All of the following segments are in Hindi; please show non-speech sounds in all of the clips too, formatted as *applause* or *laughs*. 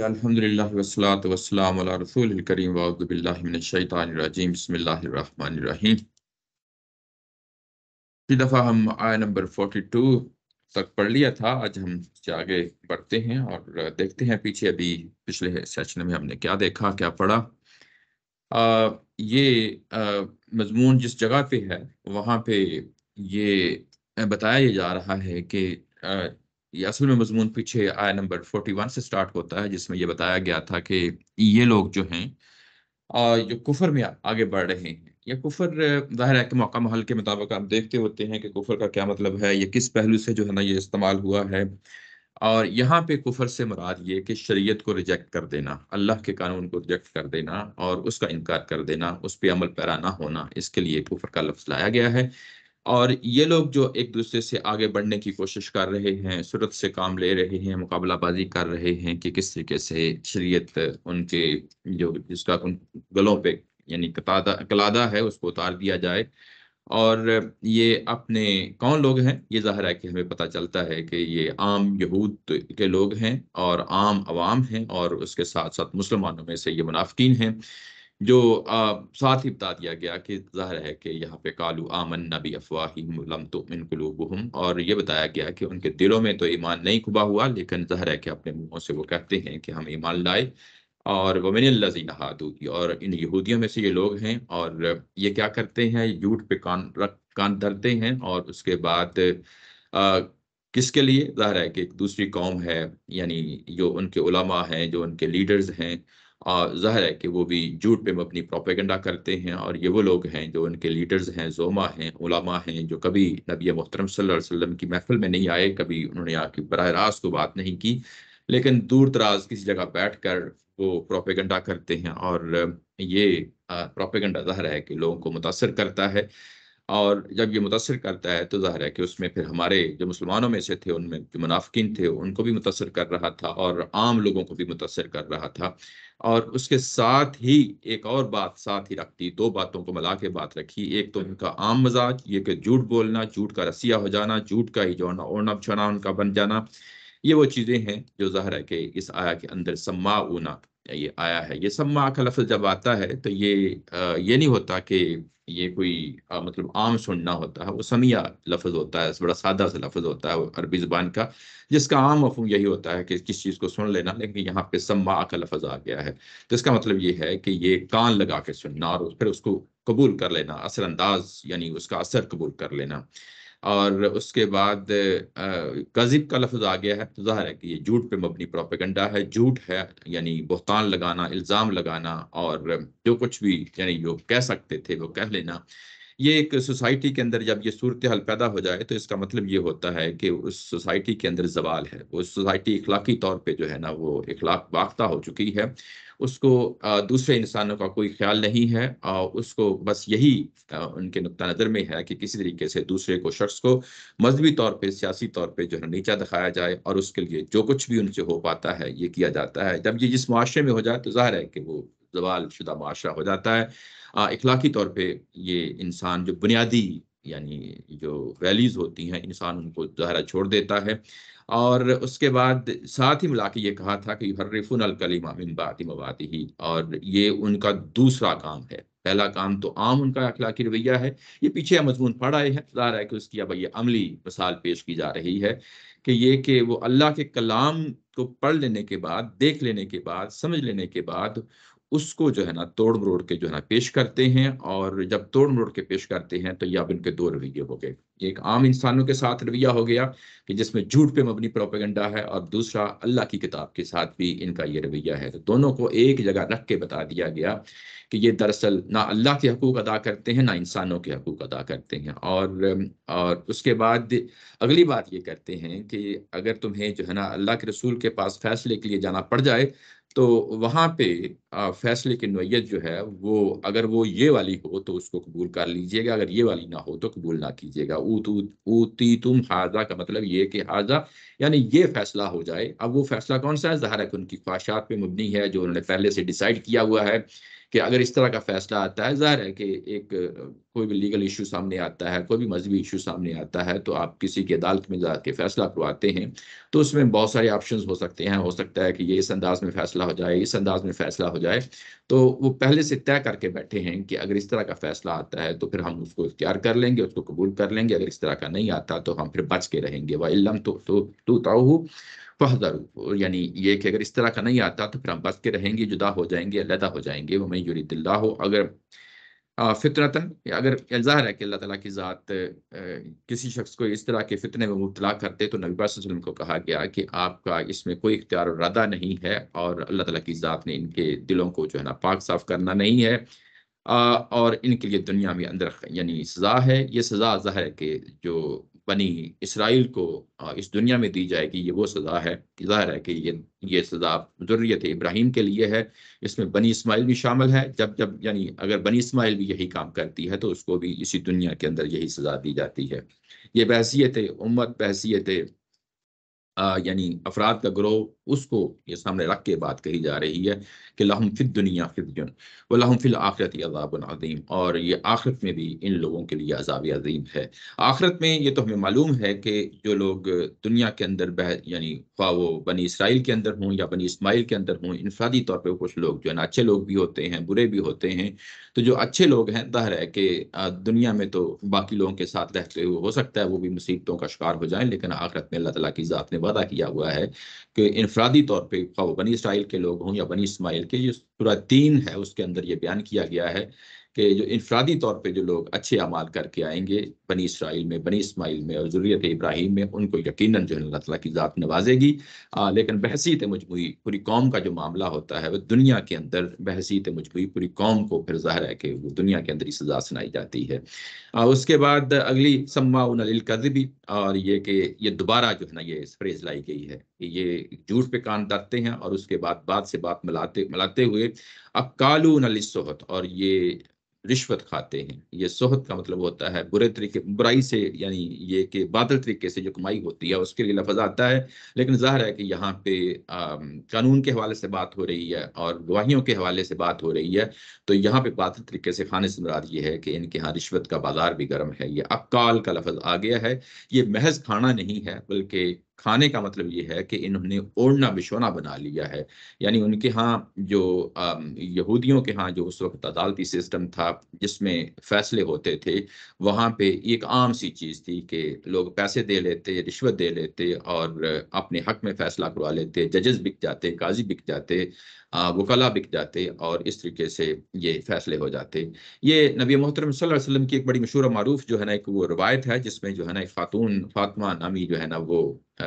दफ़ा हम आय नंबर 42 तक पढ़ लिया था आज हम आगे बढ़ते हैं और देखते हैं पीछे अभी पिछले सेशन में हमने क्या देखा क्या पढ़ा आ, ये मजमून जिस जगह पे है वहाँ पे ये बताया जा रहा है कि असल में मजमून पीछे आया नंबर फोर्टी वन से स्टार्ट होता है जिसमें यह बताया गया था कि ये लोग जो हैं जो कुफर में आगे बढ़ रहे हैं या कुफर जाहिर है कि मौका महल के मुताबिक आप देखते होते हैं कि कुफर का क्या मतलब है ये किस पहलू से जो है ना ये इस्तेमाल हुआ है और यहाँ पे कुफर से मुराद ये कि शरीयत को रिजेक्ट कर देना अल्लाह के कानून को रिजेक्ट कर देना और उसका इनकार कर देना उस पर अमल पैरा ना होना इसके लिए कुफर का लफ्ज़ लाया गया है और ये लोग जो एक दूसरे से आगे बढ़ने की कोशिश कर रहे हैं सूरत से काम ले रहे हैं मुकाबलाबाजी कर रहे हैं कि किस तरीके से शरीयत उनके जो जिसका उन गलों पे यानी कतादा कलादा है उसको उतार दिया जाए और ये अपने कौन लोग हैं ये ज़ाहिर है कि हमें पता चलता है कि ये आम यहूद के लोग हैं और आम आवाम हैं और उसके साथ साथ मुसलमानों में से ये मुनाफिन हैं जो आ, साथ ही बता दिया गया कि जाहिर है कि यहाँ पे कालू आमन नबी अफवाहिम तो और ये बताया गया कि उनके दिलों में तो ईमान नहीं खुबा हुआ लेकिन जाहिर है कि अपने मुँहों से वो कहते हैं कि हम ईमान लाए और वमिन हादू और इन यहूदियों में से ये लोग हैं और ये क्या करते हैं यूट पे कान रख कान धरते हैं और उसके बाद आ, किसके लिए जाहिर है कि एक दूसरी कौम है यानी जो उनके उलमा हैं जो उनके लीडर्स हैं और जाहिर है कि वो भी झूठ पे मबनी प्रोपेगेंडा करते हैं और ये वो लोग हैं जो उनके लीडर्स हैं जोमा हैं उलामा हैं जो कभी नबी मोहतरम वसल्लम की महफिल में नहीं आए कभी उन्होंने आके बरह रास्त को बात नहीं की लेकिन दूर दराज किसी जगह बैठ कर वो प्रोपेगेंडा करते हैं और ये प्रोपेगेंडा जाहिर है कि लोगों को मुतासर करता है और जब ये मुतासर करता है तो ज़ाहिर है कि उसमें फिर हमारे जो मुसलमानों में से थे उनमें जो मुनाफिन थे उनको भी मुतासर कर रहा था और आम लोगों को भी मुतासर कर रहा था और उसके साथ ही एक और बात साथ ही रखती दो बातों को मिला के बात रखी एक तो उनका आम मजाक ये कि झूठ बोलना झूठ का रसिया हो जाना झूठ का ही जो ना ओढ़ना बिछाना उनका बन जाना ये वो चीज़ें हैं जो ज़ाहिर है कि इस आया के अंदर समा ऊना ये आया है ये माँ का लफ्ज़ जब आता है तो ये ये नहीं होता कि ये कोई मतलब आम सुनना होता है वो समिया लफ्ज़ होता है बड़ा सादा सा लफ्ज़ होता है अरबी ज़बान का जिसका आम मफहम यही होता है कि किस चीज़ को सुन लेना लेकिन यहाँ पे सम्मा का लफ्ज़ आ गया है तो इसका मतलब ये है कि ये कान लगा के सुनना और फिर उसको कबूल कर लेना असर अंदाज यानी उसका असर कबूल कर लेना और उसके बाद कजिब का लफ्ज आ गया है तो ज़ाहिर है कि ये झूठ पे मबनी प्रोपेगेंडा है झूठ है यानी बहतान लगाना इल्ज़ाम लगाना और जो कुछ भी यानी जो कह सकते थे वो कह लेना ये एक सोसाइटी के अंदर जब ये सूरत हाल पैदा हो जाए तो इसका मतलब ये होता है कि उस सोसाइटी के अंदर जवाल है उस सोसाइटी इखलाकी तौर पर जो है ना वो इखलाक वाख्ता हो चुकी है उसको दूसरे इंसानों का कोई ख्याल नहीं है और उसको बस यही उनके नुकता नज़र में है कि किसी तरीके से दूसरे को शख्स को मजहबी तौर पर सियासी तौर पर जो है नीचा दिखाया जाए और उसके लिए जो कुछ भी उनसे हो पाता है ये किया जाता है जब ये जिस मुआरे में हो जाए तो ज़ाहिर है कि वो जवाल शुदा माशरा हो जाता है इखलाकी तौर पर ये इंसान जो बुनियादी यानी जो वैल्यूज होती हैं इंसान उनको ज़ाहरा छोड़ देता है और उसके बाद साथ ही मिला के ये कहा था कि हर्रफुन अलकलीमा मिन बाति मवाति ही और ये उनका दूसरा काम है पहला काम तो आम उनका अखलाकी रवैया है ये पीछे मजमून पढ़ आए हैं रहा है कि उसकी अब ये अमली मिसाल पेश की जा रही है कि ये कि वो अल्लाह के कलाम को पढ़ लेने के बाद देख लेने के बाद समझ लेने के बाद उसको जो है ना तोड़ मरोड़ के जो है ना पेश करते हैं और जब तोड़ मरोड़ के पेश करते हैं तो ये अब इनके दो रवैये हो गए एक आम इंसानों के साथ रवैया हो गया कि जिसमें झूठ पे मबनी प्रोपेगेंडा है और दूसरा अल्लाह की किताब के साथ भी इनका ये रवैया है तो दोनों को एक जगह रख के बता दिया गया कि ये दरअसल ना अल्लाह के हकूक अदा करते हैं ना इंसानों के हकूक अदा करते हैं और और उसके बाद अगली बात ये करते हैं कि अगर तुम्हें जो है ना अल्लाह के रसूल के पास फैसले के लिए जाना पड़ जाए तो वहाँ पे फैसले की नोयत जो है वो अगर वो ये वाली हो तो उसको कबूल कर लीजिएगा अगर ये वाली ना हो तो कबूल ना कीजिएगा ऊती तुम हाजा का मतलब ये कि हाजा यानी ये फैसला हो जाए अब वो फैसला कौन सा है ज़ाहिर है कि उनकी ख्वाहिशात पे मुबनी है जो उन्होंने पहले से डिसाइड किया हुआ है कि अगर इस तरह का फैसला आता है जाहिर है कि एक कोई भी लीगल इशू सामने आता है कोई भी मजहबी इशू सामने आता है तो आप किसी की अदालत में जाके फैसला करवाते हैं तो उसमें बहुत सारे ऑप्शन हो सकते हैं हो सकता है कि ये इस अंदाज में फैसला हो जाए इस अंदाज में फैसला हो जाए तो वो पहले से तय करके बैठे हैं कि अगर इस तरह का फैसला आता है तो फिर हम उसको इख्तियार कर लेंगे उसको कबूल कर लेंगे अगर इस तरह का नहीं आता तो हम फिर बच के रहेंगे वाह इलम तो, तो, तो, तो यानी ये कि अगर इस तरह का नहीं आता तो फिर हम बस के रहेंगे जुदा हो जाएंगे अलहदा हो जाएंगे वो मैं यूरी दिल्ला हो अगर फितरतन अगर ज़ाहिर है कि अल्लाह ताला की ज़ात किसी शख्स को इस तरह के फितने में मुबला करते तो नबी वसल्लम को कहा गया कि आपका इसमें कोई इख्तियार रदा नहीं है और अल्लाह ताला की ज़ात ने इनके दिलों को जो है ना पाक साफ करना नहीं है आ, और इनके लिए दुनिया में अंदर यानी सज़ा है ये सज़ा ज़ाहिर है कि जो बनी इसराइल को इस दुनिया में दी जाएगी ये वो सज़ा है ज़ाहिर है कि ये ये सज़ा ज़रूरत इब्राहिम के लिए है इसमें बनी इसमाइल भी शामिल है जब जब यानी अगर बनी इसमाइल भी यही काम करती है तो उसको भी इसी दुनिया के अंदर यही सज़ा दी जाती है ये बहसीत उम्मत बहसीत यानी अफराद का ग्रोह उसको ये सामने रख के बात कही जा रही है कि लहम फिर दुनिया जुन व लहम फिल आखरत अजाबनज़ीम और ये आखिरत में भी इन लोगों के लिए अजाब अजीम है आखरत में ये तो हमें मालूम है कि जो लोग दुनिया के अंदर बह यानी ख्वा वो बनी इसराइल के अंदर हों या बनी इसमाइल के अंदर हों इनफरादी तौर पर कुछ लोग जो है ना अच्छे लोग भी होते हैं बुरे भी होते हैं तो जो अच्छे लोग हैं दहर है कि दुनिया में तो बाकी लोगों के साथ रहते हुए हो सकता है वो भी मुसीबतों का शिकार हो जाए लेकिन आखिरत में अल्लाह तला की ज़ात ने वादा किया हुआ है कि इनफरादी तौर पे खाओ बनी इसराइल के लोग हों या बनी इसमाइल के जो पूरा तीन है उसके अंदर ये बयान किया गया है कि जो इनफरादी तौर पे जो लोग अच्छे अमाल करके आएंगे बनी इसराइल में बनी इसमाइल में और ज़रूरत इब्राहिम में उनको यकीन जो है अल्लाह तला की ज़ात नवाजेगी आ, लेकिन बहसीत मजमू पूरी कौम का जो मामला होता है वह दुनिया के अंदर बहसीत मजमू पूरी कौम को फिर ज़ाहिर है कि वो दुनिया के अंदर ही सज़ा सुनाई जाती है आ, उसके बाद अगली सम्मा उनकदबी और ये कि ये दोबारा जो है ना ये फ्रेज लाई गई है कि ये झूठ पे कान दाते हैं और उसके बाद बात से बात मिलाते मिलाते हुए अब कालू और ये रिश्वत खाते हैं ये सोहत का मतलब होता है बुरे तरीके बुराई से यानी ये कि बादल तरीके से जो कमाई होती है उसके लिए लफज आता है लेकिन जाहिर है कि यहाँ पे आ, कानून के हवाले से बात हो रही है और गवाहियों के हवाले से बात हो रही है तो यहाँ पे बादल तरीके से खाने से मुराद ये है कि इनके यहाँ रिश्वत का बाजार भी गर्म है ये अकाल का लफज आ गया है ये महज खाना नहीं है बल्कि खाने का मतलब ये है कि इन्होंने ओढ़ना बिछोना बना लिया है यानी उनके यहाँ जो यहूदियों के यहाँ जो उस वक्त अदालती सिस्टम था जिसमें फैसले होते थे वहाँ पे एक आम सी चीज़ थी कि लोग पैसे दे लेते रिश्वत दे लेते और अपने हक में फैसला करवा लेते जजेस बिक जाते काजी बिक जाते वकला बिक जाते और इस तरीके से ये फैसले हो जाते ये नबी मोहतरम वसल्लम की एक बड़ी मशहूर मरूफ जो है ना एक वो रवायत है जिसमें जो है ना एक ख़ातून फातमा नामी जो है ना वो आ,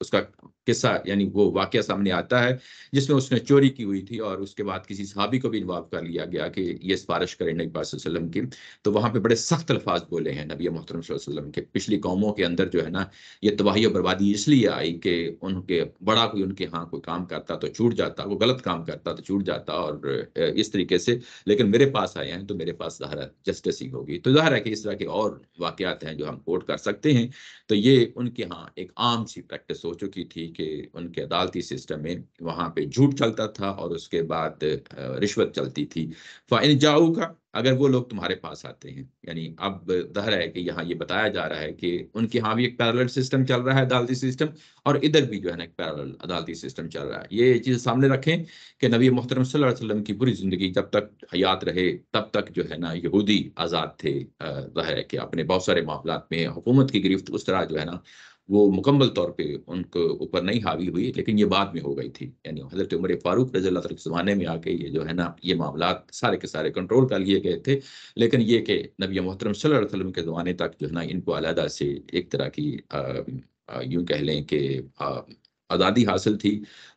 उसका किस्सा यानी वो वाक्य सामने आता है जिसमें उसने चोरी की हुई थी और उसके बाद किसी सहाबी को भी इन्वॉल्व कर लिया गया कि ये सिफारिश करें नबी वसल्लम की तो वहाँ पर बड़े सख्त अल्फाज बोले हैं नबी मोहतरम वसल्लम के पिछली कौमों के अंदर जो है ना ये तबाही और बर्बादी इसलिए आई कि उनके बड़ा कोई उनके यहाँ कोई काम करता तो छूट जाता वो गलत काम करता तो छूट जाता और इस तरीके से लेकिन मेरे पास आए हैं तो मेरे पास ज़ाहरा जस्टिस ही होगी तो ज़ाहरा कि इस तरह के और वाक़ात हैं जो हम कोर्ट कर सकते हैं तो ये उनके यहाँ एक आम सी प्रैक्टिस हो चुकी थी उनके उनके अदालती सिस्टम में वहां पे झूठ चलता था और उसके बाद रिश्वत चलती थी फ़ाइन जाऊ का अगर वो लोग तुम्हारे पास आते हैं यानी अब दहर है कि यहाँ ये बताया जा रहा है कि उनके यहाँ भी एक पैरल सिस्टम चल रहा है अदालती सिस्टम और इधर भी जो है ना एक पैरल अदालती सिस्टम चल रहा है ये चीज़ सामने रखें कि नबी मोहतरम वसल्लम की पूरी ज़िंदगी जब तक हयात रहे तब तक जो है ना यहूदी आज़ाद थे दहर है कि अपने बहुत सारे मामला में हुकूमत की गिरफ्त उस तरह जो है ना वो मुकम्मल तौर पे उनके ऊपर नहीं हावी हुई लेकिन ये बाद में हो गई थी यानी हज़रत उमर फारूक रजल के ज़माने में आके ये जो है ना ये मामला सारे के सारे कंट्रोल कर लिए गए थे लेकिन ये कि नबी मोहतरम सल्लम के ज़माने तक जो है ना इनको अलहदा से एक तरह की यूं कह लें कि आज़ादी हासिल थी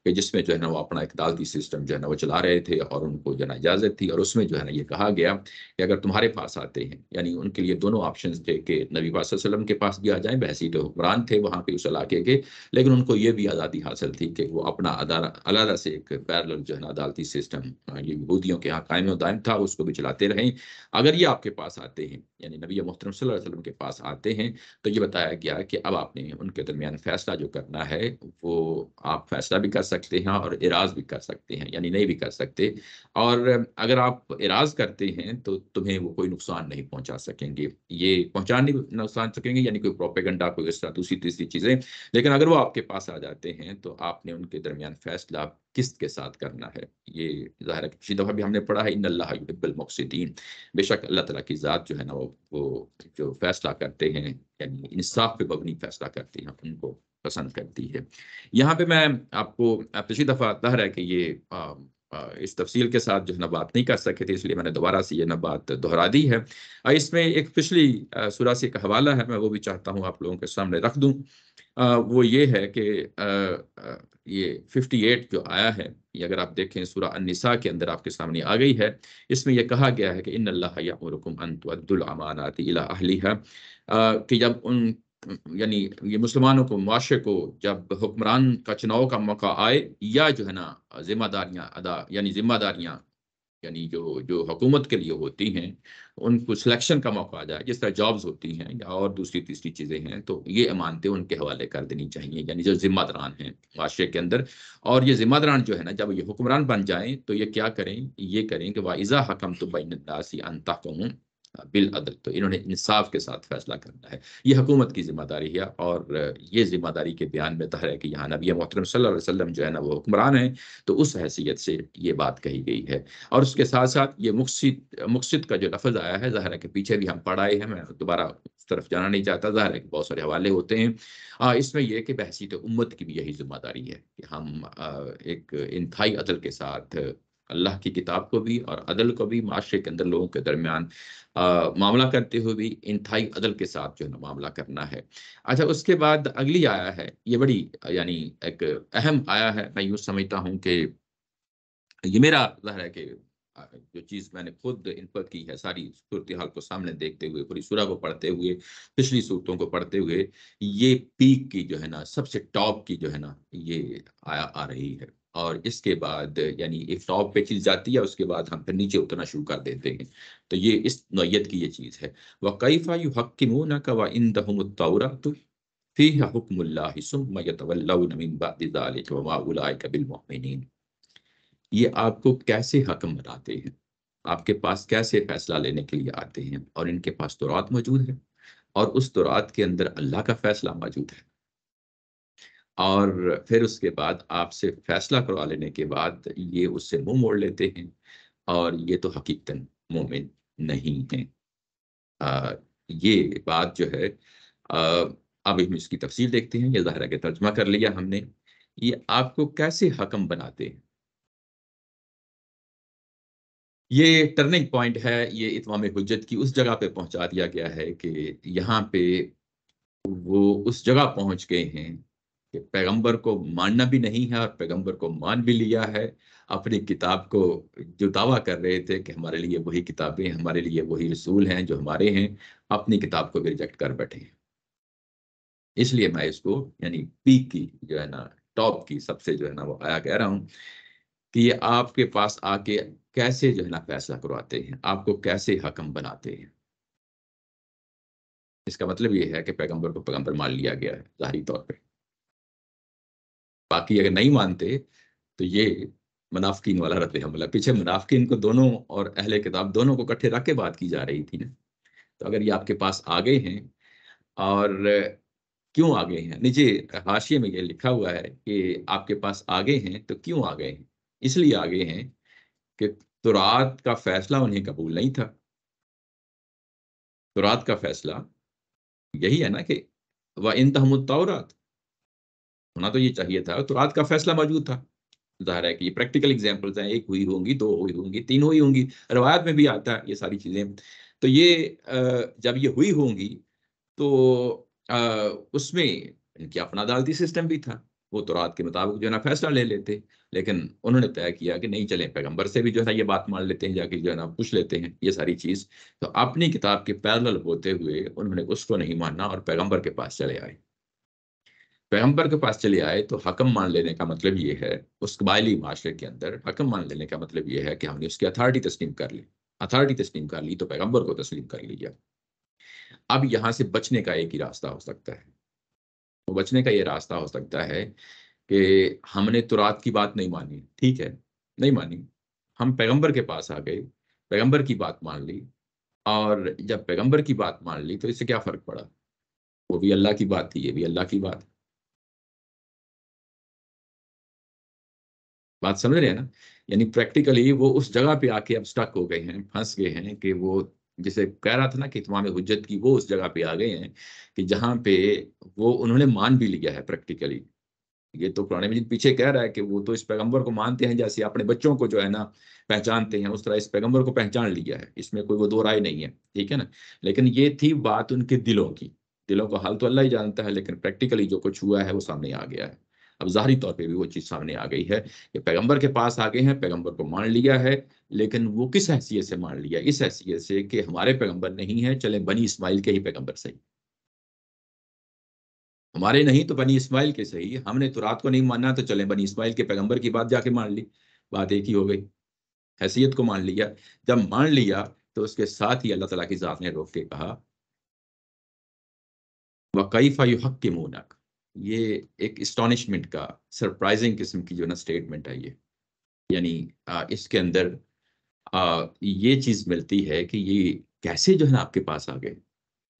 कि जिसमें जो है ना वो अपना इकदालती सिस्टम जो है ना वो चला रहे थे और उनको जो है ना इजाज़त थी और उसमें जो है ना ये कहा गया कि अगर तुम्हारे पास आते हैं यानी उनके लिए दोनों ऑप्शन थे कि नबी वसलम के पास भी आ बहसी तो हुक्मरान थे वहाँ के उस इलाके के लेकिन उनको ये भी आज़ादी हासिल थी कि वो अपना अलादा से एक पैरल जो है ना अदालती सिस्टम ये यहूदियों के यहाँ कायम दायम था उसको भी चलाते रहें अगर ये आपके पास आते हैं यानी नबी मोहतरम वसल्लम के पास आते हैं तो ये बताया गया कि अब आपने उनके दरमियान फ़ैसला जो करना है वो आप फैसला भी कर सकते हैं और इराज भी कर सकते हैं यानी नहीं भी कर सकते और अगर आप इराज करते हैं तो तुम्हें वो कोई नुकसान नहीं पहुंचा सकेंगे ये पहुंचा नहीं नुकसान सकेंगे यानी कोई प्रोपेगंडा कोई इस तरह दूसरी तीसरी चीज़ें लेकिन अगर वो आपके पास आ जाते हैं तो आपने उनके दरमियान फ़ैसला किस्त के साथ करना है ये ज़ाहिर है पिछली दफ़ा भी हमने पढ़ा है इन अल्लाहबुलमकसदीन बेशक अल्लाह तला की ज़ात जो है ना वो वो जो फैसला करते हैं यानी इंसाफ पे मबनी फैसला करती हैं उनको पसंद करती है यहाँ पे मैं आपको पिछली दफ़ा ज़ाहिर है कि ये आ, इस तफसील के साथ जो है ना बात नहीं कर सके थे इसलिए मैंने दोबारा से ये ना बात दोहरा दी है इसमें एक पिछली सुरा से एक हवाला है मैं वो भी चाहता हूँ आप लोगों के सामने रख दूँ वो ये है कि ये 58 जो आया है ये अगर आप देखें सूरा अनिसा के अंदर आपके सामने आ गई है इसमें यह कहा गया है कि इन अल्लाह या कि जब उन यानी ये मुसलमानों को माशरे को जब हुक्मरान का चुनाव का मौका आए या जो है ना जिम्मेदारियाँ अदा यानी जिम्मेदारियां यानी जो जो हुकूमत के लिए होती हैं उनको सिलेक्शन का मौका आ जाए जिस तरह जॉब्स होती हैं या और दूसरी तीसरी चीज़ें हैं तो ये अमानतें उनके हवाले कर देनी चाहिए यानी जो जिम्मेदारान हैं माशरे के अंदर और ये जिम्मेदारान जो है ना जब ये हुक्मरान बन जाएं तो ये क्या करें ये करें कि वाइज़ा हकम तो बैन दासी अनता बिल अदल तो इन्होंने इंसाफ के साथ फैसला करना है ये हकूमत की जिम्मेदारी है और ये जिम्मेदारी के बयान में तहर है कि यहाँ नबी मोहतरम सल्लम जो है ना वो हुक्मरान है तो उस हैसियत से ये बात कही गई है और उसके साथ साथ ये मुखसद मुखसद का जो लफज आया है जहरा के पीछे भी हम पढ़ आए हैं मैं दोबारा उस तरफ जाना नहीं चाहता जहर है कि बहुत सारे हवाले होते हैं इसमें यह कि बहसीत उम्मत की भी यही जिम्मेदारी है कि हम एक इंतहाई अदल के साथ अल्लाह की किताब को भी और अदल को भी माशरे के अंदर लोगों के दरमियान मामला करते हुए भी इंतहाई अदल के साथ जो है ना मामला करना है अच्छा उसके बाद अगली आया है ये बड़ी यानी एक अहम आया है मैं यूँ समझता हूँ कि ये मेरा जहर है कि जो चीज़ मैंने खुद इन पर की है सारी सूरत हाल को सामने देखते हुए पूरी सूरा को पढ़ते हुए पिछली सूरतों को पढ़ते हुए ये पीक की जो है ना सबसे टॉप की जो है ना ये आया आ रही है और इसके बाद यानी एक टॉप पे चीज़ जाती है उसके बाद हम फिर नीचे उतरना शुरू कर देते हैं तो ये इस नोयत की ये चीज़ है वह कैफ़ा यू हक का व इन ये आपको कैसे हकम बनाते हैं आपके पास कैसे फैसला लेने के लिए आते हैं और इनके पास तो मौजूद है और उस तो के अंदर अल्लाह का फैसला मौजूद है और फिर उसके बाद आपसे फैसला करवा लेने के बाद ये उससे मुंह मोड़ लेते हैं और ये तो हकीकतन मोमिन नहीं है आ, ये बात जो है आ, अब हम इसकी तफसील देखते हैं यह जहरा के तर्जमा कर लिया हमने ये आपको कैसे हकम बनाते हैं ये टर्निंग पॉइंट है ये इतवाम हजत की उस जगह पे पहुंचा दिया गया है कि यहाँ पे वो उस जगह पहुंच गए हैं कि पैगंबर को मानना भी नहीं है और पैगंबर को मान भी लिया है अपनी किताब को जो दावा कर रहे थे कि हमारे लिए वही किताबें हमारे लिए वही रसूल हैं जो हमारे हैं अपनी किताब को भी रिजेक्ट कर बैठे हैं इसलिए मैं इसको यानी पीक की जो है ना टॉप की सबसे जो है ना वो आया कह रहा हूँ कि ये आपके पास आके कैसे जो है ना फैसला करवाते हैं आपको कैसे हकम बनाते हैं इसका मतलब ये है कि पैगंबर को पैगंबर मान लिया गया है जाहरी तौर पर बाकी अगर नहीं मानते तो ये मुनाफकिन वाला रद्द हमला पीछे मुनाफकिन को दोनों और अहले किताब दोनों को इकट्ठे रख के बात की जा रही थी ना तो अगर ये आपके पास आ गए हैं और क्यों आ गए हैं नीचे हाशिए में ये लिखा हुआ है कि आपके पास आ गए हैं तो क्यों आ गए हैं इसलिए आ गए हैं कि तुरात का फैसला उन्हें कबूल नहीं था तुरात का फैसला यही है ना कि वह इन तहमुत तौरात होना तो ये चाहिए था तो रात का फैसला मौजूद था जाहिर है कि ये प्रैक्टिकल एग्जाम्पल्स हैं एक हुई होंगी दो हुई होंगी तीन हुई होंगी रवायत में भी आता है ये सारी चीज़ें तो ये जब ये हुई होंगी तो उसमें इनकी अपना अदालती सिस्टम भी था वो तो रात के मुताबिक जो है ना फैसला ले लेते लेकिन उन्होंने तय किया कि नहीं चले पैगंबर से भी जो है ना ये बात मान लेते हैं जाके जो है ना पूछ लेते हैं ये सारी चीज़ तो अपनी किताब के पैरल होते हुए उन्होंने उसको नहीं माना और पैगंबर के पास चले आए पैगंबर के पास चले आए तो हकम मान लेने का मतलब ये है उस कबायली माशरे के अंदर हकम मान लेने का मतलब ये है कि हमने उसकी अथॉरिटी तस्लीम कर ली अथॉरिटी तस्लीम कर ली तो पैगंबर को तस्लीम कर लिया अब यहाँ से बचने का एक ही रास्ता हो सकता है तो बचने का ये रास्ता हो सकता है कि हमने तुरात की बात नहीं मानी ठीक है नहीं मानी हम पैगम्बर के पास आ गए पैगम्बर की बात मान ली और जब पैगम्बर की बात मान ली तो इससे क्या फ़र्क पड़ा वो भी अल्लाह की बात थी ये भी अल्लाह की बात बात समझ रहे हैं ना यानी प्रैक्टिकली वो उस जगह पे आके अब स्टक हो गए हैं फंस गए हैं कि वो जिसे कह रहा था ना कि तमाम हजत की वो उस जगह पे आ गए हैं कि जहाँ पे वो उन्होंने मान भी लिया है प्रैक्टिकली ये तो पुराने मजीद पीछे कह रहा है कि वो तो इस पैगंबर को मानते हैं जैसे अपने बच्चों को जो है ना पहचानते हैं उस तरह इस पैगंबर को पहचान लिया है इसमें कोई वो दो राय नहीं है ठीक है ना लेकिन ये थी बात उनके दिलों की दिलों का हाल तो अल्लाह ही जानता है लेकिन प्रैक्टिकली जो कुछ हुआ है वो सामने आ गया है अब ज़ाहरी तौर पर भी वो चीज़ सामने आ गई है कि पैगम्बर के पास आ गए हैं पैगम्बर को मान लिया है लेकिन वो किस हैसियत से मान लिया इस हैसियत से कि हमारे पैगम्बर नहीं है चले बनी इसमाइल के ही पैगम्बर सही हमारे नहीं तो बनी इसमाइल के सही हमने तुरात तो को नहीं माना तो चले बनी इसमाइल के पैगम्बर की बात जाके मान ली बात एक ही हो गई हैसियत को मान लिया जब मान लिया तो उसके साथ ही अल्लाह तला की ज़ात ने रोक के कहा वक़ीफा यू हक के मोनक ये एक स्टॉनिशमेंट का सरप्राइजिंग किस्म की जो ना स्टेटमेंट है ये यानी इसके अंदर आ, ये चीज मिलती है कि ये कैसे जो है ना आपके पास आ गए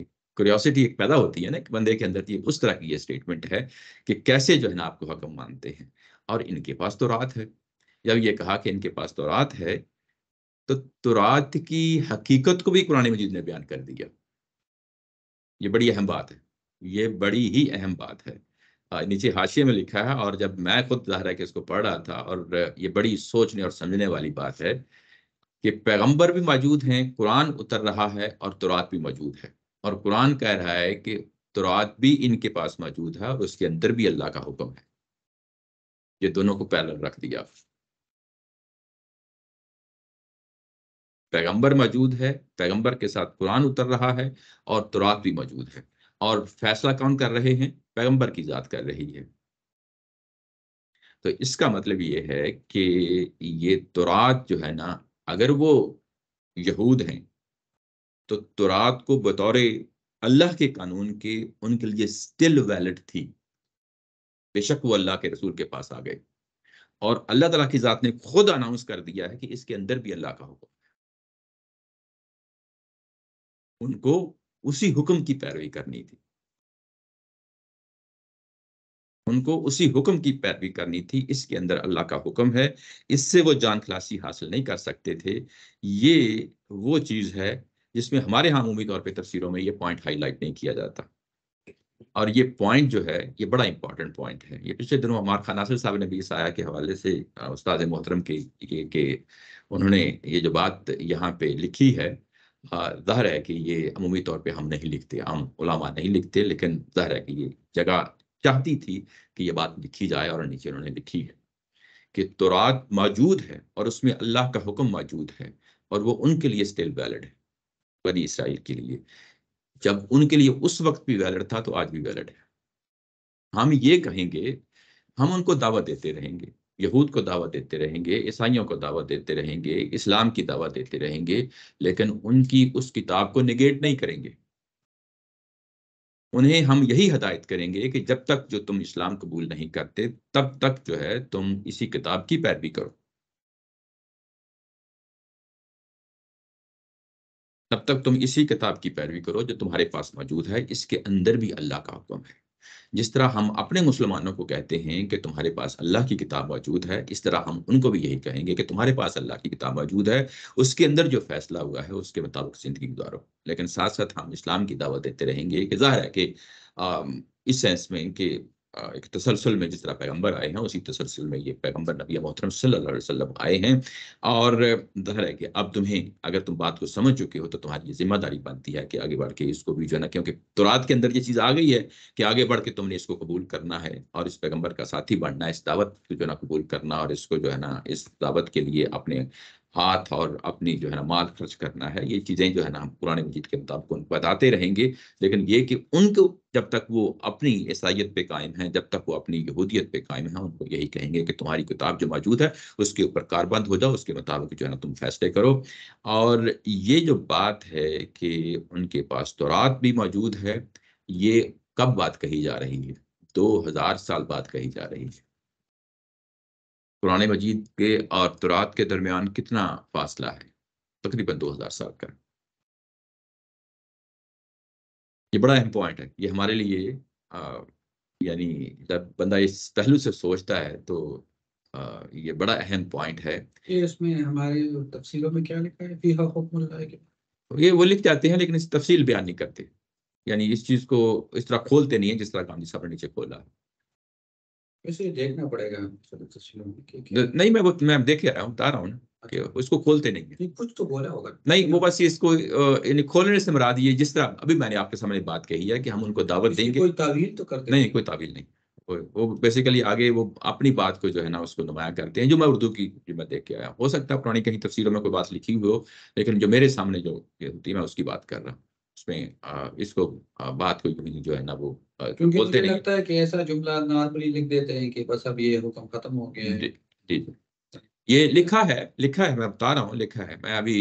क्यूरियोसिटी एक पैदा होती है ना कि बंदे के अंदर ये उस तरह की ये स्टेटमेंट है कि कैसे जो है ना आपको हकम मानते हैं और इनके पास तो रात है जब ये कहा कि इनके पास तो रात है तो तुरात तो की हकीकत को भी कुरानी मजीद ने बयान कर दिया ये बड़ी अहम बात है ये बड़ी ही अहम बात है नीचे हाशिए में लिखा है और जब मैं खुद ज़ाहिर कि इसको पढ़ रहा था और ये बड़ी सोचने और समझने वाली बात है कि पैगंबर भी मौजूद हैं कुरान उतर रहा है और तुरात भी मौजूद है और कुरान कह रहा है कि तुरात भी इनके पास मौजूद है और उसके अंदर भी अल्लाह का हुक्म है ये दोनों को पैरल रख दिया पैगंबर मौजूद है पैगंबर के साथ कुरान उतर रहा है और तुरात भी मौजूद है और फैसला कौन कर रहे हैं पैगंबर की जात कर रही है तो इसका मतलब ये है कि ये तुरात जो है ना अगर वो यहूद हैं तो तुरात को बतौर अल्लाह के कानून के उनके लिए स्टिल वैलिड थी बेशक वो अल्लाह के रसूल के पास आ गए और अल्लाह तला की ज़ात ने खुद अनाउंस कर दिया है कि इसके अंदर भी अल्लाह का हुक्म उनको उसी हुक्म की पैरवी करनी थी उनको उसी हुक्म की पैरवी करनी थी इसके अंदर अल्लाह का हुक्म है इससे वो जान खलासी हासिल नहीं कर सकते थे ये वो चीज़ है जिसमें हमारे यहाँ अमूमी तौर पर तफसीरों में ये पॉइंट हाईलाइट नहीं किया जाता और ये पॉइंट जो है ये बड़ा इंपॉर्टेंट पॉइंट है ये पिछले दिनों हमार खान नासिर साहब ने भी इस आया के हवाले से उस्ताद मोहतरम के, के, के उन्होंने ये जो बात यहाँ पे लिखी है हाँ, ज़ाहिर है कि ये अमूमी तौर पे हम नहीं लिखते हम उलामा नहीं लिखते लेकिन ज़ाहिर है कि ये जगह चाहती थी कि ये बात लिखी जाए और नीचे उन्होंने लिखी है कि तौरात मौजूद है और उसमें अल्लाह का हुक्म मौजूद है और वो उनके लिए स्टिल वैलिड है बनी इसराइल के लिए जब उनके लिए उस वक्त भी वैलिड था तो आज भी वैलिड है हम ये कहेंगे हम उनको दावा देते रहेंगे यहूद को दावा देते रहेंगे ईसाइयों को दावा देते रहेंगे इस्लाम की दावा देते रहेंगे लेकिन उनकी उस किताब को निगेट नहीं करेंगे उन्हें हम यही हदायत करेंगे कि जब तक जो तुम इस्लाम कबूल नहीं करते तब तक जो है तुम इसी किताब की पैरवी करो तब तक तुम इसी किताब की पैरवी करो जो तुम्हारे पास मौजूद है इसके अंदर भी अल्लाह का हुक्म है जिस तरह हम अपने मुसलमानों को कहते हैं कि तुम्हारे पास अल्लाह की किताब मौजूद है इस तरह हम उनको भी यही कहेंगे कि तुम्हारे पास अल्लाह की किताब मौजूद है उसके अंदर जो फैसला हुआ है उसके मुताबिक ज़िंदगी गुजारो लेकिन साथ साथ हम इस्लाम की दावत देते रहेंगे कि ज़ाहिर है कि इस सेंस में कि एक तसलसल में जिस तरह पैगंबर आए हैं उसी तसलसल में ये पैगंबर नबी मोहतरम सल्लल्लाहु आए हैं और जहर है कि अब तुम्हें अगर तुम बात को समझ चुके हो तो तुम्हारी ये जिम्मेदारी बनती है कि आगे बढ़ के इसको भी जो है ना क्योंकि तुरात के अंदर ये चीज़ आ गई है कि आगे बढ़ के तुमने इसको कबूल करना है और इस पैगम्बर का साथी बढ़ना है इस दावत को जो है ना कबूल करना और इसको जो है ना इस दावत के लिए अपने हाथ और अपनी जो है ना माल खर्च करना है ये चीज़ें जो है ना हम पुराने मजीद के मुताबिक उनको बताते रहेंगे लेकिन ये कि उनको जब तक वो अपनी ईसाइत पे कायम है जब तक वो अपनी यहूदियत पे कायम है उनको यही कहेंगे कि तुम्हारी किताब जो मौजूद है उसके ऊपर कारबंद हो जाओ उसके मुताबिक जो है ना तुम फैसले करो और ये जो बात है कि उनके पास रात भी मौजूद है ये कब बात कही जा रही है दो हज़ार साल बाद कही जा रही है कुरान मजीद के और तुरात के दरमियान कितना फासला है तकरीबन दो हज़ार साल का ये बड़ा अहम पॉइंट है ये हमारे लिए यानी जब बंदा इस पहलू से सोचता है तो आ, ये बड़ा अहम पॉइंट है ये इसमें हमारे तफसीलों में क्या लिखा है ये वो लिख जाते हैं लेकिन इस तफसील बयान नहीं करते यानी इस चीज़ को इस तरह खोलते नहीं है जिस तरह गांधी साहब ने नीचे खोला है देखना पड़ेगा नहीं मैं वो मैं देख ले रहा हूँ बता रहा हूँ अच्छा। उसको खोलते नहीं है कुछ तो बोला होगा नहीं वो बस इसको खोलने से मरा दिए जिस तरह अभी मैंने आपके सामने बात कही है कि हम उनको दावत देंगे कोई तावील तो करते नहीं कोई तावील नहीं वो बेसिकली आगे वो अपनी बात को जो है ना उसको नुमाया करते हैं जो मैं उर्दू की मैं देख के आया हो सकता है पुरानी कहीं तफसीरों में कोई बात लिखी हुई हो लेकिन जो मेरे सामने जो होती है मैं उसकी बात कर रहा हूँ इसमें इसको बात कोई यूं जो है ना वो क्योंकि बोलते नहीं लगता है कि ऐसा जुमला नॉर्मली लिख देते हैं कि बस अब ये हुक्म खत्म हो गया है जी ये लिखा है लिखा है मैं बता रहा हूँ लिखा है मैं अभी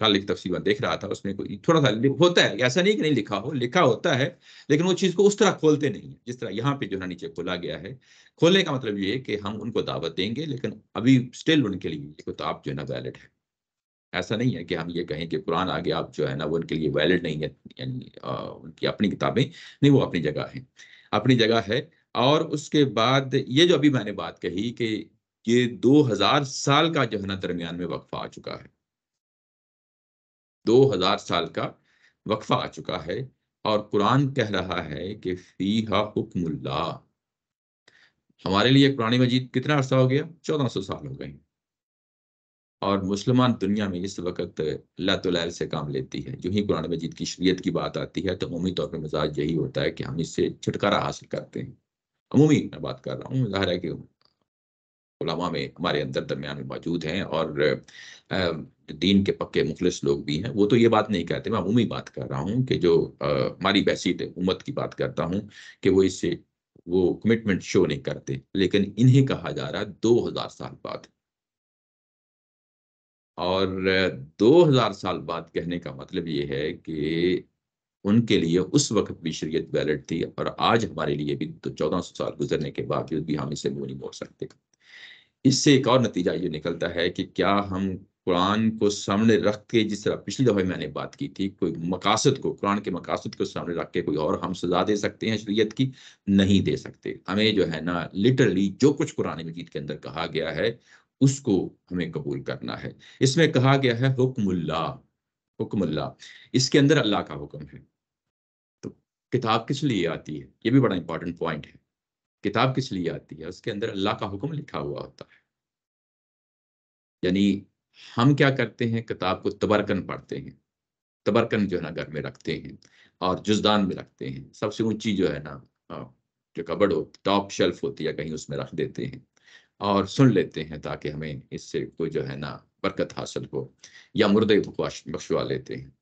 कल एक तफसी देख रहा था उसमें कोई थोड़ा सा होता है ऐसा नहीं कि नहीं लिखा हो लिखा होता है लेकिन वो चीज़ को उस तरह खोलते नहीं है जिस तरह यहाँ पे जो है नीचे खोला गया है खोलने का मतलब ये है कि हम उनको दावत देंगे लेकिन अभी स्टिल उनके लिए ये किताब जो है ना वैलिड है ऐसा नहीं है कि हम ये कहें कि कुरान आगे आप जो है ना वो उनके लिए वैलिड नहीं है यानी उनकी अपनी किताबें नहीं वो अपनी जगह है अपनी जगह है और उसके बाद ये जो अभी मैंने बात कही कि ये 2000 साल का जो है ना दरमियान में वक्फा आ चुका है 2000 साल का वक्फा आ चुका है और कुरान कह रहा है कि फ़ीहा हुक्मुल्ला हमारे लिए पुरानी मजीद कितना अरसा हो गया 1400 साल हो गए और मुसलमान दुनिया में इस वक्त लातुलैल से काम लेती है जो ही कुरान मजीद की शरीयत की बात आती है तो अमूमी तौर पर मिजाज यही होता है कि हम इससे छुटकारा हासिल करते हैं अमूमी मैं बात कर रहा हूँ ज़ाहिर है कि उलमा में हमारे अंदर दरमियान में मौजूद हैं और दीन के पक्के मुखलस लोग भी हैं वो तो ये बात नहीं कहते मैं अमूमी बात कर रहा हूँ कि जो हमारी बहसीत उम्मत की बात करता हूँ कि वो इससे वो कमिटमेंट शो नहीं करते लेकिन इन्हें कहा जा रहा है दो हज़ार साल बाद और 2000 साल बाद कहने का मतलब ये है कि उनके लिए उस वक्त भी शरीयत वैलिड थी और आज हमारे लिए भी तो 1400 साल गुजरने के बावजूद भी हम इसे मुँह नहीं मोड़ सकते इससे एक और नतीजा ये निकलता है कि क्या हम कुरान को सामने रख के जिस तरह पिछली दफा मैंने बात की थी कोई मकासद को कुरान के मकासद को सामने रख के कोई और हम सजा दे सकते हैं शरीयत की नहीं दे सकते हमें जो है ना लिटरली जो कुछ कुरान मजीद के अंदर कहा गया है उसको हमें कबूल करना है इसमें कहा गया है हुक्मुल्ला हुक्मुल्ला इसके अंदर अल्लाह का हुक्म है तो किताब किस लिए आती है ये भी बड़ा इंपॉर्टेंट पॉइंट है किताब किस लिए आती है उसके अंदर अल्लाह का हुक्म लिखा हुआ होता है यानी हम क्या करते हैं किताब को तबरकन पढ़ते हैं तबरकन जो है ना घर में रखते हैं और जुजदान में रखते हैं सबसे ऊंची जो है ना जो कबड़ हो टॉप शेल्फ होती है कहीं उसमें रख देते हैं और सुन लेते हैं ताकि हमें इससे कोई जो है ना बरकत हासिल हो या मुर्दे बख्शवा लेते हैं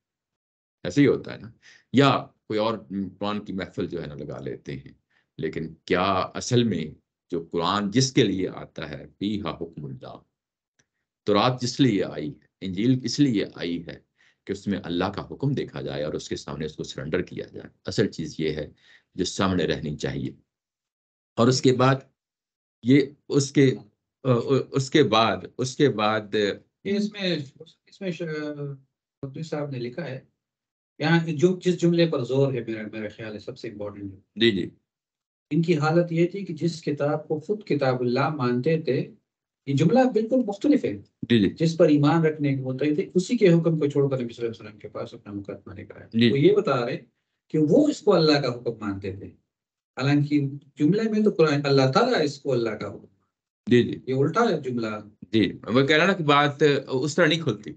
ऐसे ही होता है ना या कोई और कुरान की महफिल जो है ना लगा लेते हैं लेकिन क्या असल में जो कुरान जिसके लिए आता है पी हा हुक्मल्ला तो रात जिसलिए आई है इंजील इसलिए आई है कि उसमें अल्लाह का हुक्म देखा जाए और उसके सामने उसको सरेंडर किया जाए असल चीज़ ये है जो सामने रहनी चाहिए और उसके बाद ये उसके उसके बाद उसके बाद इसमें इसमें साहब ने लिखा है यहाँ जो जिस जुमले पर जोर है मेरा मेरा ख्याल है सबसे इम्पोर्टेंट जी जी इनकी हालत ये थी कि जिस किताब को खुद किताबुल्लाह मानते थे ये जुमला बिल्कुल मुख्तलिफ है जी जी जिस पर ईमान रखने के मुतल थे उसी के हुक्म को छोड़कर नबी सल्लल्लाहु अलैहि वसल्लम के पास अपना मुकदमा लेकर आए तो ये बता रहे कि वो इसको अल्लाह का हुक्म मानते थे हालांकि जुमले में तो अल्लाह ताला इसको अल्लाह का जी जी ये उल्टा है जुमला जी वो कह रहा ना कि बात उस तरह नहीं खुलती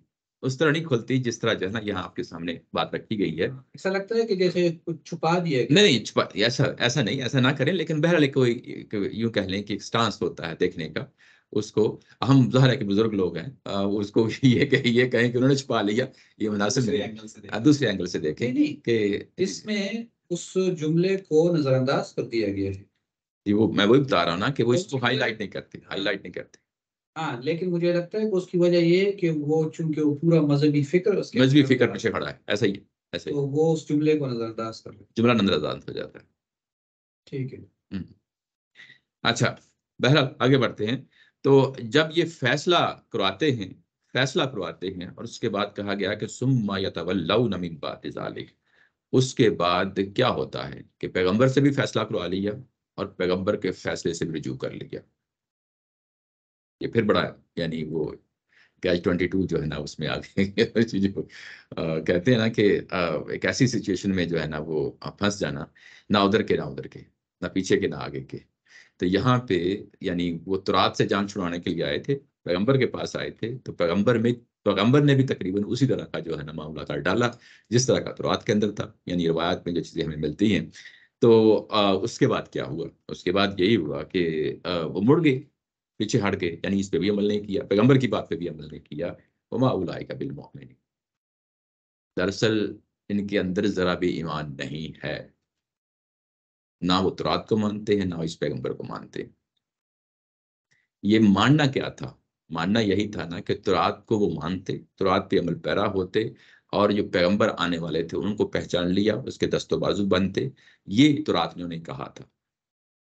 उस तरह नहीं खुलती जिस तरह जो है ना यहाँ आपके सामने बात रखी गई है हाँ, ऐसा लगता है कि जैसे कुछ छुपा दिया नहीं नहीं छुपा ऐसा ऐसा नहीं ऐसा ना करें लेकिन बहरहाल कोई यूं कह लें कि एक स्टांस होता है देखने का उसको हम जहर के बुजुर्ग लोग हैं उसको ये कह, ये कहें कि उन्होंने छुपा लिया ये मुनासिब दूसरे एंगल से देखें कि इसमें उस जुमले को नजरअंदाज कर दिया गया है जी वो मैं वही बता रहा हूँ ना कि वो तो इसको हाईलाइट नहीं करते हाईलाइट नहीं करते हाँ लेकिन मुझे लगता है कि उसकी वजह ये है कि वो चूंकि वो पूरा मजहबी फिक्र मजहबी फिक्र पीछे खड़ा है ऐसा ही है ऐसे तो वो उस जुमले को नजरअंदाज कर जुमला नजरअंदाज हो जाता है ठीक है हम्म। अच्छा बहरहाल आगे बढ़ते हैं तो जब ये फैसला करवाते हैं फैसला करवाते हैं और उसके बाद कहा गया कि सुम मातवल्लाउ नमीन बात उसके बाद क्या होता है कि पैगंबर से भी फैसला करवा लिया और पैगंबर के फैसले से भी रिजू कर लिया ये फिर बड़ा यानी वो कैच ट्वेंटी टू जो है ना उसमें आ गए जो आ, कहते हैं ना कि एक ऐसी सिचुएशन में जो है ना वो फंस जाना ना उधर के ना उधर के ना पीछे के ना आगे के तो यहाँ पे यानी वो तुरात से जान छुड़ाने के लिए आए थे पैगंबर के पास आए थे तो पैगंबर में पैगम्बर ने भी तकरीबन उसी तरह का जो है ना मामला कर डाला जिस तरह का तुरात के अंदर था यानी रवायात में जो चीज़ें हमें मिलती हैं तो आ, उसके बाद क्या हुआ उसके बाद यही हुआ कि वो मुड़ गए पीछे हट गए यानी इस पर भी अमल नहीं किया पैगम्बर की बात पर भी अमल नहीं किया वो उलाय का बिल नहीं दरअसल इनके अंदर ज़रा भी ईमान नहीं है ना वो तुरात को मानते हैं ना इस पैगम्बर को मानते हैं ये मानना क्या था मानना यही था ना कि तुरात को वो मानते तुरात पे अमल पैरा होते और जो पैगंबर आने वाले थे उनको पहचान लिया उसके दस्तोबाजू बनते ये तुरात ने उन्हें कहा था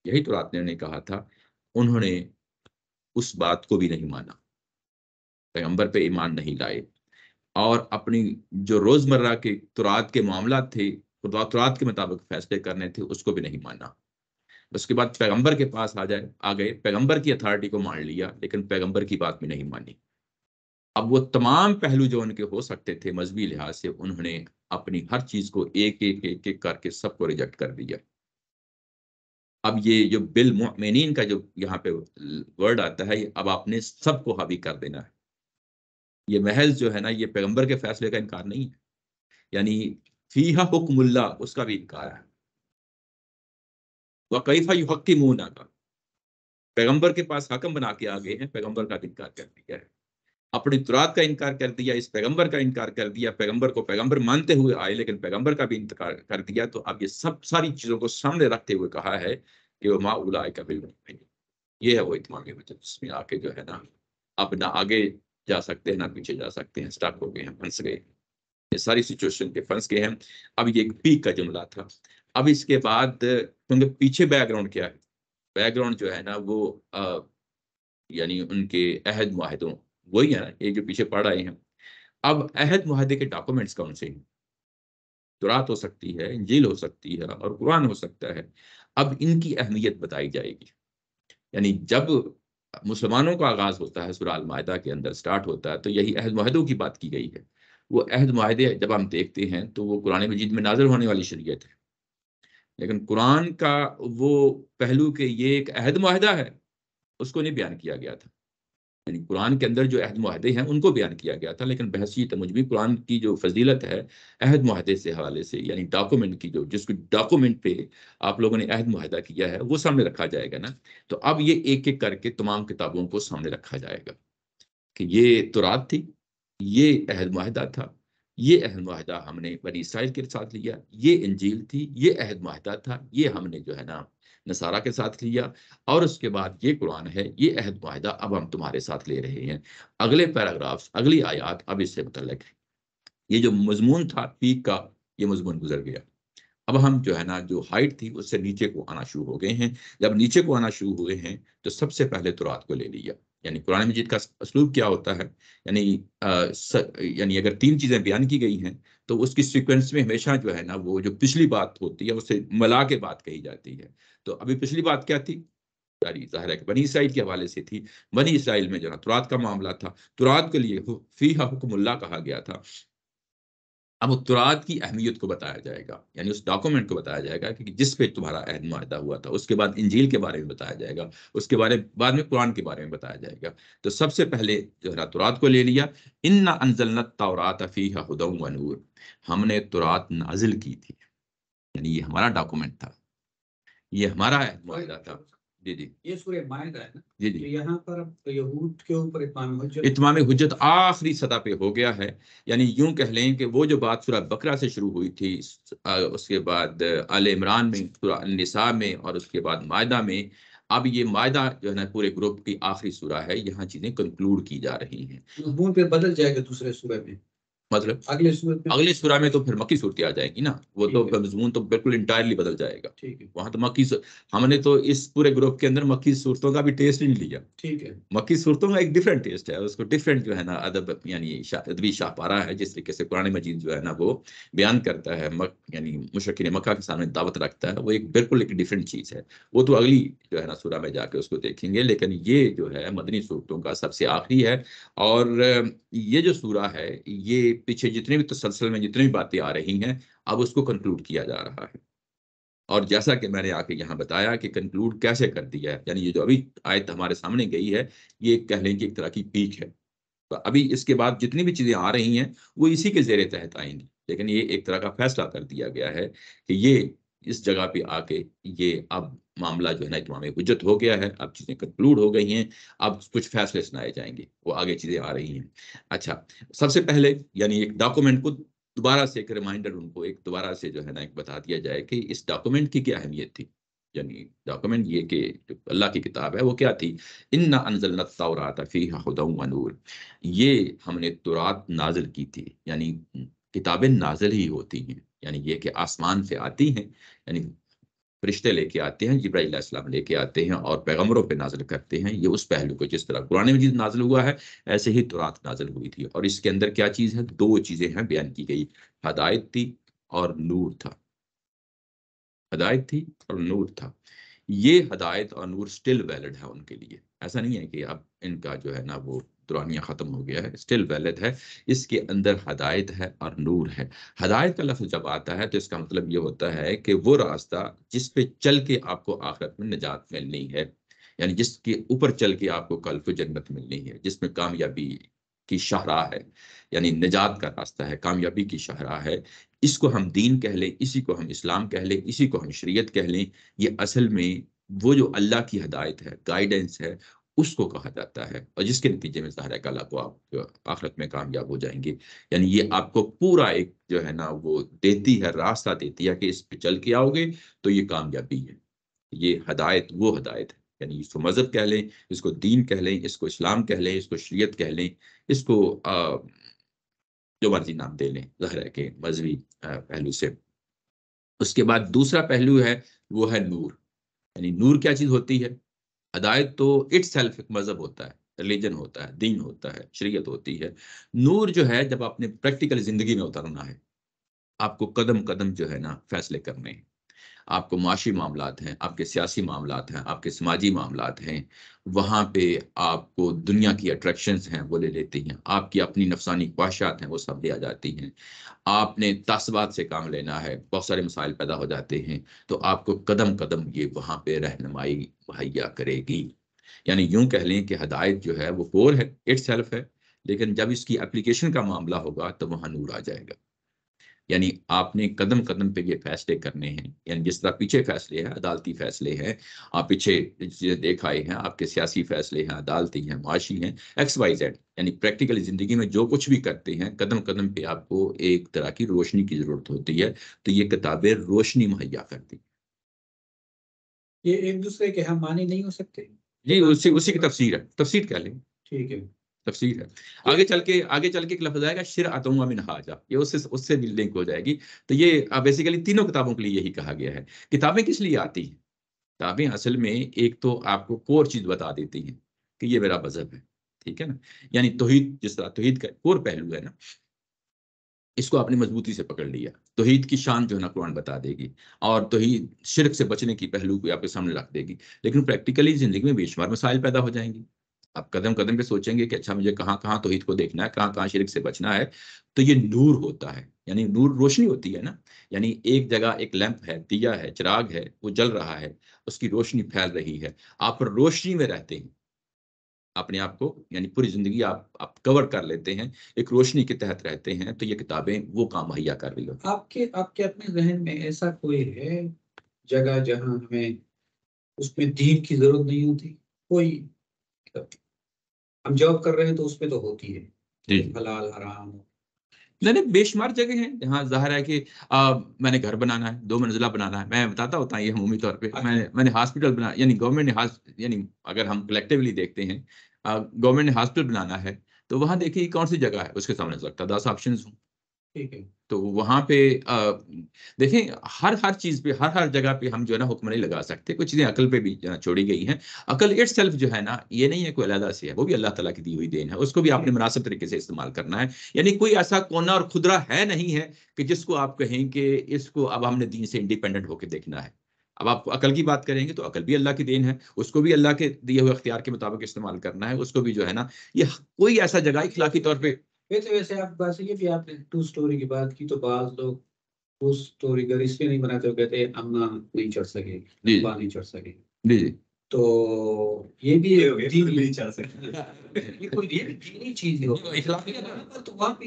यही तुरात ने उन्हें कहा था उन्होंने उस बात को भी नहीं माना पैगंबर पे ईमान नहीं लाए और अपनी जो रोजमर्रा के तुरात के मामला थे तुरात के मुताबिक फैसले करने थे उसको भी नहीं माना उसके बाद पैगंबर के पास आ जाए आ गए पैगंबर की अथॉरिटी को मान लिया लेकिन पैगंबर की बात भी नहीं मानी अब वो तमाम पहलू जो उनके हो सकते थे मजहबी लिहाज से उन्होंने अपनी हर चीज को एक एक एक एक करके सबको रिजेक्ट कर दिया अब ये जो बिल मोमिन का जो यहाँ पे वर्ड आता है अब आपने सबको हावी कर देना है ये महज जो है ना ये पैगंबर के फैसले का इनकार नहीं है यानी फीहा हुक्मुल्ला उसका भी इनकार है व कैफा युहक्की मुँह नाका पैगंबर के पास हकम बना के आ गए हैं पैगंबर का इनकार कर दिया है अपनी तुरात का इनकार कर दिया इस पैगंबर का इनकार कर दिया पैगंबर को पैगंबर मानते हुए आए लेकिन पैगंबर का भी इनकार कर दिया तो अब ये सब सारी चीज़ों को सामने रखते हुए कहा है कि वो माँ उलाए का बिल्कुल ये है वो इतमाम वजन जिसमें आके जो है ना अब ना आगे जा सकते हैं ना पीछे जा सकते हैं स्टार्ट हो गए हैं फंस गए ये सारी सिचुएशन के फंस गए हैं अब ये एक पीक का जुमला था अब इसके बाद तो उनके पीछे बैकग्राउंड क्या है बैकग्राउंड जो है ना वो यानी उनके अहद माहदों वही है ना ये जो पीछे पढ़ आए हैं अब अहद माहे के डॉक्यूमेंट्स कौन से हैं तुरात हो सकती है इंजील हो सकती है और कुरान हो सकता है अब इनकी अहमियत बताई जाएगी यानी जब मुसलमानों का आगाज होता है सुराल माहा के अंदर स्टार्ट होता है तो यही अहद माहदों की बात की गई है वो अहद माहे जब हम देखते हैं तो वो कुरान मजीद में नाजर होने वाली शरीयत है लेकिन कुरान का वो पहलू के ये एक अहद माहदा है उसको नहीं बयान किया गया था यानी कुरान के अंदर जो अहद माहदे हैं उनको बयान किया गया था लेकिन बहसी तमजबी कुरान की जो फजीलत है अहद माहदे से हवाले से यानी डॉक्यूमेंट की जो जिसको डॉक्यूमेंट पे आप लोगों ने अहद माहदा किया है वो सामने रखा जाएगा ना तो अब ये एक एक करके तमाम किताबों को सामने रखा जाएगा कि ये तुरात थी ये अहद माहदा था ये अहद माहदा हमने बनी इसराइल के साथ लिया ये इंजील थी ये अहद माहदा था ये हमने जो है ना नसारा के साथ लिया और उसके बाद ये कुरान है ये अहद माहदा अब हम तुम्हारे साथ ले रहे हैं अगले पैराग्राफ्स अगली आयात अब इससे मुतल है ये जो मजमून था पीक का ये मजमून गुजर गया अब हम जो है ना जो हाइट थी उससे नीचे को आना शुरू हो गए हैं जब नीचे को आना शुरू हुए हैं तो सबसे पहले तुरात को ले लिया यानी कुरान मजीद का असलूब क्या होता है यानी यानी अगर तीन चीज़ें बयान की गई हैं तो उसकी सीक्वेंस में हमेशा जो है ना वो जो पिछली बात होती है उसे मला के बात कही जाती है तो अभी पिछली बात क्या थी जारी जाहिर है कि बनी इसराइल के हवाले से थी बनी इसराइल में जो है तुरात का मामला था तुरात के लिए फी हकमुल्ला कहा गया था अब उत्तराद की अहमियत को बताया जाएगा यानी उस डॉक्यूमेंट को बताया जाएगा कि जिस पे तुम्हारा अहद माह हुआ था उसके बाद इंजील के बारे में बताया जाएगा उसके बारे बाद में कुरान के बारे में बताया जाएगा तो सबसे पहले जो है तुरात को ले लिया इन ना अनजलनत तौरात अफी हदम नूर हमने तुरात नाजिल की थी यानी ये हमारा डॉक्यूमेंट था ये हमारा अहद माह था जी जी ये सूर्य मायदा है ना जी जी तो यहाँ पर तो इतमाम आखिरी सतह पे हो गया है यानी यूं कह लें कि वो जो बात सूरह बकरा से शुरू हुई थी उसके बाद अल इमरान में सूरह निसा में और उसके बाद मायदा में अब ये मायदा जो है ना पूरे ग्रुप की आखिरी सूरह है यहाँ चीजें कंक्लूड की जा रही हैं बदल जाएगा दूसरे सूरह में मतलब अगले सूरत अगले सूरा में तो फिर मक्की सूरती आ जाएगी ना वो तो मजमून तो बिल्कुल इंटायरली बदल जाएगा ठीक है वहां तो मक्की हमने तो इस पूरे ग्रुप के अंदर मक्की सूरतों का भी टेस्ट नहीं लिया ठीक है मक्की सूरतों का एक डिफरेंट टेस्ट है उसको डिफरेंट जो है ना अदब यानी अदबी शाहपारा है जिस तरीके से पुरानी मजीद जो है ना वो बयान करता है मक यानी मुशक्की मक्का के सामने दावत रखता है वो एक बिल्कुल एक डिफरेंट चीज़ है वो तो अगली जो है ना सूरा में जाकर उसको देखेंगे लेकिन ये जो है मदनी सूरतों का सबसे आखिरी है और ये जो सूरा है ये पीछे जितने भी तसलसल में जितनी भी बातें आ रही हैं अब उसको कंक्लूड किया जा रहा है और जैसा कि मैंने आके यहाँ बताया कि कंक्लूड कैसे कर दिया है यानी ये जो अभी आयत हमारे सामने गई है ये कह लें कि एक तरह की पीक है तो अभी इसके बाद जितनी भी चीज़ें आ रही हैं वो इसी के जेर तहत आएंगी लेकिन ये एक तरह का फैसला कर दिया गया है कि ये इस जगह पे आके ये अब मामला जो है ना इतमाम हजत हो गया है अब चीज़ें कंक्लूड हो गई हैं अब कुछ फैसले सुनाए जाएंगे वो आगे चीज़ें आ रही हैं अच्छा सबसे पहले यानी एक डॉक्यूमेंट को दोबारा से एक रिमाइंडर उनको एक दोबारा से जो है ना एक बता दिया जाए कि इस डॉक्यूमेंट की क्या अहमियत थी यानी डॉक्यूमेंट ये कि जो अल्लाह की किताब है वो क्या थी इन्ना अनजल नफी फ़ी ये हमने तुरात नाजिल की थी यानी किताबें नाजिल ही होती हैं यानी ये कि आसमान से आती हैं यानी फरिश्ते लेके आते हैं जब्राईसम लेके आते हैं और पैगम्बरों पर नाजिल करते हैं ये उस पहलू को जिस तरह कुरान मजीद नाजिल हुआ है ऐसे ही तुरात नाजल हुई थी और इसके अंदर क्या चीज़ है दो चीज़ें हैं बयान की गई हदायत थी और नूर था हदायत थी और नूर था ये हदायत और नूर स्टिल वैलिड है उनके लिए ऐसा नहीं है कि अब इनका जो है ना वो कुरानिया ख़त्म हो गया है स्टिल वैलिड है इसके अंदर हदायत है और नूर है हदायत का लफ्ज़ जब आता है तो इसका मतलब ये होता है कि वो रास्ता जिस पे चल के आपको आखिरत में निजात मिलनी है यानी जिसके ऊपर चल के आपको कल को जन्नत मिलनी है जिसमें कामयाबी की शाहरा है यानी निजात का रास्ता है कामयाबी की शाहरा है इसको हम दीन कह लें इसी को हम इस्लाम कह लें इसी को हम शरीयत कह लें ये असल में वो जो अल्लाह की हदायत है गाइडेंस है उसको कहा जाता है और जिसके नतीजे में सहारा कला को आप आखिरत में कामयाब हो जाएंगे यानी ये आपको पूरा एक जो है ना वो देती है रास्ता देती है कि इस पे चल के आओगे तो ये कामयाबी है ये हदायत वो हदायत है यानी इसको मज़हब कह लें इसको दीन कह लें इसको इस्लाम कह लें इसको शरीयत कह लें इसको जो मर्जी नाम दे लें जहर के मजहबी पहलू से उसके बाद दूसरा पहलू है वो है नूर यानी नूर क्या चीज़ होती है अदायत तो इट सेल्फ एक मजहब होता है रिलीजन होता है दीन होता है शरीयत होती है नूर जो है जब आपने प्रैक्टिकल जिंदगी में उतरना है आपको कदम कदम जो है ना फैसले करने हैं आपको माशी मामला हैं आपके सियासी मामला हैं आपके समाजी मामला हैं वहाँ पे आपको दुनिया की अट्रैक्शन हैं वो ले लेती हैं आपकी अपनी नफसानी ख्वाहिशात हैं वो सब ले आ जाती हैं आपने तस्बात से काम लेना है बहुत सारे मसाइल पैदा हो जाते हैं तो आपको कदम कदम ये वहाँ पे रहनमाई मुहैया करेगी यानी यूं कह लें कि हदायत जो है वो फोर है इट्स है लेकिन जब इसकी एप्लीकेशन का मामला होगा तो वहाँ नूर आ जाएगा यानी आपने कदम कदम पे ये फैसले करने हैं यानी जिस तरह पीछे फैसले हैं अदालती फैसले हैं आप पीछे देख आए हैं आपके सियासी फैसले हैं अदालती हैं माशी हैं एक्स वाई जेड यानी प्रैक्टिकली ज़िंदगी में जो कुछ भी करते हैं कदम कदम पे आपको एक तरह की रोशनी की ज़रूरत होती है तो ये किताबें रोशनी मुहैया करती ये एक दूसरे के हम मानी नहीं हो सकते जी उसी उसी की तफसीर है तफसीर कह लें ठीक है तफसीर है आगे चल के आगे चल के एक लफ्ज आएगा शिर अतुमा मिन हाजा ये उससे उससे भी लिंक हो जाएगी तो ये बेसिकली तीनों किताबों के लिए यही कहा गया है किताबें किस लिए आती हैं किताबें असल में एक तो आपको कोर चीज़ बता देती हैं कि ये मेरा मजहब है ठीक है ना यानी तोहहीद जिस तरह तोहहीद का कोर पहलू है ना इसको आपने मजबूती से पकड़ लिया तोहीद की शान जो है ना कुरान बता देगी और तोहीद शिरक से बचने की पहलू को आपके सामने रख देगी लेकिन प्रैक्टिकली ज़िंदगी में बेशुमार मसाइल पैदा हो जाएंगे आप कदम कदम पे सोचेंगे कि अच्छा मुझे कहाँ कहाँ तोहहीद को देखना है कहाँ कहाँ शिरक से बचना है तो ये नूर होता है यानी नूर रोशनी होती है ना यानी एक जगह एक लैंप है दिया है चिराग है वो जल रहा है उसकी रोशनी फैल रही है आप रोशनी में रहते हैं अपने आप को यानी पूरी ज़िंदगी आप आप कवर कर लेते हैं एक रोशनी के तहत रहते हैं तो ये किताबें वो काम मुहैया कर रही होती आपके आपके अपने जहन में ऐसा कोई है जगह जहां हमें उसमें दीन की जरूरत नहीं होती कोई हम जॉब कर रहे हैं तो उसमें तो होती है हलाल हराम नहीं बेशुमार जगह है जहाँ जाहिर है कि आ, मैंने घर बनाना है दो मंजिला बनाना है मैं बताता होता हूँ ये अमूमी तौर पे अच्छा। मैंने मैंने हॉस्पिटल बना यानी गवर्नमेंट ने यानी अगर हम कलेक्टिवली देखते हैं गवर्नमेंट ने हॉस्पिटल बनाना है तो वहाँ देखिए कौन सी जगह है उसके सामने है दस ऑप्शन हूँ तो वहां पे देखें हर हर चीज़ पे हर हर जगह पे हम जो है ना हुक्म नहीं लगा सकते कुछ चीज़ें अकल पे भी छोड़ी गई हैं अकल इट सेल्फ जो है ना ये नहीं है कोई अलहदा से है वो भी अल्लाह तला की दी हुई देन है उसको भी आपने मुनासिब तरीके से इस्तेमाल करना है यानी कोई ऐसा कोना और खुदरा है नहीं है कि जिसको आप कहें कि इसको अब हमने दीन से इंडिपेंडेंट होकर देखना है अब आप अकल की बात करेंगे तो अकल भी अल्लाह की देन है उसको भी अल्लाह के दिए हुए अख्तियार के मुताबिक इस्तेमाल करना है उसको भी जो है ना ये कोई ऐसा जगह इखलाकी तौर पर वैसे तो वैसे आप बात सही है कि आपने टू स्टोरी की बात की तो बाद लोग टू स्टोरी अगर इसलिए नहीं बनाते हो कहते अम्मा नहीं चढ़ सके नहीं चढ़ सके जी जी तो ये भी दीनी तो चीज तो, तो वहाँ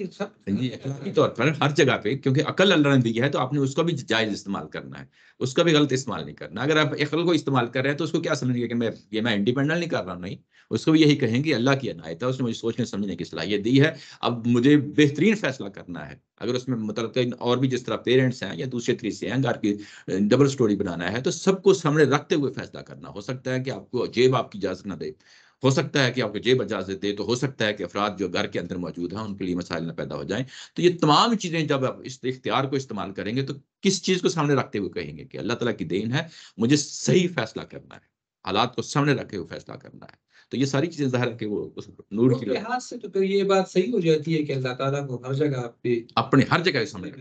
तौर पर हर जगह पे क्योंकि अकल अल्लाह ने दी है तो आपने उसको भी जायज इस्तेमाल करना है उसका भी गलत इस्तेमाल नहीं करना अगर आप अकल को इस्तेमाल कर रहे हैं तो उसको क्या समझिए कि मैं ये मैं इंडिपेंडेंट नहीं कर रहा हूँ नहीं उसको भी यही कहेंगे अल्लाह की अनायत है उसने मुझे सोचने समझने की सलाहियत दी है अब मुझे बेहतरीन फैसला करना है अगर उसमें मतलब और भी जिस तरह पेरेंट्स हैं या दूसरे तरीके से हैं घर की डबल स्टोरी बनाना है तो सबको सामने रखते हुए फैसला करना हो सकता है कि आपको जेब आपकी इजाजत ना दे हो सकता है कि आपको जेब इजाजत दे तो हो सकता है कि अफराद जो घर के अंदर मौजूद हैं उनके लिए मसाइल ना पैदा हो जाए तो ये तमाम चीज़ें जब आप इस इख्तियार को इस्तेमाल करेंगे तो किस चीज़ को सामने रखते हुए कहेंगे कि अल्लाह तला की देन है मुझे सही फैसला करना है हालात को सामने रखे हुए फैसला करना है तो ये सारी चीजें जाहिर के वो उस नूर तो की लिहाज से तो फिर ये बात सही हो जाती है कि अल्लाह ताला को हर जगह पे अपने हर जगह समझ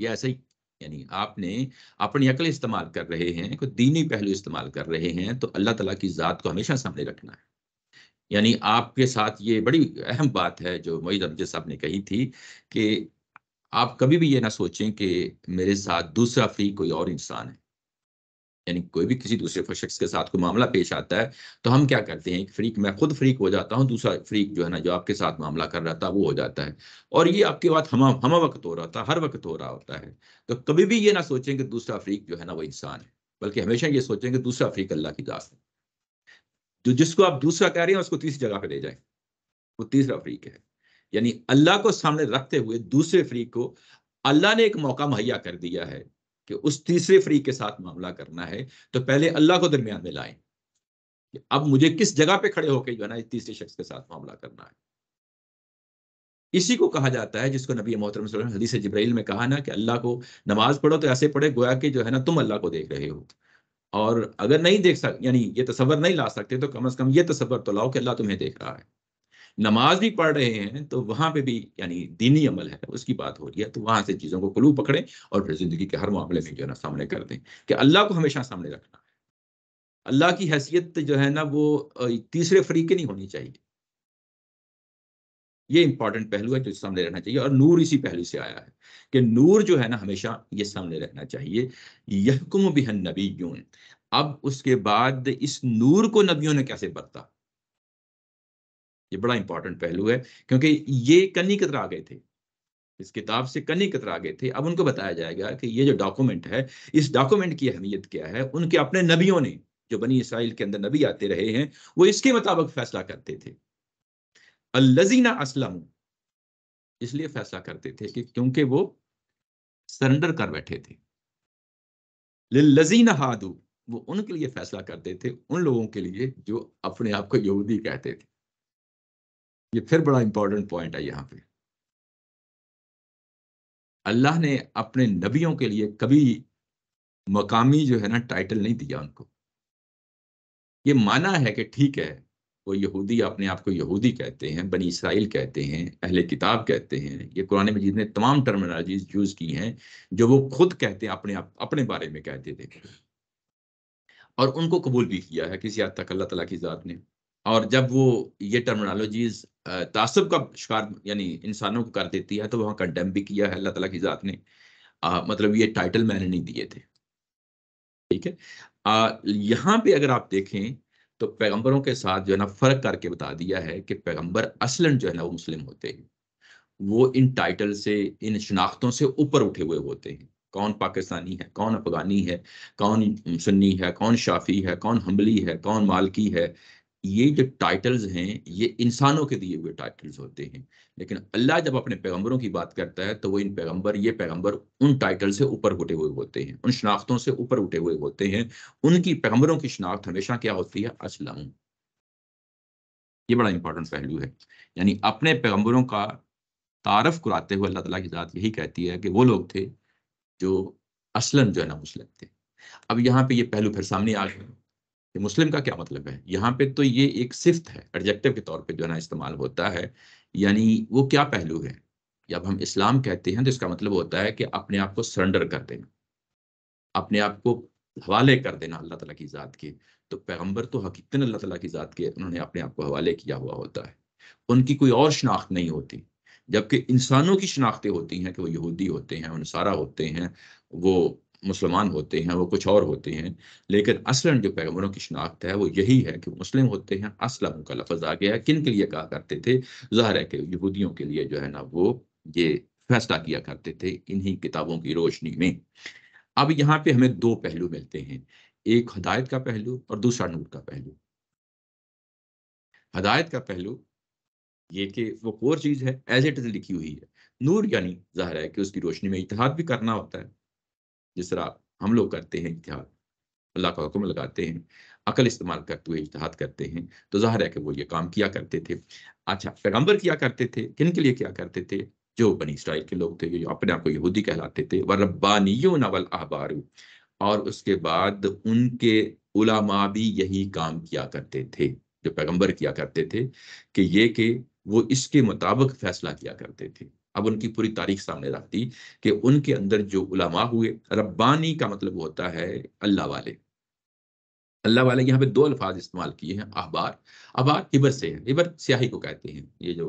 ये ऐसे ही यानी आपने अपनी अकल इस्तेमाल कर रहे हैं कोई दीनी पहलू इस्तेमाल कर रहे हैं तो अल्लाह तला की ज़ात को हमेशा सामने रखना है यानी आपके साथ ये बड़ी अहम बात है जो मईद अमजद साहब ने कही थी कि आप कभी भी ये ना सोचें कि मेरे साथ दूसरा फ्री कोई और इंसान है यानी कोई भी किसी दूसरे शख्स के साथ कोई मामला पेश आता है तो हम क्या करते हैं एक फ्रीक मैं खुद फ्रीक हो जाता हूँ दूसरा फ्रीक जो है ना जो आपके साथ मामला कर रहा था वो हो जाता है और ये आपके बात हम हम वक्त हो रहा था हर वक्त हो रहा होता है तो कभी भी ये ना सोचें कि दूसरा फ्रीक जो है ना वो इंसान है बल्कि हमेशा ये सोचें कि दूसरा फ्रीक अल्लाह की दास है जो जिसको आप दूसरा कह रहे हैं उसको तीसरी जगह पर ले जाए वो तीसरा फ्रीक है यानी अल्लाह को सामने रखते हुए दूसरे फ्रीक को अल्लाह ने एक मौका मुहैया कर दिया है कि उस तीसरे फरीक के साथ मामला करना है तो पहले अल्लाह को दरमियान में लाएं कि अब मुझे किस जगह पे खड़े होकर जो है ना इस तीसरे शख्स के साथ मामला करना है इसी को कहा जाता है जिसको नबी मोहतरम हदीस जब्राइल में कहा ना कि अल्लाह को नमाज पढ़ो तो ऐसे पढ़े गोया कि जो है ना तुम अल्लाह को देख रहे हो और अगर नहीं देख सक यानी ये तस्वर नहीं ला सकते तो कम अज़ कम ये तस्वर तो लाओ कि अल्लाह तुम्हें देख रहा है नमाज भी पढ़ रहे हैं तो वहां पे भी यानी दीनी अमल है उसकी बात हो रही है तो वहां से चीज़ों को कलू पकड़ें और फिर ज़िंदगी के हर मामले में जो है ना सामने कर दें कि अल्लाह को हमेशा सामने रखना है अल्लाह की हैसियत जो है ना वो तीसरे फरीक की नहीं होनी चाहिए ये इंपॉर्टेंट पहलू है जो सामने रहना चाहिए और नूर इसी पहलू से आया है कि नूर जो है ना हमेशा ये सामने रहना चाहिए यहकुम बिहन नबी अब उसके बाद इस नूर को नबियों ने कैसे बरता ये बड़ा इंपॉर्टेंट पहलू है क्योंकि ये कन्नी कतरा गए थे इस किताब से कन्नी कतरा गए थे अब उनको बताया जाएगा कि ये जो डॉक्यूमेंट है इस डॉक्यूमेंट की अहमियत क्या है उनके अपने नबियों ने जो बनी इसराइल के अंदर नबी आते रहे हैं वो इसके मुताबिक फैसला करते थे अल्लजीना असलम इसलिए फैसला करते थे कि क्योंकि वो सरेंडर कर बैठे थे लजीना हादू वो उनके लिए फैसला करते थे उन लोगों के लिए जो अपने आप को यहूदी कहते थे ये फिर बड़ा इंपॉर्टेंट पॉइंट है यहाँ पे अल्लाह ने अपने नबियों के लिए कभी मकामी जो है ना टाइटल नहीं दिया उनको ये माना है कि ठीक है वो यहूदी अपने आप को यहूदी कहते हैं बनी इसराइल कहते हैं अहले किताब कहते हैं ये कुरान मजीद ने तमाम टर्मिनोलॉजीज यूज की हैं जो वो खुद कहते हैं अपने आप अपने बारे में कहते थे और उनको कबूल भी किया है किसी हद तक अल्लाह तला की ज़ात ने और जब वो ये टर्मिनोलॉजीज तासब का शिकार यानी इंसानों को कर देती है तो वहां कंडेम भी किया है अल्लाह तला की ज़ात ने आ, मतलब ये टाइटल मैंने नहीं दिए थे ठीक है यहाँ पे अगर आप देखें तो पैगंबरों के साथ जो है ना फ़र्क करके बता दिया है कि पैगंबर असलन जो है ना वो मुस्लिम होते हैं वो इन टाइटल से इन शनाख्तों से ऊपर उठे हुए होते हैं कौन पाकिस्तानी है कौन अफगानी है कौन सुन्नी है कौन शाफी है कौन हमली है कौन मालकी है ये जो टाइटल्स हैं ये इंसानों के दिए हुए टाइटल्स होते हैं लेकिन अल्लाह जब अपने पैगंबरों की बात करता है तो वो इन पैगंबर ये पैगंबर उन टाइटल से ऊपर उठे हुए होते हैं उन शनाख्तों से ऊपर उठे हुए होते हैं उनकी पैगंबरों की शनाख्त हमेशा क्या होती है असलम ये बड़ा इंपॉर्टेंट पहलू है यानी अपने पैगंबरों का तारफ कराते हुए अल्लाह तला की ज़ात यही कहती है कि वो लोग थे जो असलम जो है ना मुस्लिम थे अब यहाँ पे ये पहलू फिर सामने आ गया कि मुस्लिम का क्या मतलब है यहाँ पे तो ये एक सिफ्त है एडजेक्टिव के तौर पे जो है ना इस्तेमाल होता है यानी वो क्या पहलू है जब हम इस्लाम कहते हैं तो इसका मतलब होता है कि अपने आप को सरेंडर कर देना अपने आप को हवाले कर देना अल्लाह तला की ज़ात के तो पैगम्बर तो हकीकता अल्लाह तला की ज़ात के उन्होंने अपने आप को हवाले किया हुआ होता है उनकी कोई और शनाख्त नहीं होती जबकि इंसानों की शनाख्तें होती हैं कि वो यहूदी होते हैं नसारा होते हैं वो मुसलमान होते हैं वो कुछ और होते हैं लेकिन असलन जो पैगम्बरों की शनाख्त है वो यही है कि मुस्लिम होते हैं असलम का लफज आ गया किन के लिए कहा करते थे जहर है कि यहूदियों के लिए जो है ना वो ये फैसला किया करते थे इन्हीं किताबों की रोशनी में अब यहाँ पे हमें दो पहलू मिलते हैं एक हदायत का पहलू और दूसरा नूर का पहलू हदायत का पहलू ये कि वो कोर चीज़ है एज इट इज़ लिखी हुई है नूर यानी जाहिर है कि उसकी रोशनी में इतिहाद भी करना होता है जिस तरह हम लोग करते हैं इतिहाद अल्लाह का हुक्म लगाते हैं अकल इस्तेमाल करते हुए इतिहाद करते हैं तो ज़ाहिर है कि वो ये काम किया करते थे अच्छा पैगम्बर किया करते थे किन के लिए किया करते थे जो बनी इसराइल के लोग थे जो अपने आप को यहूदी कहलाते थे व रब्बानियों नवल अहबारू और उसके बाद उनके उलामा भी यही काम किया करते थे जो पैगंबर किया करते थे कि ये कि वो इसके मुताबिक फैसला किया करते थे अब उनकी पूरी तारीख सामने रख दी कि उनके अंदर जो उलमा हुए रब्बानी का मतलब होता है अल्लाह वाले अल्लाह वाले यहाँ पे दो अल्फाज इस्तेमाल किए हैं अहबार अहबार इबर से है इबर स्याही को कहते हैं ये जो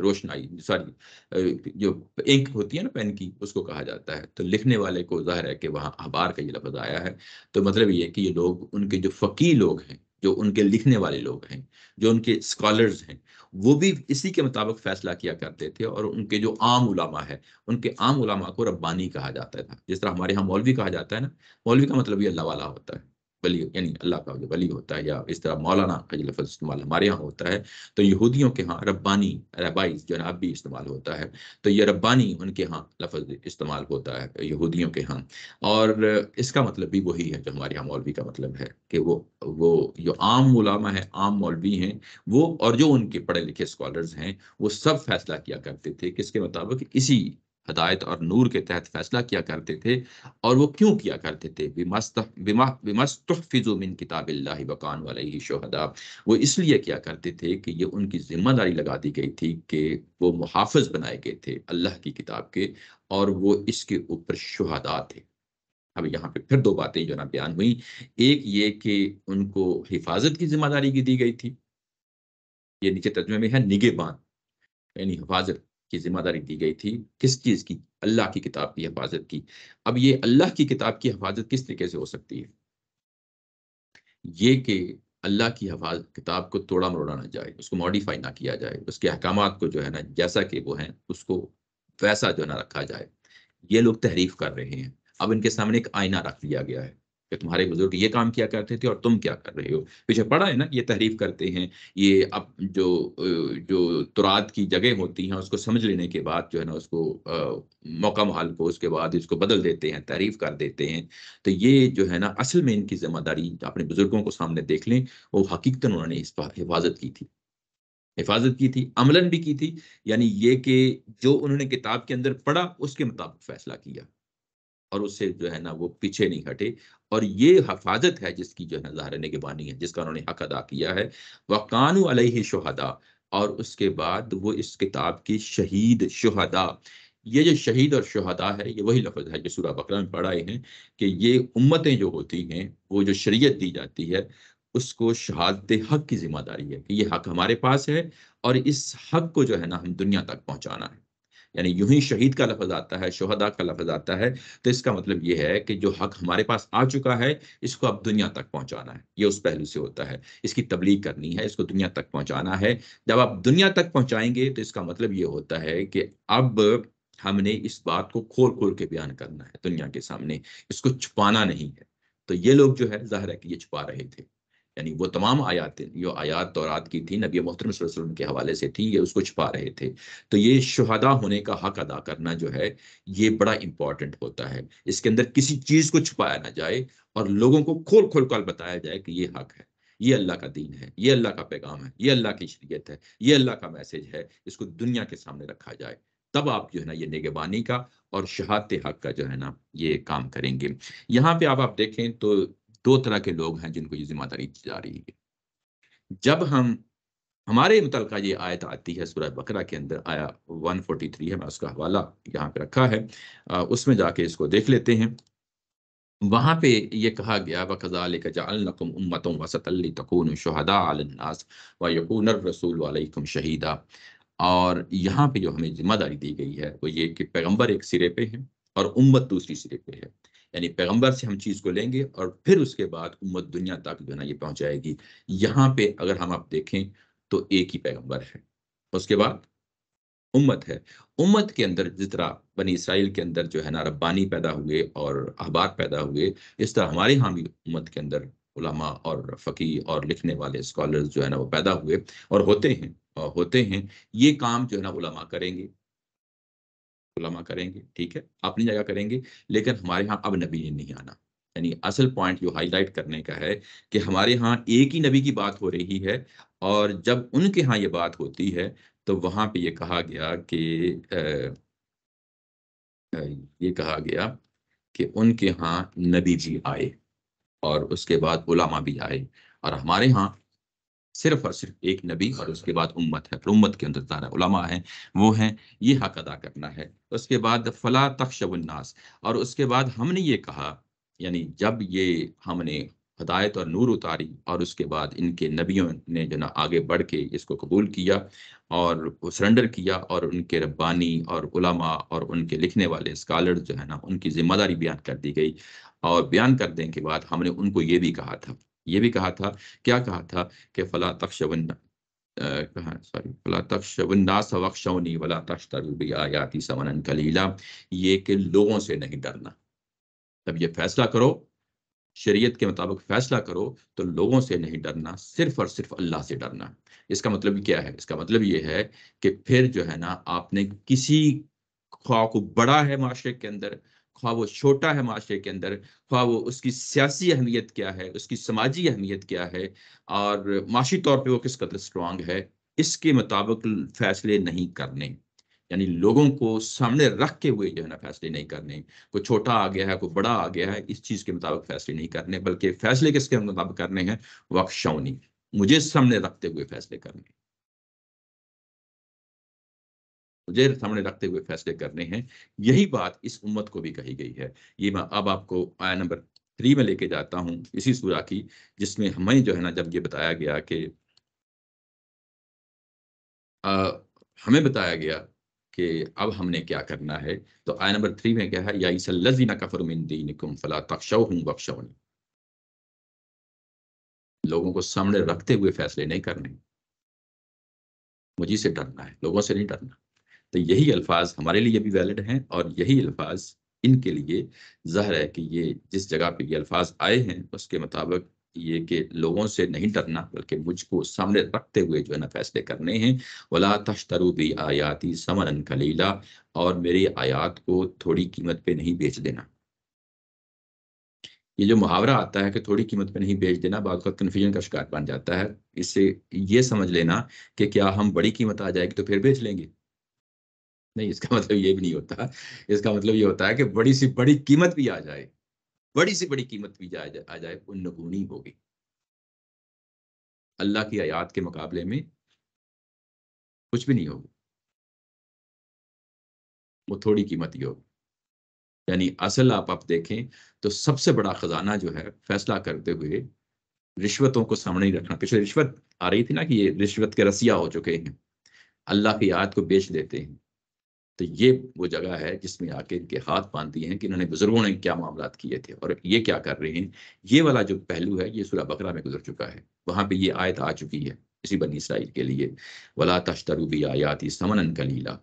रोशनाई सॉरी जो इंक होती है ना पेन की उसको कहा जाता है तो लिखने वाले को जाहिर है कि वहाँ अहबार का ये लफ्ज आया है तो मतलब ये कि ये लोग उनके जो फ़की लोग हैं जो उनके लिखने वाले लोग हैं जो उनके स्कॉलर्स हैं वो भी इसी के मुताबिक फैसला किया करते थे और उनके जो आम उलामा है उनके आम उलामा को रब्बानी कहा जाता था जिस तरह हमारे यहाँ मौलवी कहा जाता है ना मौलवी का मतलब ये अल्लाह वाला होता है वली यानी अल्लाह का जो वली होता है या इस तरह मौलाना का जो लफ्ज इस्तेमाल हमारे यहाँ होता है तो यहूदियों के यहाँ रब्बानी रबाई जनाब भी इस्तेमाल होता है तो ये रब्बानी उनके यहाँ लफज इस्तेमाल होता है यहूदियों के यहाँ और इसका मतलब भी वही है जो हमारे यहाँ मौलवी का मतलब है कि वो वो जो आम उलामा है आम मौलवी हैं वो और जो उनके पढ़े लिखे स्कॉलर्स हैं वो सब फैसला किया करते थे किसके मुताबिक इसी हदायत और नूर के तहत फैसला किया करते थे और वो क्यों किया करते थे बकान वाले ही शोहदा वो इसलिए किया करते थे कि ये उनकी जिम्मेदारी लगा दी गई थी कि वो मुहाफ़ बनाए गए थे अल्लाह की किताब के और वो इसके ऊपर शहदा थे अब यहाँ पे फिर दो बातें जो ना बयान हुई एक ये कि उनको हिफाजत की जिम्मेदारी की दी गई थी ये नीचे तजमे में है बान यानी हिफाजत की जिम्मेदारी दी गई थी किस चीज़ की अल्लाह की किताब की हिफाजत की अब ये अल्लाह की किताब की हिफाजत किस तरीके से हो सकती है ये कि अल्लाह की हफाज किताब को तोड़ा मरोड़ा ना जाए उसको मॉडिफाई ना किया जाए उसके अहकाम को जो है ना जैसा कि वो है उसको वैसा जो है ना रखा जाए ये लोग तहरीफ कर रहे हैं अब इनके सामने एक आईना रख दिया गया है कि तुम्हारे बुजुर्ग ये काम किया करते थे और तुम क्या कर रहे हो पीछे पढ़ा है ना ये तहरीफ करते हैं ये अब जो जो तुरात की जगह होती हैं उसको समझ लेने के बाद जो है ना उसको मौका महाल को उसके बाद इसको बदल देते हैं तहरीफ कर देते हैं तो ये जो है ना असल में इनकी जिम्मेदारी अपने बुजुर्गों को सामने देख लें वो हकीकता उन्होंने इस हिफाजत की थी हिफाजत की थी अमलन भी की थी यानी ये कि जो उन्होंने किताब के अंदर पढ़ा उसके मुताबिक फैसला किया और उससे जो है ना वो पीछे नहीं हटे और ये हफाजत है जिसकी जो है जहरने की बानी है जिसका उन्होंने हक अदा किया है वह कानू अलही शहदा और उसके बाद वो इस किताब की शहीद शहदा ये जो शहीद और शहदा है ये वही लफ्ज़ है जो सूरा बकरा में पढ़ाए हैं कि ये उम्मतें जो होती हैं वो जो शरीयत दी जाती है उसको शहादत हक की जिम्मेदारी है कि ये हक हमारे पास है और इस हक को जो है ना हम दुनिया तक पहुँचाना है यानी यूं ही शहीद का लफज आता है शोहदा का लफज आता है तो इसका मतलब ये है कि जो हक हमारे पास आ चुका है इसको अब दुनिया तक पहुंचाना है ये उस पहलू से होता है इसकी तबलीग करनी है इसको दुनिया तक पहुंचाना है जब आप दुनिया तक पहुंचाएंगे तो इसका मतलब ये होता है कि अब हमने इस बात को खोल खोल के बयान करना है दुनिया के सामने इसको छुपाना नहीं है तो ये लोग जो है जाहिर है कि ये छुपा रहे थे यानी वो तमाम आयातें जो आयात तौरात की थी नबी मोहतरम के हवाले से थी ये उसको छुपा रहे थे तो ये शहदा होने का हक अदा करना जो है ये बड़ा इंपॉर्टेंट होता है इसके अंदर किसी चीज़ को छुपाया ना जाए और लोगों को खोल खोल कर बताया जाए कि ये हक है ये अल्लाह का दीन है ये अल्लाह का पैगाम है ये अल्लाह की शरीयत है ये अल्लाह का मैसेज है इसको दुनिया के सामने रखा जाए तब आप जो है ना ये निगेबानी का और शहादत हक का जो है ना ये काम करेंगे यहाँ पे आप आप देखें तो दो तरह के लोग हैं जिनको ये जिम्मेदारी दी जा रही है जब हम हमारे मुतल ये आयत आती है सूरह बकरा के अंदर आया 143 है मैं उसका हवाला यहाँ पे रखा है उसमें जाके इसको देख लेते हैं वहां पे ये कहा गया व शहदा शहीदा और यहाँ पे जो हमें जिम्मेदारी दी गई है वो ये कि पैगम्बर एक सिरे पे है और उम्मत दूसरी सिरे पे है यानी पैगंबर से हम चीज़ को लेंगे और फिर उसके बाद उम्मत दुनिया तक जो है ना ये पहुंचाएगी यहाँ पे अगर हम आप देखें तो एक ही पैगंबर है उसके बाद उम्मत है उम्मत के अंदर जिस तरह बनी इसराइल के अंदर जो है ना रब्बानी पैदा हुए और अहबार पैदा हुए इस तरह हमारे यहाँ भी उम्मत के अंदर उलमा और फ़की और लिखने वाले स्कॉलर्स जो है ना वो पैदा हुए और होते हैं और होते हैं ये काम जो है ना उलमा करेंगे उलमा करेंगे ठीक है अपनी जगह करेंगे लेकिन हमारे यहाँ अब नबी ने नहीं आना यानी असल पॉइंट जो हाईलाइट करने का है कि हमारे यहाँ एक ही नबी की बात हो रही है और जब उनके यहाँ ये बात होती है तो वहाँ पे ये कहा गया कि ये कहा गया कि उनके यहाँ नबी जी आए और उसके बाद उलामा भी आए और हमारे यहाँ सिर्फ और सिर्फ एक नबी और उसके बाद उम्मत है उम्मत के अंदर तारा उलमा है वो है ये हक अदा करना है उसके बाद फला तख्शबन्नास और उसके बाद हमने ये कहा यानी जब ये हमने हदायत और नूर उतारी और उसके बाद इनके नबियों ने जो ना आगे बढ़ के इसको कबूल किया और सरेंडर किया और उनके रब्बानी और उलमा और उनके लिखने वाले स्कॉलर जो है ना उनकी ज़िम्मेदारी बयान कर दी गई और बयान कर देने के बाद हमने उनको ये भी कहा था ये भी कहा था क्या कहा था कि फला तकशवन्ना सॉरी समनन कलीला ये के लोगों से नहीं डरना तब ये फैसला करो शरीयत के मुताबिक फैसला करो तो लोगों से नहीं डरना सिर्फ और सिर्फ अल्लाह से डरना इसका मतलब क्या है इसका मतलब ये है कि फिर जो है ना आपने किसी ख्वाह को बड़ा है माशरे के अंदर ख्वा वो छोटा है माशरे के अंदर ख्वा वो उसकी सियासी अहमियत क्या है उसकी समाजी अहमियत क्या है और माशी तौर पर वो किस कदर स्ट्रांग है इसके मुताबिक फैसले नहीं करने यानी लोगों को सामने रख के हुए जो है ना फैसले नहीं करने कोई छोटा आ गया है कोई बड़ा आ गया है इस चीज़ के मुताबिक फैसले नहीं करने बल्कि फैसले किसके मुताबिक करने हैं वक्शनी मुझे सामने रखते हुए फैसले करने जेर सामने रखते हुए फैसले करने हैं यही बात इस उम्मत को भी कही गई है ये मैं अब आपको आया नंबर थ्री में लेके जाता हूँ इसी सूरा की जिसमें हमें जो है ना जब ये बताया गया कि हमें बताया गया कि अब हमने क्या करना है तो आया नंबर थ्री में क्या है या ईसल्लजीना कफरमिन फला तकशव हूँ लोगों को सामने रखते हुए फैसले नहीं करने मुझे से डरना है लोगों से नहीं डरना तो यही अल्फाज हमारे लिए भी वैलिड हैं और यही अल्फाज इनके लिए जहर है कि ये जिस जगह पे ये अल्फाज आए हैं उसके मुताबिक ये कि लोगों से नहीं डरना बल्कि मुझको सामने रखते हुए जो है ना फैसले करने हैं वला तश्तरु भी आयाती समरन खलीला और मेरी आयात को थोड़ी कीमत पे नहीं बेच देना ये जो मुहावरा आता है कि थोड़ी कीमत पे नहीं बेच देना बाद का कन्फ्यूजन का शिकार बन जाता है इससे ये समझ लेना कि क्या हम बड़ी कीमत आ जाएगी तो फिर बेच लेंगे नहीं इसका मतलब ये भी नहीं होता इसका मतलब ये होता है कि बड़ी सी बड़ी कीमत भी आ जाए बड़ी सी बड़ी कीमत भी आ जाए आ जाए वो नगुनी होगी अल्लाह की आयात के मुकाबले में कुछ भी नहीं होगी वो थोड़ी कीमत ही होगी यानी असल आप आप देखें तो सबसे बड़ा खजाना जो है फैसला करते हुए रिश्वतों को सामने ही रखना पिछले रिश्वत आ रही थी ना कि ये रिश्वत के रसिया हो चुके हैं अल्लाह की याद को बेच देते हैं तो ये वो जगह है जिसमें आके इनके हाथ बांधती हैं कि इन्होंने बुजुर्गों ने क्या मामला किए थे और ये क्या कर रहे हैं ये वाला जो पहलू है ये सुलह बकरा में गुजर चुका है वहाँ पे ये आयत आ चुकी है इसी बनी इसराइल के लिए वला तश्तरूबी आयाती समन कलीला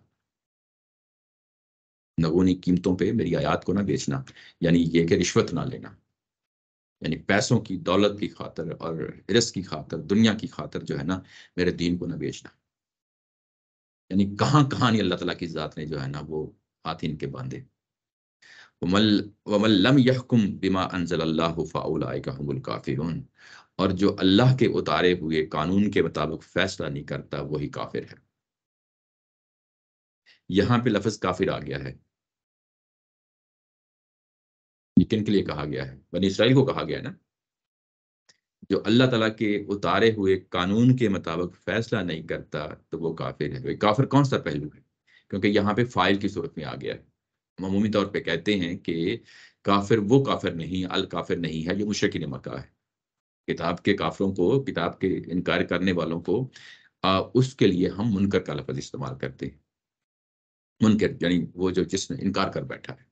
नगोनी कीमतों पे मेरी आयात को ना बेचना यानी ये कि रिश्वत ना लेना यानी पैसों की दौलत की खातर और रिस्क की खातर दुनिया की खातर जो है ना मेरे दीन को ना बेचना यानी कहाँ कहाँ नहीं अल्लाह तला की ज़ात ने जो है ना वो हाथ इनके बांधे यहकुम बिमा अनजल्लाफ़ाउल और जो अल्लाह के उतारे हुए कानून के मुताबिक फैसला नहीं करता वही काफिर है यहां पे लफज काफिर आ गया है किन के लिए कहा गया है बनी इसराइल को कहा गया है ना जो अल्लाह तला के उतारे हुए कानून के मुताबिक फैसला नहीं करता तो वो काफिर है तो काफिर कौन सा पहलू है क्योंकि यहाँ पे फाइल की सूरत में आ गया है ममूमी तौर पे कहते हैं कि काफिर वो काफिर नहीं अल काफिर नहीं है जो मुशकिन मका है किताब के काफिरों को किताब के इनकार करने वालों को आ, उसके लिए हम मुनकर का लफज इस्तेमाल करते हैं मुनकर यानी वो जो जिसने इनकार कर बैठा है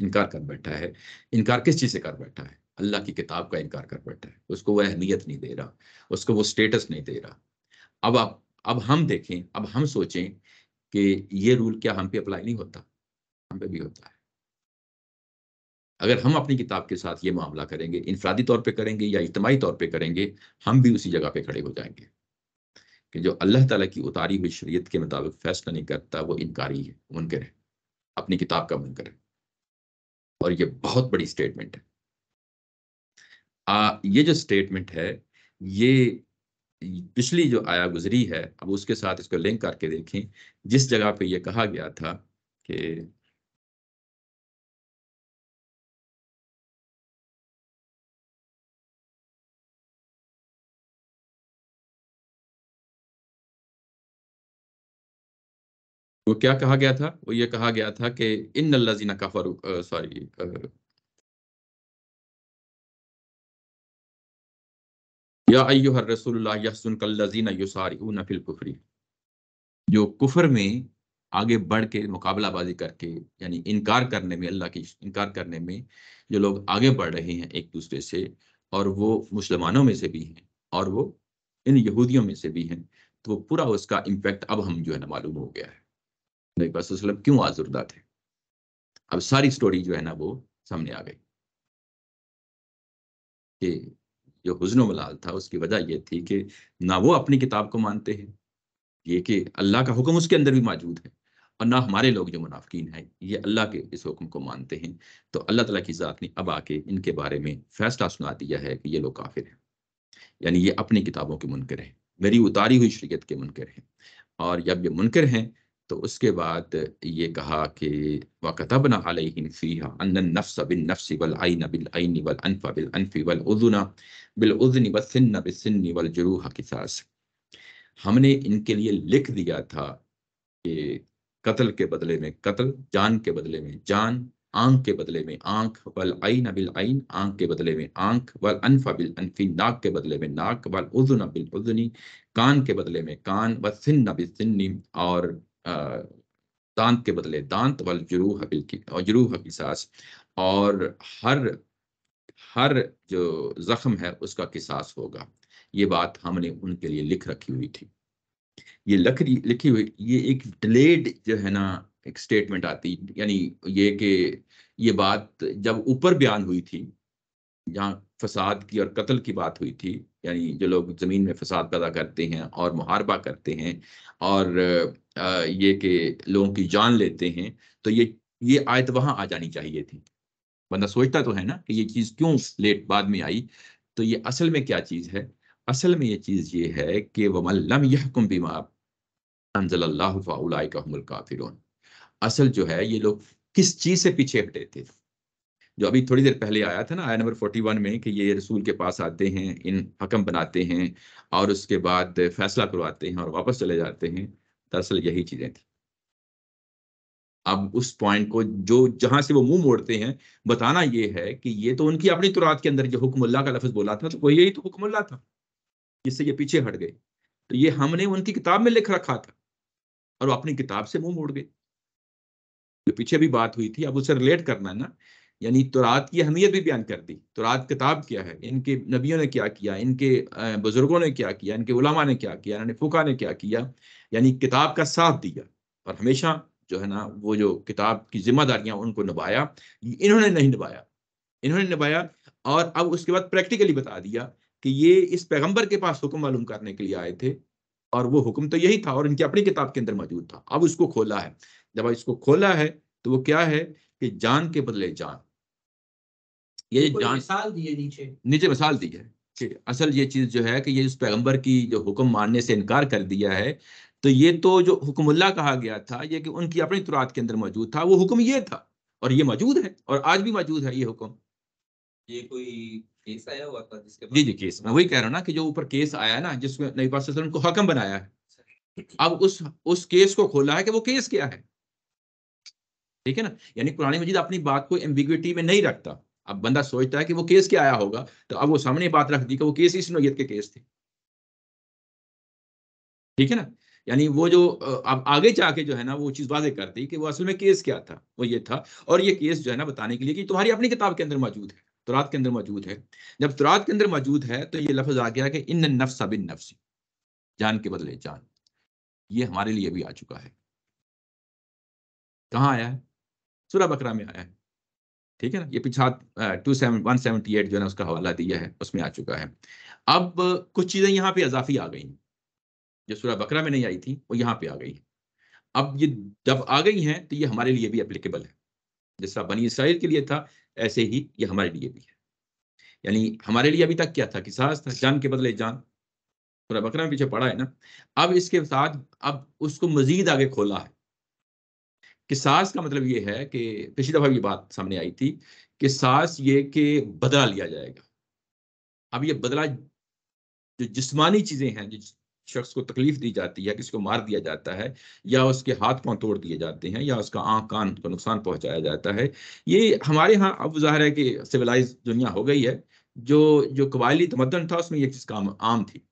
इनकार कर बैठा है इनकार किस चीज़ से कर बैठा है अल्लाह की किताब का इनकार कर बैठा है उसको वो अहमियत नहीं दे रहा उसको वो स्टेटस नहीं दे रहा अब आप अब हम देखें अब हम सोचें कि ये रूल क्या हम पे अप्लाई नहीं होता हम पे भी होता है अगर हम अपनी किताब के साथ ये मामला करेंगे इनफरादी तौर पे करेंगे या इजमाही तौर पे करेंगे हम भी उसी जगह पे खड़े हो जाएंगे कि जो अल्लाह ताला की उतारी हुई शरीयत के मुताबिक फैसला नहीं करता वो इनकारी है मुनकर है अपनी किताब का मुनकर है और ये बहुत बड़ी स्टेटमेंट है आ, ये जो स्टेटमेंट है ये पिछली जो आया गुजरी है अब उसके साथ इसको लिंक करके देखें जिस जगह पे ये कहा गया था कि वो क्या कहा गया था वो ये कहा गया था कि इन लजीना काफर सॉरी या अय्यूहर रसूलुल्लाह कुफरी जो कुफर में आगे बढ़ के मुकाबलाबाजी करके यानी इनकार करने में अल्लाह की इनकार करने में जो लोग आगे बढ़ रहे हैं एक दूसरे से और वो मुसलमानों में से भी हैं और वो इन यहूदियों में से भी हैं तो पूरा उसका इम्पैक्ट अब हम जो है ना मालूम हो गया है वसल्लम क्यों आजुर्दा थे अब सारी स्टोरी जो है ना वो सामने आ गई जो हजन मलाल था उसकी वजह यह थी कि ना वो अपनी किताब को मानते हैं ये कि अल्लाह का हुक्म उसके अंदर भी मौजूद है और ना हमारे लोग जो मुनाफिन हैं ये अल्लाह के इस हुक्म को मानते हैं तो अल्लाह तला की ज़ात ने अब आके इनके बारे में फैसला सुना दिया है कि ये लोग काफिर हैं यानी ये अपनी किताबों के मुनकर हैं मेरी उतारी हुई शरीयत के मुनकर हैं और जब ये मुनकर हैं तो उसके बाद ये कहा कि वकतबना अलफ़ीहानफ़ हमने इनके लिए लिख दिया था कि कत्ल के बदले में कत्ल जान के बदले में जान आंख के बदले में आंख वल आईन बिल आईन आंख के बदले में आंख वल अनफा बिल अनफी नाक के बदले में नाक वल उजुना बिल उजनी कान के बदले में कान व सिन्न बिल सिन्नी और दांत के बदले दांत वाल जरूह हबिल की और जरूह हबिल सास और हर हर जो जख्म है उसका किसास होगा ये बात हमने उनके लिए लिख रखी हुई थी ये लकड़ी लिखी हुई ये एक डिलेड जो है ना एक स्टेटमेंट आती यानी ये कि ये बात जब ऊपर बयान हुई थी जहाँ फसाद की और कत्ल की बात हुई थी यानी जो लोग ज़मीन में फसाद पैदा करते हैं और मुहारबा करते हैं और ये कि लोगों की जान लेते हैं तो ये ये आयत वहाँ आ जानी चाहिए थी बंदा सोचता तो है ना कि ये चीज़ क्यों लेट बाद में आई तो ये असल में क्या चीज़ है असल में ये चीज़ ये है कि वमल्लम यहकुम बीमार काफिर असल जो है ये लोग किस चीज़ से पीछे हटे थे जो अभी थोड़ी देर पहले आया था ना आया नंबर 41 में कि ये रसूल के पास आते हैं इन हकम बनाते हैं और उसके बाद फैसला करवाते हैं और वापस चले जाते हैं दरअसल यही चीज़ें थी अब उस पॉइंट को जो जहां से वो मुंह मोड़ते हैं बताना ये है कि ये तो उनकी अपनी तुरात के अंदर जो हुक्मल्ला का लफ्ज बोला था तो वो यही तो हुक्मल्ला था जिससे ये पीछे हट गए तो ये हमने उनकी किताब में लिख रखा था और वो अपनी किताब से मुंह मोड़ गए जो पीछे भी बात हुई थी अब उसे रिलेट करना है ना यानी तुरात की अहमियत भी बयान कर दी तुरात किताब क्या है इनके नबियों ने क्या किया इनके बुजुर्गों ने क्या किया इनके उलमा ने क्या किया इन्होंने फुका ने क्या किया यानी किताब का साथ दिया और हमेशा जो है ना वो जो किताब की जिम्मेदारियां उनको निभाया इन्होंने नहीं निभाया इन्होंने निभाया और अब उसके बाद प्रैक्टिकली बता दिया कि ये इस पैगम्बर के पास हुक्म मालूम करने के लिए आए थे और वो हुक्म तो यही था और इनकी अपनी किताब के अंदर मौजूद था अब उसको खोला है जब इसको खोला है तो वो क्या है कि जान के बदले जान ये जान मिसाल दी है नीचे नीचे मिसाल दी है कि असल ये चीज जो है कि ये इस पैगंबर की जो हुक्म मानने से इनकार कर दिया है तो ये तो जो हुक्मुल्ला कहा गया था ये कि उनकी अपनी तुरात के अंदर मौजूद था वो हुक्म ये था और ये मौजूद है और आज भी मौजूद है ये हुक्म ये कोई केस आया हुआ था जिसके जी जी केस मैं वही कह रहा हूँ ना कि जो ऊपर केस आया ना जिसमें नबी पाक को हकम बनाया है अच्छा। अब उस उस केस को खोला है कि वो केस क्या है ठीक है ना यानी पुरानी मजीद अपनी बात को एम्बिग्विटी में नहीं रखता अब बंदा सोचता है कि वो केस क्या आया होगा तो अब वो सामने बात रख दी कि वो केस इस नोयत के केस थे ठीक है ना यानी वो जो अब आगे जाके जो है ना वो चीज़ वाजे करती कि वो असल में केस क्या था वो ये था और ये केस जो है ना बताने के लिए कि तुम्हारी अपनी किताब के अंदर मौजूद है तुरात के अंदर मौजूद है जब तुरात के अंदर मौजूद है तो ये लफ्ज आ गया कि इन नफ्स बिन नफ्स जान के बदले जान ये हमारे लिए भी आ चुका है कहाँ आया है सूर्य बकरा में आया है ठीक है ना ये पिछा two seven one seventy eight जो है उसका हवाला दिया है उसमें आ चुका है अब कुछ चीज़ें यहाँ पे अजाफी आ गई जो सूर्य बकरा में नहीं आई थी वो यहाँ पे आ गई अब ये जब आ गई हैं तो ये हमारे लिए भी अप्लीकेबल है जैसा बनी इसराइल के लिए था ऐसे ही ये हमारे लिए भी है यानी हमारे लिए अभी तक क्या था कि सास था जान के बदले जान पूरा बकरा में पीछे पड़ा है ना अब इसके साथ अब उसको मजीद आगे खोला है कि सास का मतलब ये है कि पिछली दफा ये बात सामने आई थी कि सास ये कि बदला लिया जाएगा अब ये बदला जो जिस्मानी चीजें हैं जो शख्स को तकलीफ दी जाती है किसी को मार दिया जाता है या उसके हाथ पांव तोड़ दिए जाते हैं या उसका आंख कान को नुकसान पहुंचाया जाता है ये हमारे यहाँ अब जाहिर है कि सिविलाइज दुनिया हो गई है जो जो कबायली तमदन था उसमें ये चीज़ काम आम थी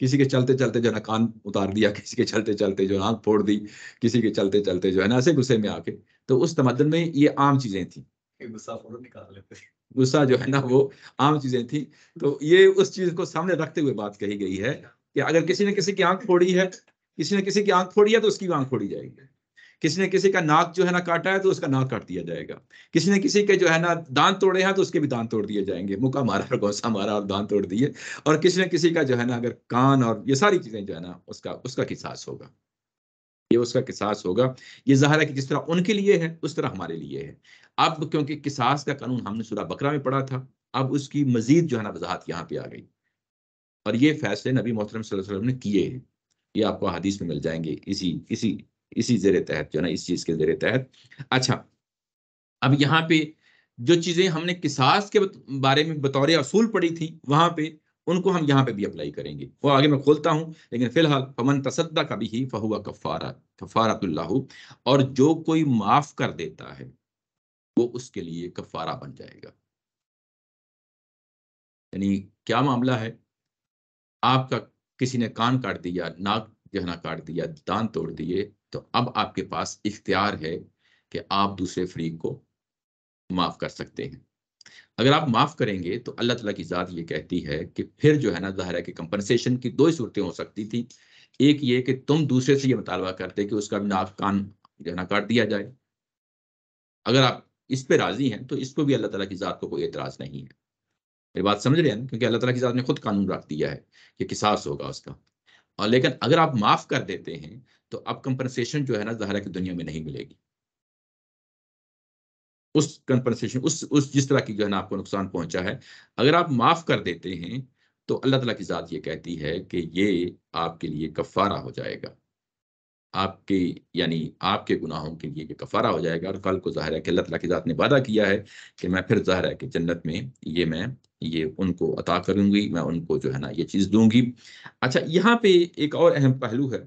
किसी के चलते चलते जो है ना कान उतार दिया किसी के चलते चलते जो आंख फोड़ दी किसी के चलते चलते जो है ना ऐसे गुस्से में आके तो उस तमदन में ये आम चीजें थी गुस्सा फौरन निकाल लेते गुस्सा जो है ना वो आम चीजें थी तो ये उस चीज को सामने रखते हुए बात कही गई है कि अगर किसी ने किसी की आंख फोड़ी है किसी ने किसी की आंख फोड़ी है तो उसकी आंख फोड़ी जाएगी किसी ने किसी का नाक जो है ना काटा है तो उसका नाक काट दिया जाएगा किसी ने किसी के जो है ना दांत तोड़े हैं तो उसके भी दांत तोड़ दिए जाएंगे मुका मारा और गौसा मारा और दांत तोड़ दिए और किसी ने किसी का जो है ना अगर कान और ये सारी चीजें जो है ना उसका उसका किसास होगा ये उसका किसास होगा ये जाहिर है कि जिस तरह उनके लिए है उस तरह हमारे लिए है अब क्योंकि किसास का कानून हमने सुरा बकरा में पढ़ा था अब उसकी मजीद जो है ना वजाहत यहाँ पे आ गई और ये फैसले नबी मोहतरम ने किए हैं ये आपको हदीस में मिल जाएंगे इसी इसी इसी जेर तहत जो है ना इस चीज के जेर तहत अच्छा अब यहाँ पे जो चीजें हमने किसास के बारे में बतौर असूल पड़ी थी वहां पे उनको हम यहाँ पे भी अप्लाई करेंगे वो आगे मैं खोलता हूँ लेकिन फिलहाल पमन तसदा का भी ही फहुआ कफारा कफारतुल्लाह और जो कोई माफ कर देता है वो उसके लिए कफारा बन जाएगा यानी क्या मामला है आपका किसी ने कान काट दिया नाक जो है ना काट दिया दान तोड़ दिए तो अब आपके पास इख्तियार है कि आप दूसरे फरीक को माफ़ कर सकते हैं अगर आप माफ़ करेंगे तो अल्लाह तला की ज़ात ये कहती है कि फिर जो है ना जहरा के कंपनसेशन की दो ही सूरतें हो सकती थी एक ये कि तुम दूसरे से ये मुतालबा करते कि उसका भी नाक कान जो है ना काट दिया जाए अगर आप इस पर राज़ी हैं तो इसको भी अल्लाह तला की ज़ात को कोई एतराज़ नहीं है ये बात समझ रहे हैं ना क्योंकि अल्लाह तला की ज़ात ने खुद कानून रख दिया है कि किसास होगा उसका और लेकिन अगर आप माफ़ कर देते हैं तो अब कंपनसेशन जो है ना जहरा की दुनिया में नहीं मिलेगी उस कंपनसेशन उस उस जिस तरह की जो है ना आपको नुकसान पहुंचा है अगर आप माफ कर देते हैं तो अल्लाह तला की ज़ात ये कहती है कि ये आपके लिए कफ़ारा हो जाएगा आपके यानी आपके गुनाहों के लिए ये कफ़ारा हो जाएगा और कल को ज़ाहिर है कि अल्लाह तला की ज़ात ने वादा किया है कि मैं फिर ज़ाहिर है कि जन्नत में ये मैं ये उनको अता करूँगी मैं उनको जो है ना ये चीज़ दूंगी अच्छा यहाँ पे एक और अहम पहलू है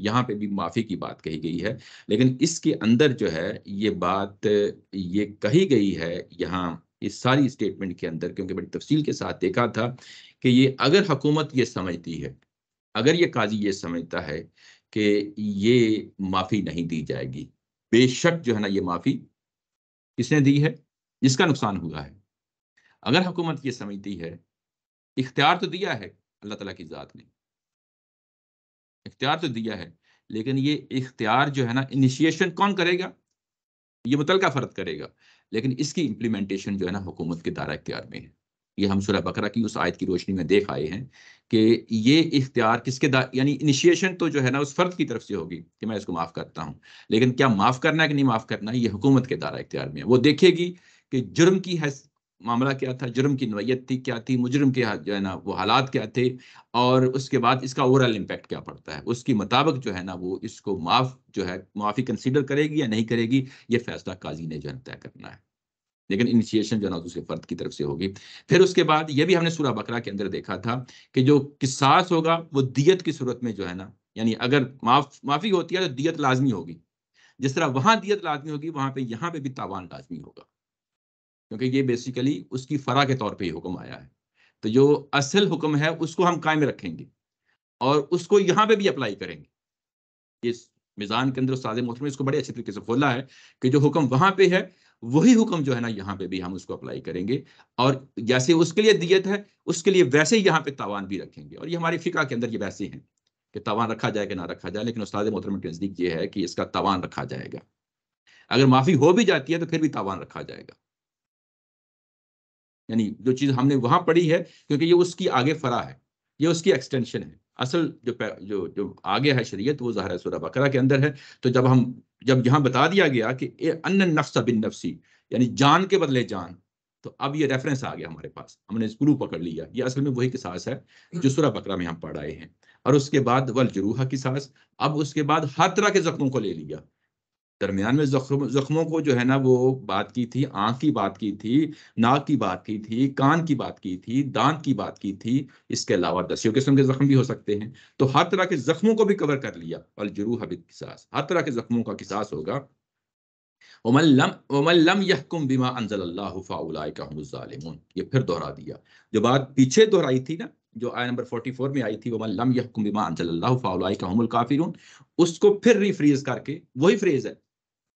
यहाँ पे भी माफ़ी की बात कही गई है लेकिन इसके अंदर जो है ये बात ये कही गई है यहाँ इस सारी स्टेटमेंट के अंदर क्योंकि बड़ी तफसील के साथ देखा था कि ये अगर हकूमत ये समझती है अगर ये काजी ये समझता है कि ये माफ़ी नहीं दी जाएगी बेशक जो है ना ये माफ़ी किसने दी है जिसका नुकसान हुआ है अगर हुकूमत ये समझती है इख्तियार तो दिया है अल्लाह तला की ज़ात ने इख्तियार तो दिया है लेकिन ये इख्तियार जो है ना इनिशिएशन कौन करेगा ये मुतल का फ़र्द करेगा लेकिन इसकी इम्प्लीमेंटेशन जो है ना हुकूमत के दायरा इख्तियार में है ये हम सुरह बकरा की उस आयत की रोशनी में देख आए हैं कि ये इख्तियार किसके यानी इनिशिएशन तो जो है ना उस फ़र्द की तरफ से होगी कि मैं इसको माफ़ करता हूँ लेकिन क्या माफ़ करना है कि नहीं माफ़ करना ये हुकूमत के दायरा इख्तियार में है वो देखेगी कि जुर्म की मामला क्या था जुर्म की नोयत थी क्या थी मुजरम के जो है ना वो हालात क्या थे और उसके बाद इसका ओवरऑल इम्पैक्ट क्या पड़ता है उसके मुताबिक जो है ना वो इसको माफ़ जो है माफ़ी कंसिडर करेगी या नहीं करेगी ये फैसला काजी ने जो है तय करना है लेकिन इनिशिएशन जो है ना दूसरे फर्द की तरफ से होगी फिर उसके बाद ये भी हमने सूर्य बकरा के अंदर देखा था कि जो किसास होगा वो दियत की सूरत में जो है ना यानी अगर माफ माफ़ी होती है तो दियत लाजमी होगी जिस तरह वहाँ दियत लाजमी होगी वहाँ पे यहाँ पे भी तावान लाजमी होगा क्योंकि ये बेसिकली उसकी फरा के तौर पर ही हुक्म आया है तो जो असल हुक्म है उसको हम कायम रखेंगे और उसको यहाँ पे भी अप्लाई करेंगे इस मिजान के अंदर साज मोहतर इसको बड़े अच्छे तरीके से खोला है कि जो हुक्म वहाँ पे है वही हुक्म जो है ना यहाँ पे भी हम उसको अप्लाई करेंगे और जैसे उसके लिए दियत है उसके लिए वैसे ही यहाँ पे तावान भी रखेंगे और ये हमारे फिका के अंदर ये वैसे हैं कि तावान रखा जाए कि ना रखा जाए लेकिन उस्ताद मोहतरम के नज़दीक ये है कि इसका तावान रखा जाएगा अगर माफ़ी हो भी जाती है तो फिर भी तावान रखा जाएगा यानी जो चीज हमने वहां पढ़ी है क्योंकि ये उसकी आगे फरा है ये उसकी एक्सटेंशन है असल जो जो जो आगे है शरीयत वो जहरा सूरा बकरा के अंदर है तो जब हम जब यहाँ बता दिया गया कि अन्य नफ्स बिन नफसी यानी जान के बदले जान तो अब ये रेफरेंस आ गया हमारे पास हमने इस स्क्रू पकड़ लिया ये असल में वही किसास है जो सुरा बकरा में हम पढ़ आए हैं और उसके बाद वल जरूहा सास अब उसके बाद हर तरह के जख्मों को ले लिया दरमियान में जख्म जख्मों को जो है ना वो बात की थी आंख की बात की थी नाक की बात की थी कान की बात की थी दांत की बात की थी इसके अलावा दसियों किस्म के जख्म भी हो सकते हैं तो हर तरह के जख्मों को भी कवर कर लिया और जरूर हबित किसास हर तरह के जख्मों का किसास होगा ये फिर दोहरा दिया जो बात पीछे दोहराई थी ना जो आया नंबर 44 में आई थी वमन लम यहकुम बिमा अनजल्लाफ़ाउलाकाफिरून उसको फिर रिफ्रेज करके वही फ्रेज है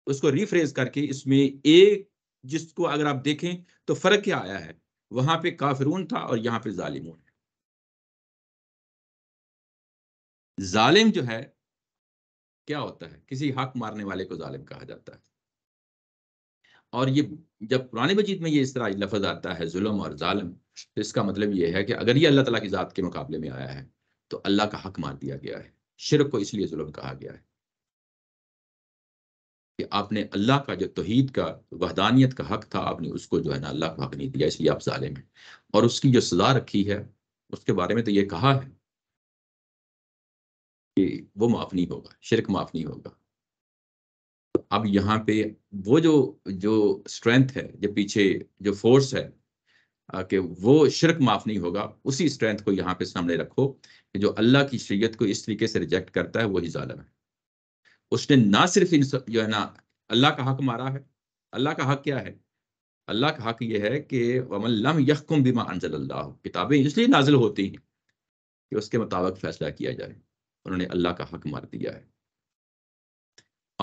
उसको रिफ्रेज करके इसमें एक जिसको अगर आप देखें तो फर्क क्या आया है वहां पे काफिरून था और यहां पे जालिमून है जालिम जो है क्या होता है किसी हक मारने वाले को जालिम कहा जाता है और ये जब पुराने मजीद में ये इस तरह लफज आता है जुल्म और जालिम तो इसका मतलब ये है कि अगर ये अल्लाह तला की ज़ात के मुकाबले में आया है तो अल्लाह का हक मार दिया गया है शिरक को इसलिए जुल्म कहा गया है कि आपने अल्लाह का जो तोहीद का वहदानियत का हक था आपने उसको जो है ना अल्लाह का हक नहीं दिया इसलिए आप ालिम हैं और उसकी जो सजा रखी है उसके बारे में तो ये कहा है कि वो माफ़ नहीं होगा शिरक माफ़ नहीं होगा अब यहाँ पे वो जो जो स्ट्रेंथ है जो पीछे जो फोर्स है कि वो शिरक माफ़ नहीं होगा उसी स्ट्रेंथ को यहाँ पे सामने रखो कि जो अल्लाह की शरीयत को इस तरीके से रिजेक्ट करता है वही जालम है उसने ना सिर्फ इन सब जो है ना अल्लाह का हक मारा है अल्लाह का हक क्या है अल्लाह का हक ये है कि वमल्लम यकुम बिमा अल्लाह किताबें इसलिए नाजिल होती हैं कि उसके मुताबिक फैसला किया जाए उन्होंने अल्लाह का हक मार दिया है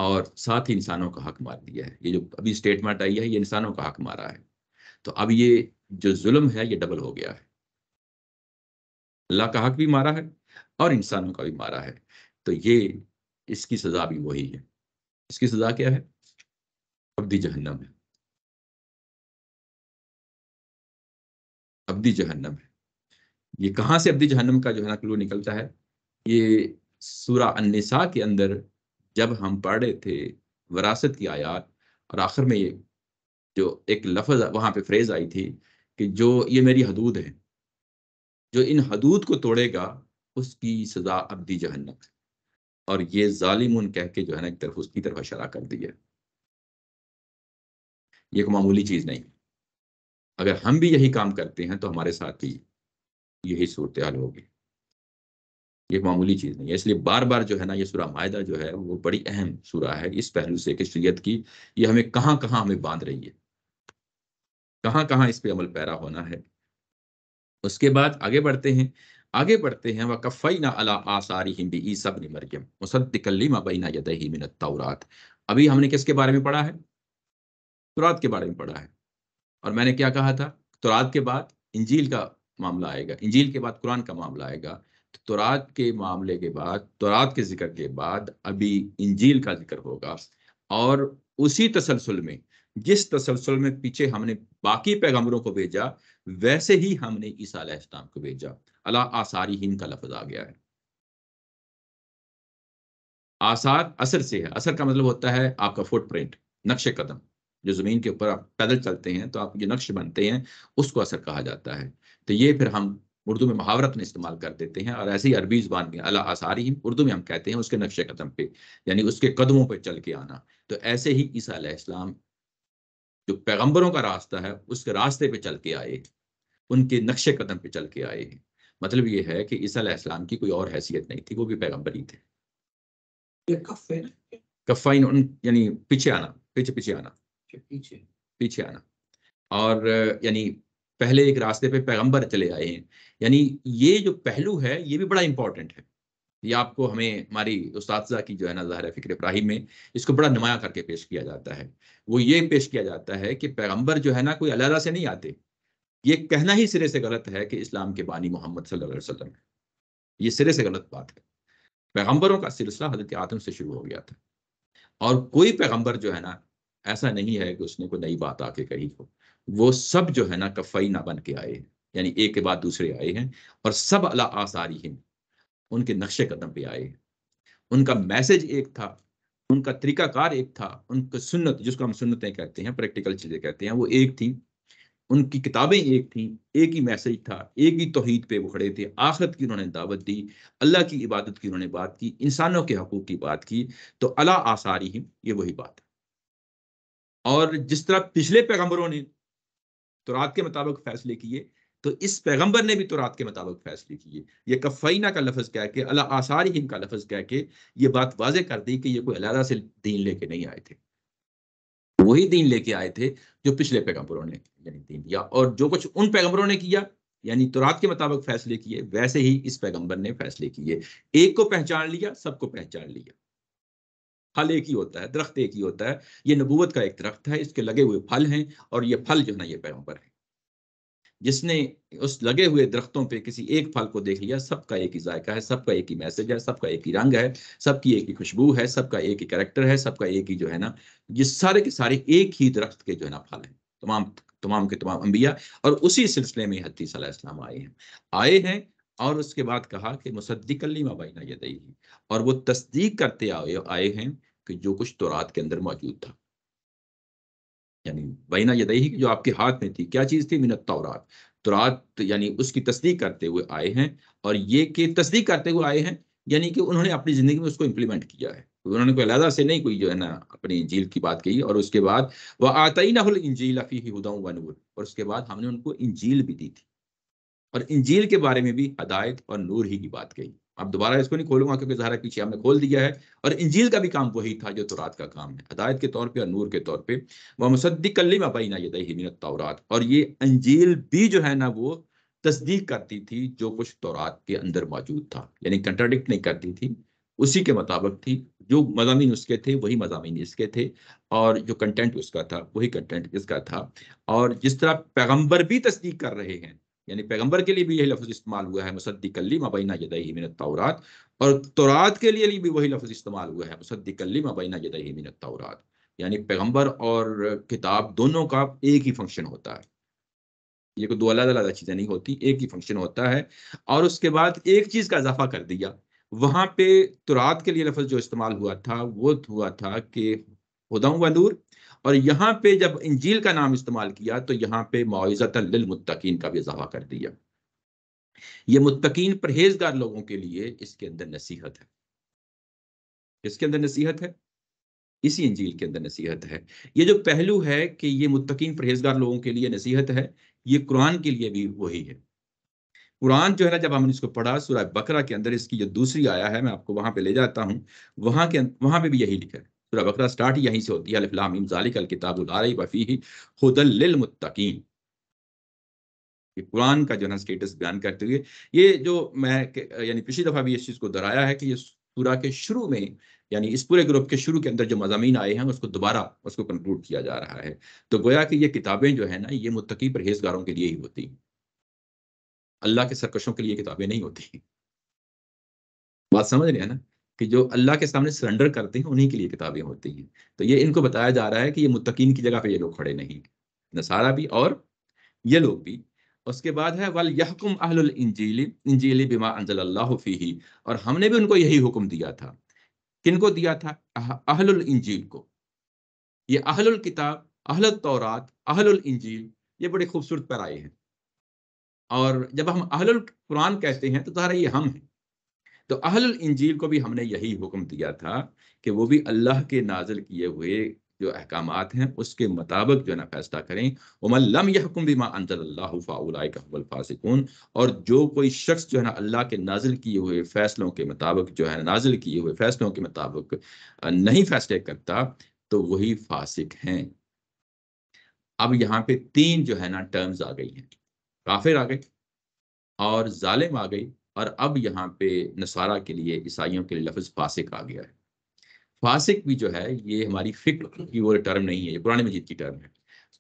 और साथ ही इंसानों का हक मार दिया है ये जो अभी स्टेटमेंट आई है ये इंसानों का हक मारा है तो अब ये जो जुल्म है ये डबल हो गया है अल्लाह का हक भी मारा है और इंसानों का भी मारा है तो ये इसकी सजा भी वही है इसकी सजा क्या है अब्दी जहन्नम है अब्दी जहन्नम है ये कहाँ से अब्दी जहन्नम का जो है ना क्लू निकलता है ये सूरा अन्निसा के अंदर जब हम पढ़ रहे थे वरासत की आयात और आखिर में ये जो एक लफज वहाँ पे फ्रेज आई थी कि जो ये मेरी हदूद है जो इन हदूद को तोड़ेगा उसकी सज़ा अब्दी जहन्नम है और ये जालिमुन कह के जो है ना एक तरफ उसकी तरफ इशारा कर दिया ये कोई मामूली चीज़ नहीं अगर हम भी यही काम करते हैं तो हमारे साथ ही यही सूरत हाल होगी ये मामूली चीज़ नहीं है इसलिए बार बार जो है ना ये सूरा मायदा जो है वो बड़ी अहम सूरा है इस पहलू से कि शरीयत की ये हमें कहाँ कहाँ हमें बांध रही है कहाँ कहाँ इस पे अमल पैरा होना है उसके बाद आगे बढ़ते हैं आगे बढ़ते हैं वह वकफ़ना अला आसारी हिम भी ईसा बिन मरियम मुसद्दिकलीमा बैना यदही मिन तौरात अभी हमने किसके बारे में पढ़ा है तुरात के बारे में पढ़ा है और मैंने क्या कहा था तुरात के बाद इंजील का मामला आएगा इंजील के बाद कुरान का मामला आएगा तो तुरात के मामले के बाद तुरात के जिक्र के बाद अभी इंजील का जिक्र होगा और उसी तसलसल में जिस तसलसल में पीछे हमने बाकी पैगम्बरों को भेजा वैसे ही हमने ईसा को भेजा अला आसारी हिंद का लफज आ गया है आसार असर से है असर का मतलब होता है आपका फुटप्रिंट नक्शे कदम जो ज़मीन के ऊपर आप पैदल चलते हैं तो आप जो नक्श बनते हैं उसको असर कहा जाता है तो ये फिर हम उर्दू में महावरत में इस्तेमाल कर देते हैं और ऐसे ही अरबी ज़बान में अला आसारी उर्दू में हम कहते हैं उसके नक्श कदम पे यानी उसके कदमों पर चल के आना तो ऐसे ही ईसा इस्लाम जो पैगम्बरों का रास्ता है उसके रास्ते पे चल के आए उनके नक्शे कदम पे चल के आए हैं मतलब ये है कि ईसा इस्लाम की कोई और हैसियत नहीं थी वो भी पैगम्बर ही थे कफ़ाइन उन यानी पीछे आना पीछे पीछे आना अच्छा, पीछे पीछे आना और यानी पहले एक रास्ते पे पैगंबर चले आए हैं यानी ये जो पहलू है ये भी बड़ा इंपॉर्टेंट है ये आपको हमें हमारी उस्तादा की जो है ना जहर फ़िक्र इब्राहिम में इसको बड़ा नुमाया करके पेश किया जाता है वो ये पेश किया जाता है कि पैगंबर जो है ना कोई अलहदा से नहीं आते ये कहना ही सिरे से गलत है कि इस्लाम के बानी मोहम्मद वसल्लम है ये सिरे से गलत बात है पैगम्बरों का सिलसिला हजरत आदम से शुरू हो गया था और कोई पैगम्बर जो है ना ऐसा नहीं है कि उसने कोई नई बात आके कही हो वो सब जो है ना कफई ना बन के आए हैं यानी एक के बाद दूसरे आए हैं और सब अला आसारी हैं उनके नक्शे कदम पे आए हैं उनका मैसेज एक था उनका तरीकाकार एक था उनका सुन्नत जिसको हम सुन्नतें कहते हैं प्रैक्टिकल चीज़ें कहते हैं वो एक थी उनकी किताबें एक थी एक ही मैसेज था एक ही तोहद पे वो खड़े थे आखिरत की उन्होंने दावत दी अल्लाह की इबादत की उन्होंने बात की इंसानों के हकूक़ की बात की तो अला आसारी ही ये वही बात है और जिस तरह पिछले पैगम्बरों ने तो रात के मुताबिक फैसले किए तो इस पैगंबर ने भी तो रात के मुताबिक फैसले किए ये कफ़ीना का लफ्ज़ कह के अला आसारी हिम का लफ्ज़ कह के ये बात वाजे कर दी कि ये कोई अलहदा से दीन लेके नहीं आए थे वही दीन लेके आए थे जो पिछले पैगम्बरों ने यानी दीन दिया और जो कुछ उन पैगम्बरों ने किया यानी तुरात के मुताबिक फैसले किए वैसे ही इस पैगंबर ने फैसले किए एक को पहचान लिया सबको पहचान लिया फल एक ही होता है दरख्त एक ही होता है ये नबूवत का एक दरख्त है इसके लगे हुए फल हैं और ये फल जो है ना ये पैगंबर है जिसने उस लगे हुए दरख्तों पे किसी एक फल को देख लिया सबका एक ही जायका है सबका एक ही मैसेज है सबका एक ही रंग है सबकी एक ही खुशबू है सबका एक ही करेक्टर है सबका एक ही जो है ना ये सारे के सारे एक ही दरख्त के जो है ना फल हैं तमाम तमाम के तमाम अम्बिया और उसी सिलसिले में हतीस आए हैं आए हैं और उसके बाद कहा कि मुसद्दिकली मबाइना यदई और वो तस्दीक करते आए आए हैं कि जो कुछ तोरात के अंदर मौजूद था यानी बीना यदही जो आपके हाथ में थी क्या चीज़ थी मिनत तौरात तौरात यानी उसकी तस्दीक करते हुए आए हैं और ये कि तस्दीक करते हुए आए हैं यानी कि उन्होंने अपनी ज़िंदगी में उसको इम्प्लीमेंट किया है उन्होंने कोई अलहदा से नहीं कोई जो है ना अपनी इंजील की बात कही और उसके बाद वह आतई ना इंजील अफ़ी हुदा वनूर और उसके बाद हमने उनको इंजील भी दी थी और इंजील के बारे में भी हदायत और नूर ही की बात कही अब दोबारा इसको नहीं खोलूंगा क्योंकि जहरा पीछे हमने खोल दिया है और इंजील का भी काम वही था जो तौरात का काम है हदायत के तौर पे और नूर के तौर पे वह मुसद्दिकली दही मिनत तौरात और ये अंजील भी जो है ना वो तस्दीक करती थी जो कुछ तौरात के अंदर मौजूद था यानी कंट्राडिक्ट नहीं करती थी उसी के मुताबिक थी जो मजामी उसके थे वही मजामी इसके थे और जो कंटेंट उसका था वही कंटेंट इसका था और जिस तरह पैगंबर भी तस्दीक कर रहे हैं यानी पैगंबर के लिए भी यही लफ्ज़ इस्तेमाल हुआ है मुसद्दिकली मबैना जदई मिन तौरात और तौरात के लिए भी वही लफ्ज़ इस्तेमाल हुआ है मुसद्दिकली मबैना जदई मिन तौरात यानी पैगंबर और किताब दोनों का एक ही फंक्शन होता है ये कोई तो दो अलग अलग चीज़ें नहीं होती एक ही फंक्शन होता है और उसके बाद एक चीज़ का इजाफा कर दिया वहां पे तुरात के लिए लफ्ज़ जो इस्तेमाल हुआ था वो हुआ था कि हदम व नूर और यहाँ पे जब इंजील का नाम इस्तेमाल किया तो यहाँ पे मुत्तकीन का भी इजाफा कर दिया ये मुत्तकीन परहेजगार लोगों के लिए इसके अंदर नसीहत है इसके अंदर नसीहत है इसी इंजील के अंदर नसीहत है ये जो पहलू है कि ये मुत्तकीन परहेजगार लोगों के लिए नसीहत है ये कुरान के लिए भी वही है कुरान जो है ना जब हमने इसको पढ़ा सूरह बकरा के अंदर इसकी जो दूसरी आया है मैं आपको वहां पे ले जाता हूँ वहां के वहां पे भी यही लिखा है सूरा बकरा स्टार्ट ही यहीं से होती है अलिफ्लामीम जालिकल किताबुल बफ़ी हदलमतकीन ये कुरान का जो है स्टेटस बयान करते हुए ये जो मैं यानी पिछली दफ़ा भी इस चीज़ को दोहराया है कि ये सूरा के शुरू में यानी इस पूरे ग्रुप के शुरू के अंदर जो मजामी आए हैं उसको दोबारा उसको कंक्लूड किया जा रहा है तो गोया कि ये किताबें जो है ना ये मुतकी परहेजगारों के लिए ही होती अल्लाह के सरकशों के लिए किताबें नहीं होती बात समझ रहे हैं ना कि जो अल्लाह के सामने सरेंडर करते हैं उन्हीं के लिए किताबें होती हैं तो ये इनको बताया जा रहा है कि ये मुतकीन की जगह पे ये लोग खड़े नहीं नसारा भी और ये लोग भी उसके बाद है वल यहकुम अहल इंजीली इंजीली बिमा और हमने भी उनको यही हुक्म दिया था किन को दिया था अहल इंजील को ये अहल किताब अहल तौरात अहल इंजील ये बड़े खूबसूरत आए हैं और जब हम अहल कुरान कहते हैं तो ज़ाहिर ये हम हैं तो अहल इंजील को भी हमने यही हुक्म दिया था कि वो भी अल्लाह के नाजिल किए हुए जो अहकाम हैं उसके मुताबिक जो है ना फैसला करें उमल्लम यहकुम बीमा अंतल्लाफ़ासिकून और जो कोई शख्स जो है ना अल्लाह के नाजिल किए हुए फैसलों के मुताबिक जो है नाजिल किए हुए फैसलों के मुताबिक नहीं फैसले करता तो वही फासिक हैं अब यहाँ पे तीन जो है ना टर्म्स आ गई हैं काफिर आ गई और जालिम आ गई और अब यहाँ पे नसारा के लिए ईसाइयों के लिए लफ्ज़ फासिक आ गया है फासिक भी जो है ये हमारी फ़िक्र की वो टर्म नहीं है ये पुराने मजीद की टर्म है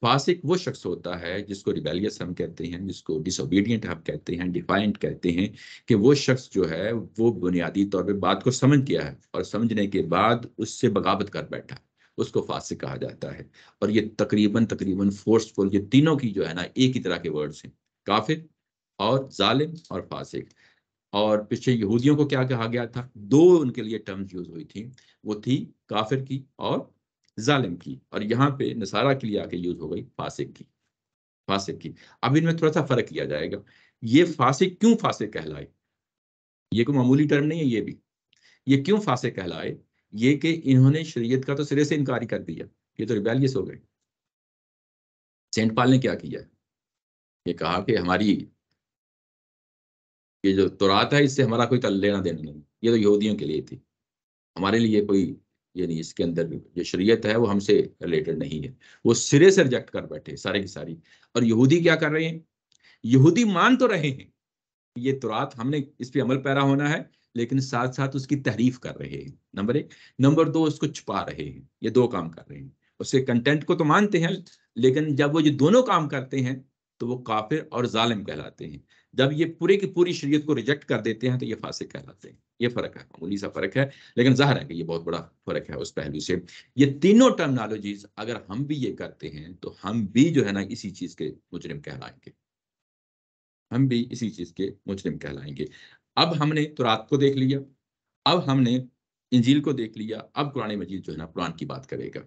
फासिक वो शख्स होता है जिसको रिबेलियस हम कहते हैं जिसको डिसोबीडियंट हम कहते हैं डिफाइंट कहते हैं कि वो शख्स जो है वो बुनियादी तौर पे बात को समझ गया है और समझने के बाद उससे बगावत कर बैठा उसको फासिक कहा जाता है और ये तकरीबन तकरीबन फोर्सफुल ये तीनों की जो है ना एक ही तरह के वर्ड्स हैं काफिर और जालिम और फासिक और पीछे यहूदियों को क्या कहा गया था दो उनके लिए टर्म्स यूज हुई थी वो थी काफिर की और जालिम की और यहाँ पे नसारा के लिए आके यूज हो गई फासिक की फासिक की अब इनमें थोड़ा सा फर्क किया जाएगा ये फासिक क्यों फासिक कहलाए ये कोई मामूली टर्म नहीं है ये भी ये क्यों फासिक कहलाए ये कि इन्होंने शरीयत का तो सिरे से इनकारी कर दिया ये तो रिबेलियस हो गए सेंट पाल ने क्या किया ये कहा कि हमारी ये जो तुरात है इससे हमारा कोई लेना देना नहीं ये तो यहूदियों के लिए थी हमारे लिए कोई ये नहीं इसके अंदर जो शरीयत है वो हमसे रिलेटेड नहीं है वो सिरे से रिजेक्ट कर बैठे सारे की सारी और यहूदी क्या कर रहे हैं यहूदी मान तो रहे हैं ये तुरात हमने इस पर अमल पैरा होना है लेकिन साथ साथ उसकी तहरीफ कर रहे हैं नंबर एक नंबर दो उसको छुपा रहे हैं ये दो काम कर रहे हैं उसके कंटेंट को तो मानते हैं लेकिन जब वो ये दोनों काम करते हैं तो वो काफिर और जालिम कहलाते हैं जब ये पूरे की पूरी शरीयत को रिजेक्ट कर देते हैं तो ये फासिक कहलाते हैं ये फ़र्क है मामूली सा फ़र्क है लेकिन ज़ाहिर है कि ये बहुत बड़ा फ़र्क है उस पहलू से ये तीनों टर्मनोलॉजीज अगर हम भी ये करते हैं तो हम भी जो है ना इसी चीज़ के मुजरिम कहलाएंगे हम भी इसी चीज़ के मुजरिम कहलाएंगे अब हमने तुरात को देख लिया अब हमने इंजील को देख लिया अब कुरानी मजीद जो है ना कुरान की बात करेगा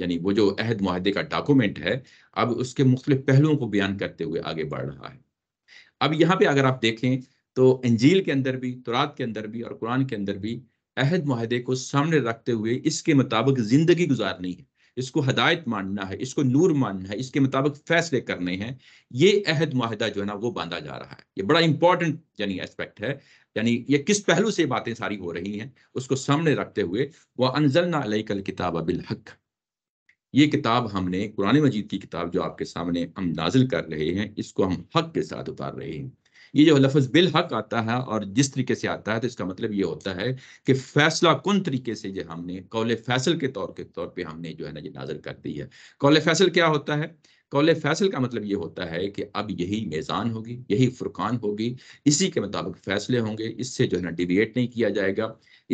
यानी वो जो अहद माहदे का डॉक्यूमेंट है अब उसके मुख्तलिफ पहलुओं को बयान करते हुए आगे बढ़ रहा है अब यहाँ पे अगर आप देखें तो अंजील के अंदर भी तुरात के अंदर भी और कुरान के अंदर भी अहद माहे को सामने रखते हुए इसके मुताबिक ज़िंदगी गुजारनी है इसको हदायत मानना है इसको नूर मानना है इसके मुताबिक फैसले करने हैं ये अहद माहिदा जो है ना वो बांधा जा रहा है ये बड़ा इंपॉर्टेंट यानी एस्पेक्ट है यानी ये किस पहलू से बातें सारी हो रही हैं उसको सामने रखते हुए वह अनजलना अलकल किताब अबिल हक़ ये किताब हमने कुरान मजीद की किताब जो आपके सामने हम नाजिल कर रहे हैं इसको हम हक के साथ उतार रहे हैं ये जो लफज बिल हक आता है और जिस तरीके से आता है तो इसका मतलब ये होता है कि फैसला कन तरीके से जो हमने कौल फैसल के तौर के तौर पे हमने जो है ना ये नाजिल कर दी है कौल फैसल क्या होता है कौल फैसल का मतलब ये होता है कि अब यही मेज़ान होगी यही फुरकान होगी इसी के मुताबिक फैसले होंगे इससे जो है ना डिबेट नहीं किया जाएगा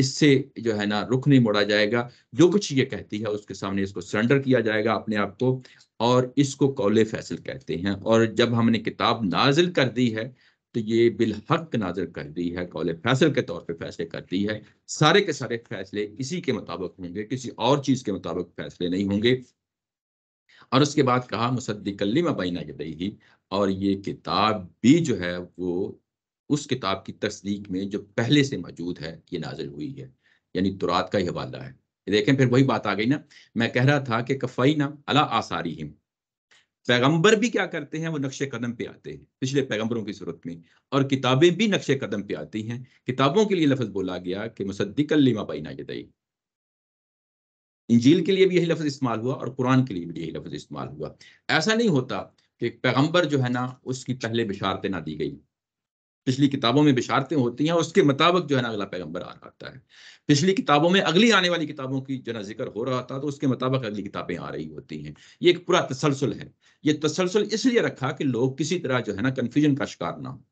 इससे जो है ना रुख नहीं मोड़ा जाएगा जो कुछ ये कहती है उसके सामने इसको सरेंडर किया जाएगा अपने आप को और इसको कौल फैसल कहते हैं और जब हमने किताब नाजिल कर दी है तो ये बिलहक नाजिल कर दी है कौल फैसल के तौर पे फैसले कर दी है सारे के सारे फैसले इसी के मुताबिक होंगे किसी और चीज़ के मुताबिक फैसले नहीं होंगे और उसके बाद कहा में बैना ही और ये किताब भी जो है वो उस किताब की तस्दीक में जो पहले से मौजूद है ये नाजिल हुई है यानी तुरात का ही हवाला है देखें फिर वही बात आ गई ना मैं कह रहा था कि कफ़ई ना अला आसारी हिम पैगंबर भी क्या करते हैं वो नक्शे कदम पे आते हैं पिछले पैगंबरों की सूरत में और किताबें भी नक्शे कदम पे आती हैं किताबों के लिए लफ्ज़ बोला गया कि मुसद्दिकल्लिमा बैना यदई इंजील के लिए भी यही लफ्ज़ इस्तेमाल हुआ और कुरान के लिए भी यही लफ्ज़ इस्तेमाल हुआ ऐसा नहीं होता कि पैगम्बर जो है ना उसकी पहले बिशारतें ना दी गई पिछली किताबों में बिशारतें होती हैं उसके मुताबिक जो है ना अगला पैगम्बर आ रहा है पिछली किताबों में अगली आने वाली किताबों की जो ना जिक्र हो रहा था तो उसके मुताबिक अगली किताबें आ रही होती हैं ये एक पूरा तसलसल है ये तसलसल इसलिए रखा कि लोग किसी तरह जो है ना कन्फ्यूजन का शिकार ना हो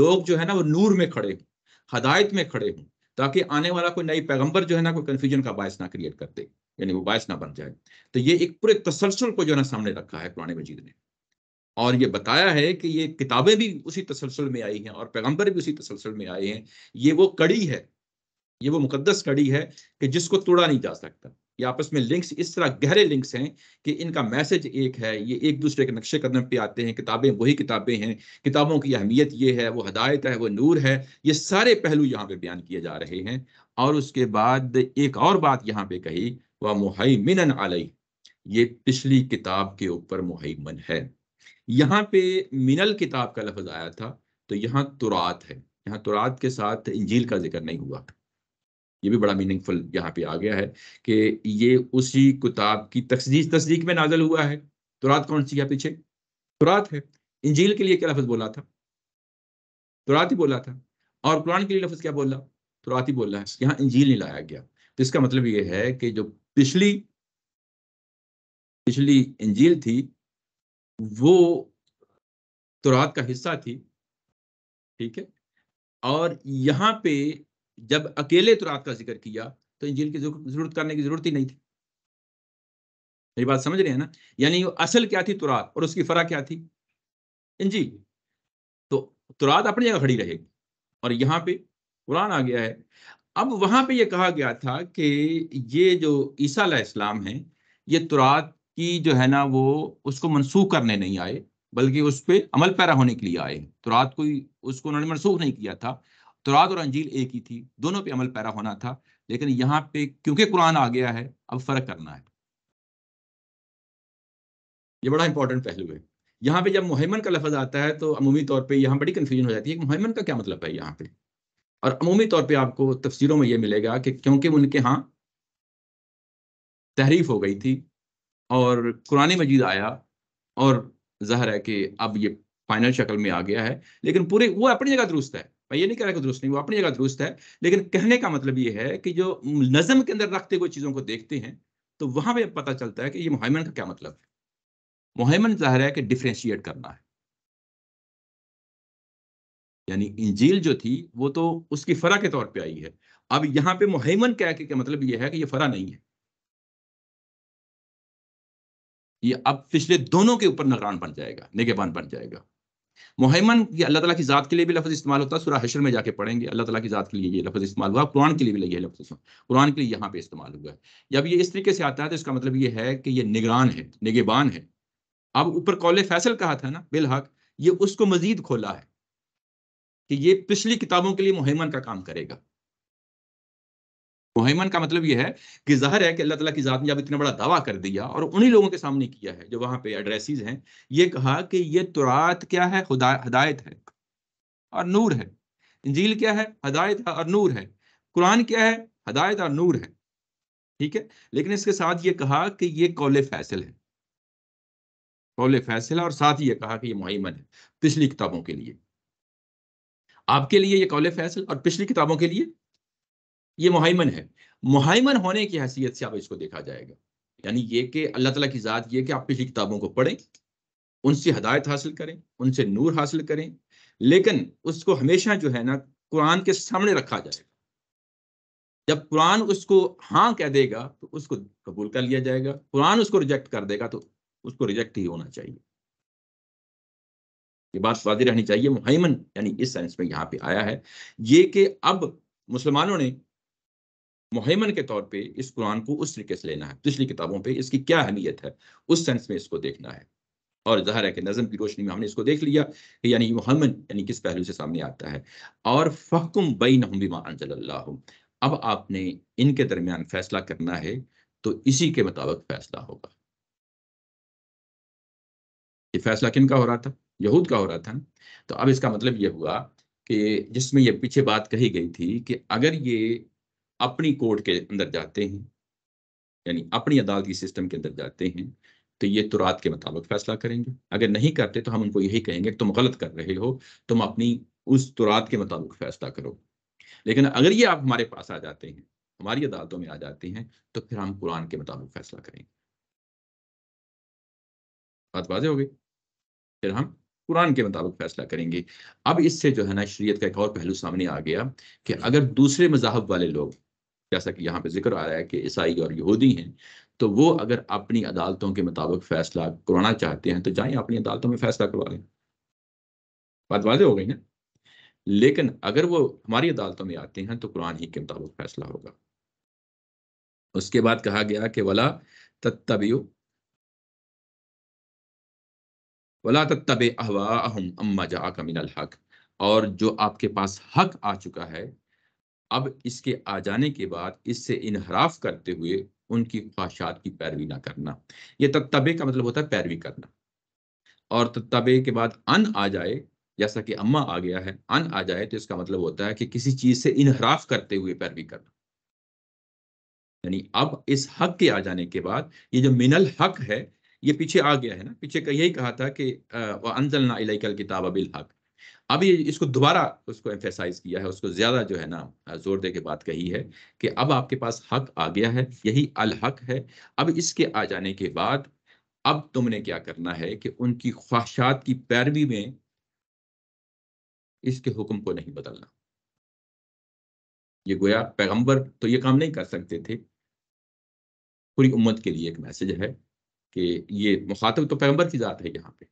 लोग जो है ना वो नूर में खड़े हों हदायत में खड़े हों ताकि आने वाला कोई नई पैगम्बर जो है ना कोई कन्फ्यूजन का बायस ना क्रिएट कर दे यानी वो बायस ना बन जाए तो ये एक पूरे तसलसल को जो है ना सामने रखा है पुराने मजीद ने और ये बताया है कि ये किताबें भी उसी तसलसल में आई हैं और पैगम्बर भी उसी तसलसल में आए हैं ये वो कड़ी है ये वो मुकदस कड़ी है कि जिसको तोड़ा नहीं जा सकता ये आपस में लिंक्स इस तरह गहरे लिंक्स हैं कि इनका मैसेज एक है ये एक दूसरे के नक्शे कदम पे आते हैं किताबें वही किताबें हैं किताबों की अहमियत ये है वो हदायत है वो नूर है ये सारे पहलू यहाँ पे बयान किए जा रहे हैं और उसके बाद एक और बात यहाँ पे कही व मुहिमिन ये पिछली किताब के ऊपर मुहिमन है यहाँ पे मिनल किताब का लफज आया था तो यहाँ तुरात है यहाँ तुरात के साथ इंजील का जिक्र नहीं हुआ ये भी बड़ा मीनिंगफुल यहाँ पे आ गया है कि ये उसी किताब की तस्दीक तस्दीक में नाजल हुआ है तुरात कौन सी है पीछे तुरात है इंजील के लिए क्या लफ्ज बोला था तुरात ही बोला था और कुरान के लिए लफ्ज क्या बोला तुरात ही बोला है यहाँ इंजील नहीं लाया गया तो इसका मतलब ये है कि जो पिछली पिछली इंजील थी वो तुरात का हिस्सा थी ठीक है और यहाँ पे जब अकेले तुरात का जिक्र किया तो इंजील की जरूरत करने की जरूरत ही नहीं थी मेरी बात समझ रहे हैं ना यानी असल क्या थी तुरात और उसकी फरा क्या थी इंजील तो तुरात अपनी जगह खड़ी रहेगी और यहाँ पे कुरान आ गया है अब वहां पे ये कहा गया था कि ये जो ईसा इस्लाम है ये तुरात की जो है ना वो उसको मनसूख करने नहीं आए बल्कि उस पर अमल पैरा होने के लिए आए तुरात कोई उसको उन्होंने मनसूख नहीं किया था तुरात और अंजील एक ही थी दोनों पे अमल पैरा होना था लेकिन यहाँ पे क्योंकि कुरान आ गया है अब फर्क करना है ये बड़ा इंपॉर्टेंट पहलू है यहाँ पे जब मुहिमन का लफज आता है तो अमूमी तौर पे यहाँ बड़ी कन्फ्यूजन हो जाती है मुहिमन का क्या मतलब है यहाँ पे और अमूमी तौर पे आपको तफसीरों में ये मिलेगा कि क्योंकि उनके यहाँ तहरीफ हो गई थी और कुरान मजीद आया और जहर है कि अब ये फाइनल शक्ल में आ गया है लेकिन पूरे वो अपनी जगह दुरुस्त है मैं ये नहीं कह रहा कि दुरुस्त नहीं वो अपनी जगह दुरुस्त है लेकिन कहने का मतलब ये है कि जो नज़म के अंदर रखते हुए चीज़ों को देखते हैं तो वहाँ पर पता चलता है कि ये मुहिमन का क्या मतलब है मुहिमन ज़ाहिर है कि डिफ्रेंशिएट करना है यानी इंजील जो थी वो तो उसकी फरा के तौर पे आई है अब यहाँ पे मुहैमन कह के, के मतलब ये है कि ये फरा नहीं है ये अब पिछले दोनों के ऊपर नगरान बन जाएगा निगेबान बन जाएगा मुहैमन ये अल्लाह ताला की ज़ात के लिए भी लफ्ज़ इस्तेमाल होता है सुरा हशर में जाके पढ़ेंगे अल्लाह ताला की ज़ात के लिए ये लफ्ज़ इस्तेमाल हुआ कुरान के लिए भी लगे लफ्ज़ कुरान के लिए यहाँ पे इस्तेमाल हुआ है जब ये इस तरीके से आता है तो इसका मतलब ये है कि ये निगरान है निगेबान है अब ऊपर कौले फैसल कहा था ना बिलहक ये उसको मजीद खोला है कि ये पिछली किताबों के लिए मुहिमन का काम करेगा मुहिमन का मतलब यह है कि जाहिर है कि अल्लाह तला की ज़ात ने जब इतना बड़ा दावा कर दिया और उन्हीं लोगों के सामने किया है जो वहां पे एड्रेसिस हैं ये कहा कि ये तुरात क्या है हदायत है और नूर है इंजील क्या है हदायत है और नूर है कुरान क्या है हदायत और नूर है ठीक है लेकिन इसके साथ ये कहा कि ये कौल फैसल है कौल फैसल और साथ ही ये कहा कि ये मुहिमन है पिछली किताबों के लिए आपके लिए ये कौल फैसल और पिछली किताबों के लिए ये मुहिमन है मुहिमन होने की हैसियत से आप इसको देखा जाएगा यानी ये कि अल्लाह ताला की ज़ात ये कि आप पिछली किताबों को पढ़ें उनसे हदायत हासिल करें उनसे नूर हासिल करें लेकिन उसको हमेशा जो है ना कुरान के सामने रखा जाएगा जब कुरान उसको हाँ कह देगा तो उसको कबूल कर लिया जाएगा कुरान उसको रिजेक्ट कर देगा तो उसको रिजेक्ट ही होना चाहिए ये बात वादी रहनी चाहिए मुहैमन यानी इस सेंस में यहाँ पे आया है ये कि अब मुसलमानों ने मुहैमन के तौर पे इस कुरान को उस तरीके से लेना है पिछली किताबों पे इसकी क्या अहमियत है उस सेंस में इसको देखना है और जहर है कि नज़म की रोशनी में हमने इसको देख लिया कि यानी मुहैमन यानी किस पहलू से सामने आता है और फ़हकुम बई नहमा अब आपने इनके दरमियान फैसला करना है तो इसी के मुताबिक फैसला होगा ये फैसला किन का हो रहा था यहूद का हो रहा था तो अब इसका मतलब ये हुआ कि जिसमें ये पीछे बात कही गई थी कि अगर ये अपनी कोर्ट के अंदर जाते हैं यानी अपनी अदालती सिस्टम के अंदर जाते हैं तो ये तुरात के मुताबिक फैसला करेंगे अगर नहीं करते तो हम उनको यही कहेंगे तुम गलत कर रहे हो तुम अपनी उस तुरात के मुताबिक फैसला करो लेकिन अगर ये आप हमारे पास आ जाते हैं हमारी अदालतों में आ जाते हैं तो फिर हम कुरान के मुताबिक फैसला करेंगे बात वाजे हो गई फिर हम कुरान के मुताबिक फैसला करेंगी अब इससे जो है ना शरीयत का एक और पहलू सामने आ गया कि अगर दूसरे मजाहब वाले लोग जैसा कि यहाँ पे जिक्र आ रहा है कि ईसाई और यहूदी हैं तो वो अगर अपनी अदालतों के मुताबिक फैसला करवाना चाहते हैं तो जाए अपनी अदालतों में फैसला करवा लें बात वाजे हो गई ना लेकिन अगर वो हमारी अदालतों में आते हैं तो कुरान ही के मुताबिक फैसला होगा उसके बाद कहा गया कि वाला तत्तबियो वला तबे अहवा हक और जो आपके पास हक आ चुका है अब इसके आ जाने के बाद इससे इनहराफ करते हुए उनकी ख्वाहिशात की पैरवी ना करना ये तत्तबे का मतलब होता है पैरवी करना और तत्तबे के बाद अन आ जाए जैसा कि अम्मा आ गया है अन आ जाए तो इसका मतलब होता है कि किसी चीज से इनहराफ करते हुए पैरवी करना यानी अब इस हक के आ जाने के बाद ये जो मिनल हक है ये पीछे आ गया है ना पीछे यही कहा था कि अंजलना इलाइकल किताब अबिल हक अब ये इसको दोबारा उसको एम्फेसाइज किया है उसको ज़्यादा जो है ना जोर दे के बात कही है कि अब आपके पास हक आ गया है यही अल हक है अब इसके आ जाने के बाद अब तुमने क्या करना है कि उनकी ख्वाहिशात की पैरवी में इसके हुक्म को नहीं बदलना ये गोया पैगंबर तो ये काम नहीं कर सकते थे पूरी उम्मत के लिए एक मैसेज है कि ये मुखातब तो पैगम्बर की ज़ात है यहाँ पे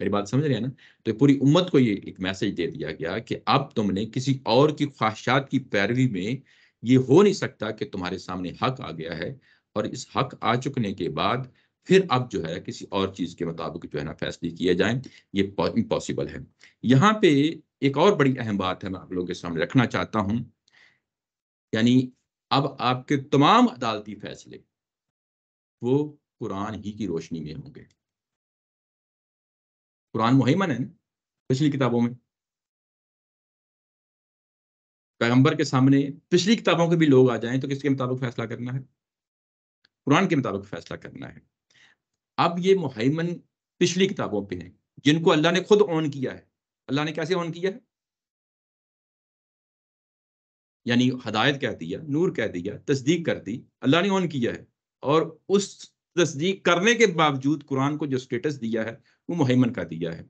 मेरी बात समझ रहे हैं ना तो पूरी उम्मत को ये एक मैसेज दे दिया गया कि अब तुमने किसी और की ख्वाहिशात की पैरवी में ये हो नहीं सकता कि तुम्हारे सामने हक आ गया है और इस हक आ चुकने के बाद फिर अब जो है किसी और चीज़ के मुताबिक जो है ना फैसले किए जाएं ये इम्पॉसिबल है यहाँ पे एक और बड़ी अहम बात है मैं आप लोगों के सामने रखना चाहता हूँ यानी अब आपके तमाम अदालती फैसले वो कुरान ही की रोशनी में होंगे कुरान मुहिमन है ना पिछली किताबों में पैगंबर के सामने पिछली किताबों के भी लोग आ जाएं तो किसके मुताबिक फैसला करना है कुरान के मुताबिक फैसला करना है अब ये मुहिमन पिछली किताबों पे हैं जिनको अल्लाह ने खुद ऑन किया है अल्लाह ने कैसे ऑन किया है यानी हदायत कह दिया नूर कह दिया तस्दीक कर दी अल्लाह ने ऑन किया है और उस तस्दीक करने के बावजूद कुरान को जो स्टेटस दिया है वो मुहिमन का दिया है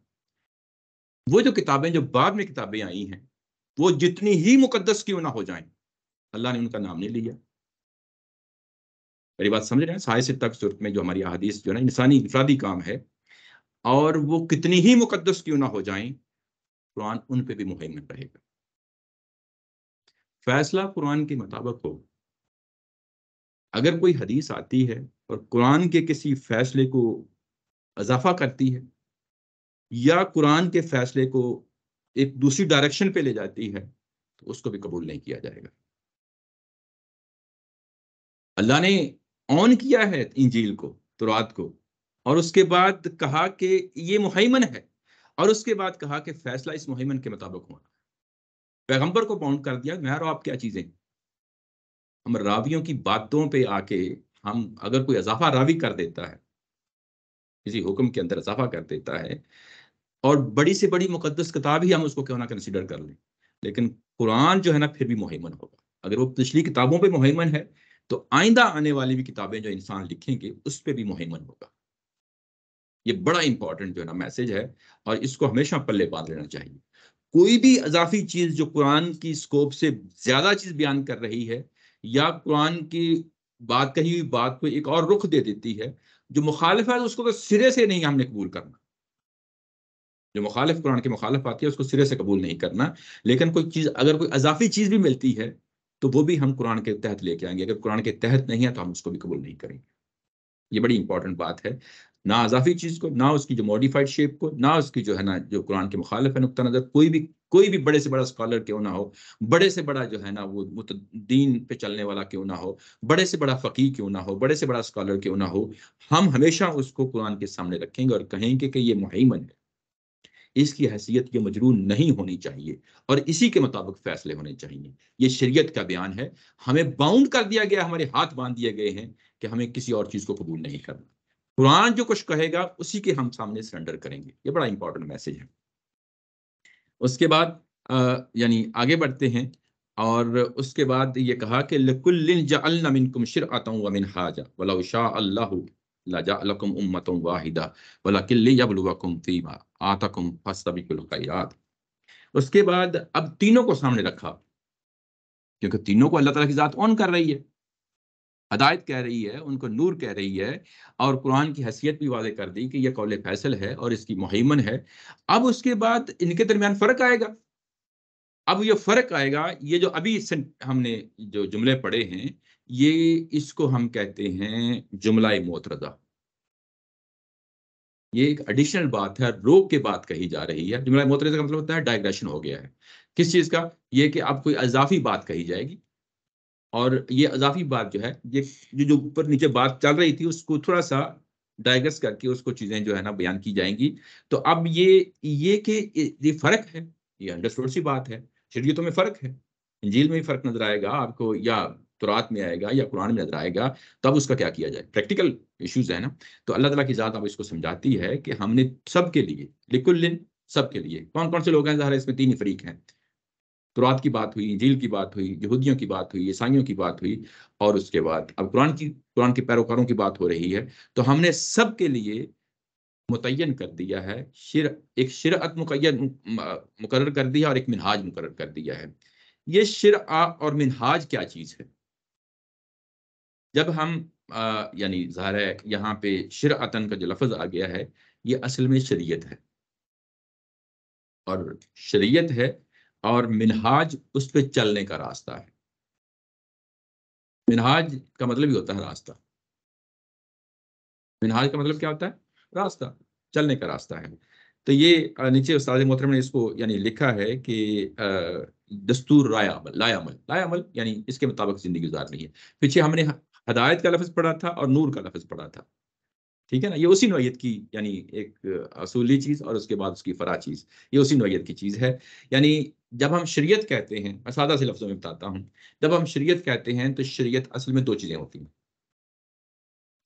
वो जो किताबें जो बाद में किताबें आई हैं वो जितनी ही मुकदस क्यों ना हो जाए अल्लाह ने उनका नाम नहीं लिया मेरी बात समझ रहे हैं साय से तक सूरत में जो हमारी अहादीस जो है ना इंसानी इफरादी काम है और वो कितनी ही मुकदस क्यों ना हो जाए कुरान उन पर भी मुहिमन रहेगा फैसला कुरान के मुताबिक हो अगर कोई हदीस आती है और कुरान के किसी फैसले को अजाफा करती है या कुरान के फैसले को एक दूसरी डायरेक्शन पे ले जाती है तो उसको भी कबूल नहीं किया जाएगा अल्लाह ने ऑन किया है इंजील को तुरात को और उसके बाद कहा कि ये मुहिमन है और उसके बाद कहा कि फैसला इस मुहिमन के मुताबिक होना पैगंबर को बाउंड कर दिया मैं और आप क्या चीजें हम रावियों की बातों पे आके हम अगर कोई अजाफा रावी कर देता है किसी हुक्म के अंदर अजाफा कर देता है और बड़ी से बड़ी मुकदस किताब ही हम उसको क्यों ना कंसिडर कर लें लेकिन कुरान जो है ना फिर भी मुहिमन होगा अगर वो पिछली किताबों पर मुहिमन है तो आइंदा आने वाली भी किताबें जो इंसान लिखेंगे उस पर भी मुहिमन होगा ये बड़ा इंपॉर्टेंट जो है ना मैसेज है और इसको हमेशा पल्ले बांध लेना चाहिए कोई भी अजाफी चीज जो कुरान की स्कोप से ज्यादा चीज बयान कर रही है या कुरान की बात कही हुई बात को एक और रुख दे देती है जो मुखालिफ है तो उसको तो सिरे से नहीं हमने कबूल करना जो मुखालिफ कुरान के मुखालिफ आती है उसको सिरे से कबूल नहीं करना लेकिन कोई चीज़ अगर कोई अजाफी चीज़ भी मिलती है तो वो भी हम कुरान के तहत लेके आएंगे अगर कुरान के तहत नहीं है तो हम उसको भी कबूल नहीं करेंगे ये बड़ी इंपॉर्टेंट बात है ना अजाफी चीज़ को ना उसकी जो मॉडिफाइड शेप को ना उसकी जो है ना जो कुरान के मुखालिफ है नुकता नज़र कोई भी कोई भी बड़े से बड़ा स्कॉलर क्यों ना हो बड़े से बड़ा जो है ना वो दीन पे चलने वाला क्यों ना हो बड़े से बड़ा फ़कीर क्यों ना हो बड़े से बड़ा स्कॉलर क्यों ना हो हम हमेशा उसको कुरान के सामने रखेंगे और कहेंगे कि ये मुहिमन है इसकी हैसियत ये मजरूर नहीं होनी चाहिए और इसी के मुताबिक फैसले होने चाहिए ये शरीयत का बयान है हमें बाउंड कर दिया गया हमारे हाथ बांध दिए गए हैं कि हमें किसी और चीज़ को कबूल नहीं करना कुरान जो कुछ कहेगा उसी के हम सामने सरेंडर करेंगे ये बड़ा इंपॉर्टेंट मैसेज है उसके बाद यानी आगे बढ़ते हैं और उसके बाद ये कहा कि मिनकुम उसके बाद अब तीनों को सामने रखा क्योंकि तीनों को अल्लाह ताला की ज़ात ऑन कर रही है हदायत कह रही है उनको नूर कह रही है और कुरान की हैसियत भी वादे कर दी कि यह कौल फैसल है और इसकी मुहिमन है अब उसके बाद इनके दरमियान फ़र्क आएगा अब ये फ़र्क आएगा ये जो अभी हमने जो जुमले पढ़े हैं ये इसको हम कहते हैं जुमला मोतरदा ये एक एडिशनल बात है रोक के बात कही जा रही है जुमला मोतरदा का मतलब होता है डाइग्रेशन हो गया है किस चीज़ का ये कि अब कोई अजाफी बात कही जाएगी और ये अजाफी बात जो है ये जो जो ऊपर नीचे बात चल रही थी उसको थोड़ा सा डाइगस करके उसको चीजें जो है ना बयान की जाएंगी तो अब ये ये कि ये फर्क है ये अंडरस्टोर सी बात है शरीयतों में फर्क है इंजील में ही फर्क नजर आएगा आपको या तुरात में आएगा या कुरान में नजर आएगा तब उसका क्या किया जाए प्रैक्टिकल इश्यूज है ना तो अल्लाह तला की ज़ात अब इसको समझाती है कि हमने सब के लिए लिकुल सब के लिए कौन कौन से लोग हैं ज़ाहिर इसमें तीन ही फरीक हैं तुरात की बात हुई झील की बात हुई यहूदियों की बात हुई ईसाइयों की बात हुई और उसके बाद अब कुरान की कुरान के पैरोकारों की बात हो रही है तो हमने सब के लिए मुतन कर दिया है शिर एक शिरत मुकैन मुकर कर दिया और एक मिनहाज मुकर कर दिया है ये शिर और मिनहाज क्या चीज़ है जब हम यानी जहर है यहाँ पे आतन का जो लफज आ गया है ये असल में शरीयत है और शरीयत है और मिनहाज उस पर चलने का रास्ता है मिनहाज का मतलब ही होता है रास्ता मिनहाज का मतलब क्या होता है रास्ता चलने का रास्ता है तो ये नीचे उस्ताद मोहतरम ने इसको यानी लिखा है कि दस्तूर रायामल लायामल लायामल यानी इसके मुताबिक जिंदगी गुजारनी है पीछे हमने हदायत का लफ्ज पढ़ा था और नूर का लफ्ज पढ़ा था ठीक है ना ये उसी नोयत की यानी एक असूली चीज़ और उसके बाद उसकी फ़रा चीज़ ये उसी नोयत की चीज़ है यानी जब हम शरीयत कहते हैं मैं सादा से लफ्ज़ों में बताता हूँ जब हम शरीयत कहते हैं तो शरीयत असल में दो चीज़ें होती हैं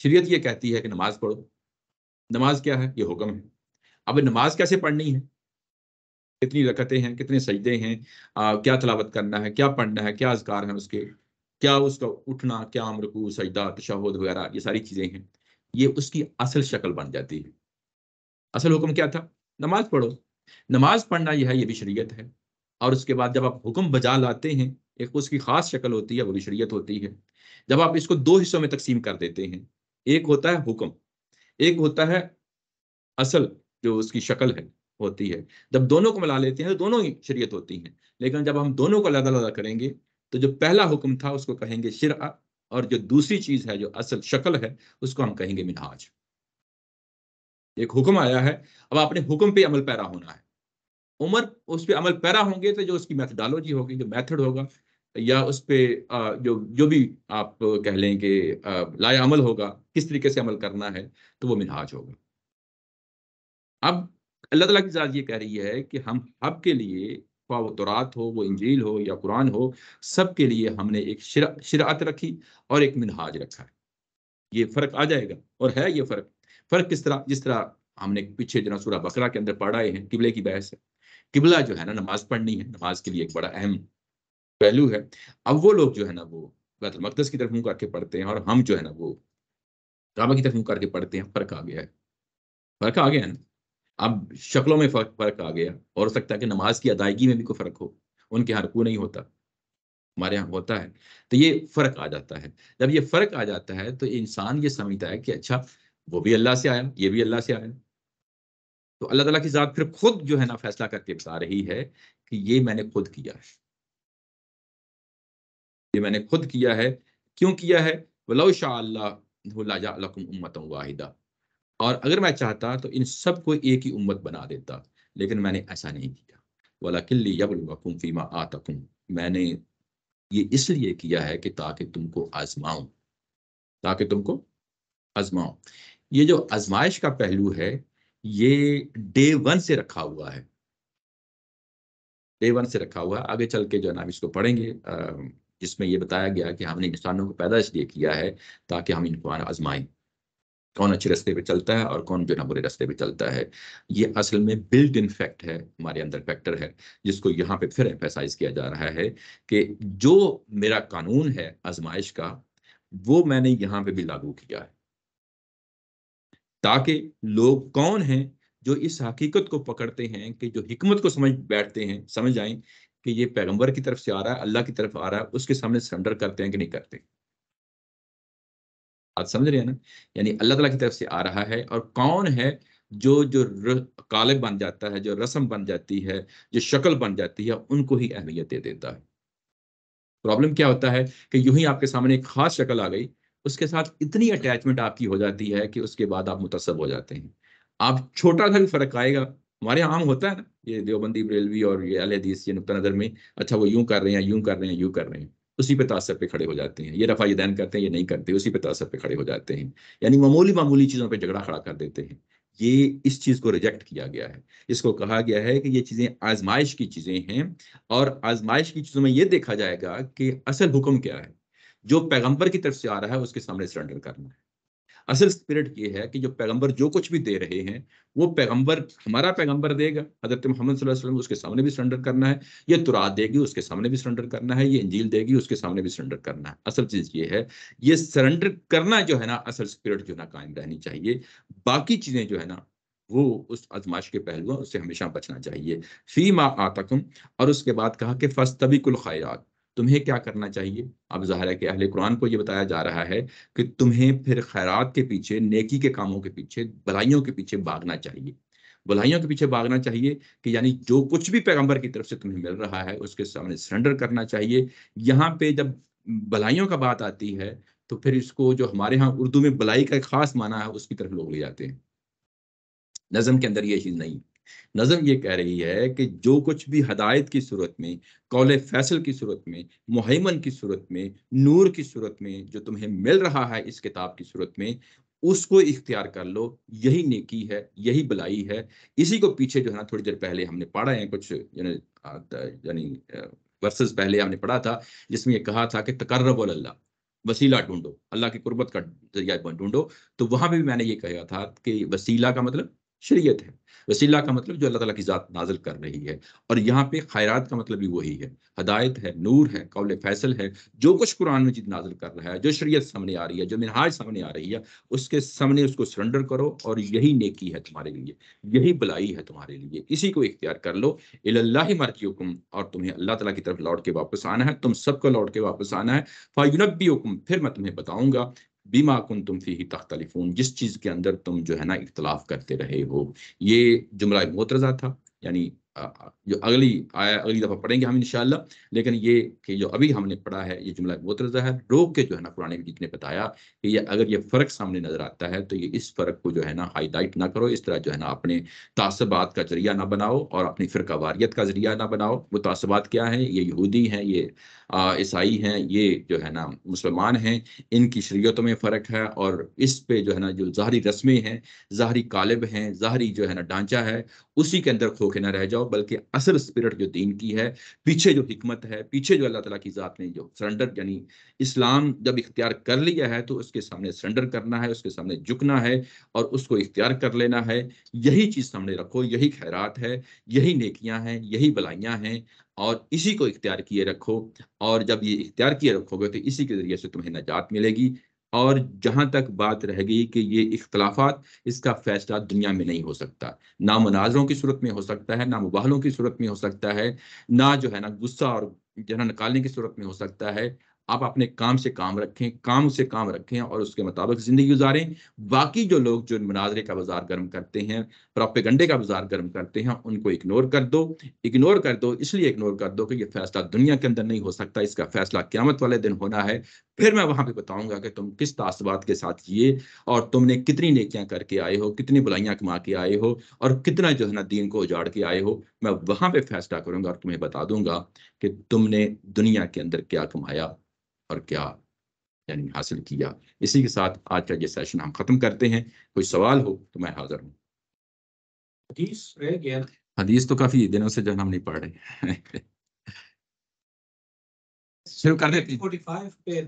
शरीयत ये कहती है कि नमाज़ पढ़ो नमाज क्या है ये हुक्म है अब नमाज कैसे पढ़नी है कितनी रकतें हैं कितने सजदे हैं आ, क्या तलावत करना है क्या पढ़ना है क्या अजगार है उसके क्या उसका उठना क्या अमरकू सजदा तशहद वगैरह ये सारी चीज़ें हैं ये उसकी असल शक्ल बन जाती है असल हुक्म क्या था नमाज पढ़ो नमाज पढ़ना यह ये भी शरीयत है और उसके बाद जब आप हुक्म बजा लाते हैं एक उसकी खास शक्ल होती है वो भी शरीयत होती है जब आप इसको दो हिस्सों में तकसीम कर देते हैं एक होता है हुक्म एक होता है असल जो उसकी शक्ल है होती है जब दोनों को मिला लेते हैं तो दोनों ही शरीयत होती हैं लेकिन जब हम दोनों को अलग अलग करेंगे तो जो पहला हुक्म था उसको कहेंगे शिरा और जो दूसरी चीज है जो असल शक्ल है उसको हम कहेंगे मिनहाज एक हुक्म आया है अब आपने हुक्म पे अमल पैरा होना है उम्र उस पर अमल पैरा होंगे तो जो उसकी मैथडोलॉजी होगी जो मैथड होगा या उस पर जो जो भी आप कह लें कि लाया अमल होगा किस तरीके से अमल करना है तो वो मिनहाज होगा अब अल्लाह तला की ज़ात ये कह रही है कि हम हब के लिए खा वो तौरात हो वो इंजील हो या कुरान हो सब के लिए हमने एक शरा, शरात रखी और एक मिनहाज रखा है ये फ़र्क आ जाएगा और है ये फ़र्क फ़र्क किस तरह जिस तरह हमने पीछे जना सूरा बकरा के अंदर पढ़ाए हैं किबले की बहस है किबला जो है ना नमाज पढ़नी है नमाज के लिए एक बड़ा अहम पहलू है अब वो लोग जो है ना वो बैतुलमकदस की तरफ मुँह करके पढ़ते हैं और हम जो है ना वो काबा की तरफ मुँह करके पढ़ते हैं फ़र्क आ गया है फ़र्क आ गया है ना अब शक्लों में फर्क फर्क आ गया और हो सकता है कि नमाज की अदायगी में भी कोई फर्क हो उनके यहाँ रुकू नहीं होता हमारे यहाँ होता है तो ये फर्क आ जाता है जब ये फर्क आ जाता है तो इंसान ये समझता है कि अच्छा वो भी अल्लाह से आया ये भी अल्लाह से आया तो अल्लाह तला की ज़ात फिर खुद जो है ना फैसला करके बता रही है कि ये मैंने खुद किया है ये मैंने खुद किया है क्यों किया है वलो शाह उम्मत वाहिदा और अगर मैं चाहता तो इन सब को एक ही उम्मत बना देता लेकिन मैंने ऐसा नहीं किया वाला किल्ली यबलकुम फीमा आतकुम मैंने ये इसलिए किया है कि ताकि तुमको आजमाऊं ताकि तुमको आजमाऊं ये जो आजमाइश का पहलू है ये डे वन से रखा हुआ है डे वन से रखा हुआ है आगे चल के जो है ना इसको पढ़ेंगे जिसमें ये बताया गया कि हमने इंसानों को पैदा इसलिए किया है ताकि हम इनको आजमाएं कौन अच्छे रास्ते पे चलता है और कौन बिना बुरे रास्ते पे चलता है ये असल में बिल्ड इन फैक्ट है हमारे अंदर फैक्टर है जिसको यहाँ पे फिर एम्फेसाइज किया जा रहा है कि जो मेरा कानून है आजमाइश का वो मैंने यहाँ पे भी लागू किया है ताकि लोग कौन हैं जो इस हकीकत को पकड़ते हैं कि जो हिकमत को समझ बैठते हैं समझ आए कि ये पैगंबर की तरफ से आ रहा है अल्लाह की तरफ आ रहा है उसके सामने सरेंडर करते हैं कि नहीं करते हैं। आप समझ रहे हैं ना यानी अल्लाह तला की तरफ से आ रहा है और कौन है जो जो काले बन जाता है जो रस्म बन जाती है जो शक्ल बन जाती है उनको ही अहमियत दे देता है प्रॉब्लम क्या होता है कि यूं ही आपके सामने एक खास शक्ल आ गई उसके साथ इतनी अटैचमेंट आपकी हो जाती है कि उसके बाद आप मुतसब हो जाते हैं आप छोटा सा भी फर्क आएगा हमारे यहाँ आम होता है ना ये देवबंदी रेलवी और ये अलहदीस ये नुकता नज़र में अच्छा वो यूं कर रहे हैं यूं कर रहे हैं यूं कर रहे हैं उसी पे तासर पे खड़े हो जाते हैं ये रफा यदैन करते हैं ये नहीं करते उसी पे तासर पे खड़े हो जाते हैं यानी मामूली मामूली चीज़ों पे झगड़ा खड़ा कर देते हैं ये इस चीज़ को रिजेक्ट किया गया है इसको कहा गया है कि ये चीज़ें आजमाइश की चीज़ें हैं और आजमाइश की चीज़ों में ये देखा जाएगा कि असल हुक्म क्या है जो पैगम्बर की तरफ से आ रहा है उसके सामने सरेंडर करना है असल स्पिरिट ये है कि जो पैगंबर जो कुछ भी दे रहे हैं वो पैगंबर हमारा पैगंबर देगा हजरत मोहम्मद वसल्लम उसके सामने भी सरेंडर करना है ये तुरात देगी उसके सामने भी सरेंडर करना है ये इंजील देगी उसके सामने भी सरेंडर करना है असल चीज़ ये है ये सरेंडर करना जो है ना असल स्पिरिट जो ना कायम रहनी चाहिए बाकी चीज़ें जो है ना वो उस आजमाइश के पहलुआ उससे हमेशा बचना चाहिए फी मा आतकम और उसके बाद कहा कि कुल खैरात तुम्हें क्या करना चाहिए अब जाहिर है कि अहले कुरान को ये बताया जा रहा है कि तुम्हें फिर खैरात के पीछे नेकी के कामों के पीछे भलाइयों के पीछे भागना चाहिए भलाइयों के पीछे भागना चाहिए कि यानी जो कुछ भी पैगंबर की तरफ से तुम्हें मिल रहा है उसके सामने सरेंडर करना चाहिए यहाँ पे जब भलाइयों का बात आती है तो फिर इसको जो हमारे यहाँ उर्दू में भलाई का एक खास माना है उसकी तरफ लोग ले जाते हैं नज़म के अंदर ये चीज़ नहीं नज़म ये कह रही है कि जो कुछ भी हदायत की सूरत में कौल फैसल की सूरत में मुहिमन की सूरत में नूर की सूरत में जो तुम्हें मिल रहा है इस किताब की सूरत में उसको इख्तियार कर लो यही नेकी है यही बलाई है इसी को पीछे जो है ना थोड़ी देर पहले हमने पढ़ा है कुछ यानी वर्सेस पहले हमने पढ़ा था जिसमें ये कहा था कि तकर्रब अल्लाह वसीला ढूंढो अल्लाह की कुर्बत का जरिया ढूंढो तो वहां पे भी मैंने ये कहा था कि वसीला का मतलब शरीयत है वसीला का मतलब जो अल्लाह ताला की ज़ात नाजिल कर रही है और यहाँ पे खैरात का मतलब भी वही है हदायत है नूर है कौल फैसल है जो कुछ कुरान में चीज़ नाजल कर रहा है जो शरीयत सामने आ रही है जो मिनहाज सामने आ रही है उसके सामने उसको सरेंडर करो और यही नेकी है तुम्हारे लिए यही भलाई है तुम्हारे लिए इसी को इख्तियार कर लो इल्ला मरती हुकुम और तुम्हें अल्लाह तला की तरफ लौट के वापस आना है तुम सबको लौट के वापस आना है फायुनबी हुकुम फिर मैं तुम्हें बताऊंगा बीमा कुन तुम फी तख्तलिफून जिस चीज़ के अंदर तुम जो है ना इख्तलाफ करते रहे हो ये जुमला मोतरजा था यानी जो अगली आया अगली दफ़ा पढ़ेंगे हम इन लेकिन ये कि जो अभी हमने पढ़ा है ये जुमला मोतरजा है रोक के जो है ना पुराने ने बताया कि ये अगर ये फ़र्क सामने नज़र आता है तो ये इस फ़र्क को जो है ना हाईलाइट ना करो इस तरह जो है ना अपने तासबात का जरिया ना बनाओ और अपनी फ़िरका वारियत का जरिया ना बनाओ वो तासबात क्या है ये यहूदी है ये ईसाई हैं ये जो है ना मुसलमान हैं इनकी शरीयतों में फ़र्क है और इस पे जो है ना जो ज़ाहरी रस्में हैं ज़ाहरी कालिब हैं ज़ाहरी जो है ना ढांचा है उसी के अंदर खोखे ना रह जाओ बल्कि असल स्पिरिट जो दीन की है पीछे जो हमत है पीछे जो अल्लाह ताला की ज़ात ने जो सरेंडर यानी इस्लाम जब इख्तियार कर लिया है तो उसके सामने सरेंडर करना है उसके सामने झुकना है और उसको इख्तियार कर लेना है यही चीज़ सामने रखो यही खैरात है यही नेकियाँ हैं यही भलाइयाँ हैं और इसी को इख्तियार किए रखो और जब ये इख्तियार किए रखोगे तो इसी के ज़रिए से तुम्हें नजात मिलेगी और जहां तक बात रह गई कि ये इख्तलाफात इसका फैसला दुनिया में नहीं हो सकता ना मुनाजरों की सूरत में हो सकता है ना मुबाहलों की सूरत में हो सकता है ना जो है ना गुस्सा और जना निकालने की सूरत में हो सकता है आप अपने काम से काम रखें काम से काम रखें और उसके मुताबिक ज़िंदगी गुजारें बाकी जो लोग जो मुनाजरे का बाजार गर्म करते हैं प्रापेगंडे का बाजार गर्म करते हैं उनको इग्नोर कर दो इग्नोर कर दो इसलिए इग्नोर कर दो कि ये फैसला दुनिया के अंदर नहीं हो सकता इसका फैसला क्यामत वाले दिन होना है फिर मैं वहां पे बताऊंगा कि तुम किस तासबात के साथ ये और तुमने कितनी नेकियां करके आए हो कितनी बुलाइयां कमा के आए हो और कितना जो है ना दीन को उजाड़ के आए हो मैं वहां पे फैसला करूंगा और तुम्हें बता दूंगा कि तुमने दुनिया के अंदर क्या कमाया और क्या यानी हासिल किया इसी के साथ आज का ये सेशन हम ख़त्म करते हैं कोई सवाल हो तो मैं हाजिर हूँ हदीस रह गया हदीस तो काफी दिनों से जो हम नहीं पढ़ रहे शुरू कर देते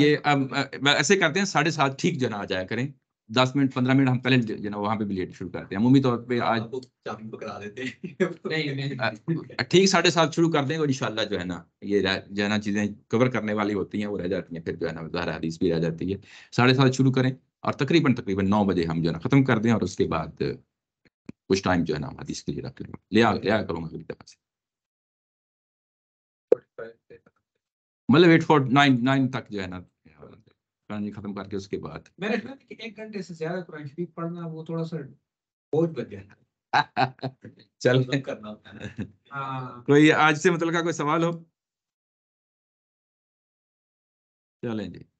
ये अब ऐसे करते हैं साढ़े सात ठीक जो ना आ जाया करें दस मिनट पंद्रह मिनट हम पहले जो ना वहाँ पे भी लेट शुरू करते हैं अमूमी तौर पे आज चाबी पकड़ा देते हैं ठीक साढ़े सात शुरू कर देंगे और इंशाल्लाह जो है ना ये जो है ना चीज़ें कवर करने वाली होती हैं वो रह जाती हैं फिर जो है ना ज़ाहरा हदीस भी रह जाती है साढ़े सात शुरू करें और तकरीबन तकरीबन नौ बजे हम जो है ना ख़त्म कर दें और उसके बाद कुछ टाइम जो है ना हदीस के लिए रख लेंगे ले आ ले आया करूँगा अगली दफ़ा से मतलब वेट फॉर नाइन नाइन तक जो है ना कुरान खत्म करके उसके बाद मेरे ख्याल एक घंटे से ज्यादा कुरान शरीफ पढ़ना वो थोड़ा सा बोझ बन जाता *laughs* चल मतलब करना होता कोई हाँ। तो आज से मतलब का कोई सवाल हो चलें जी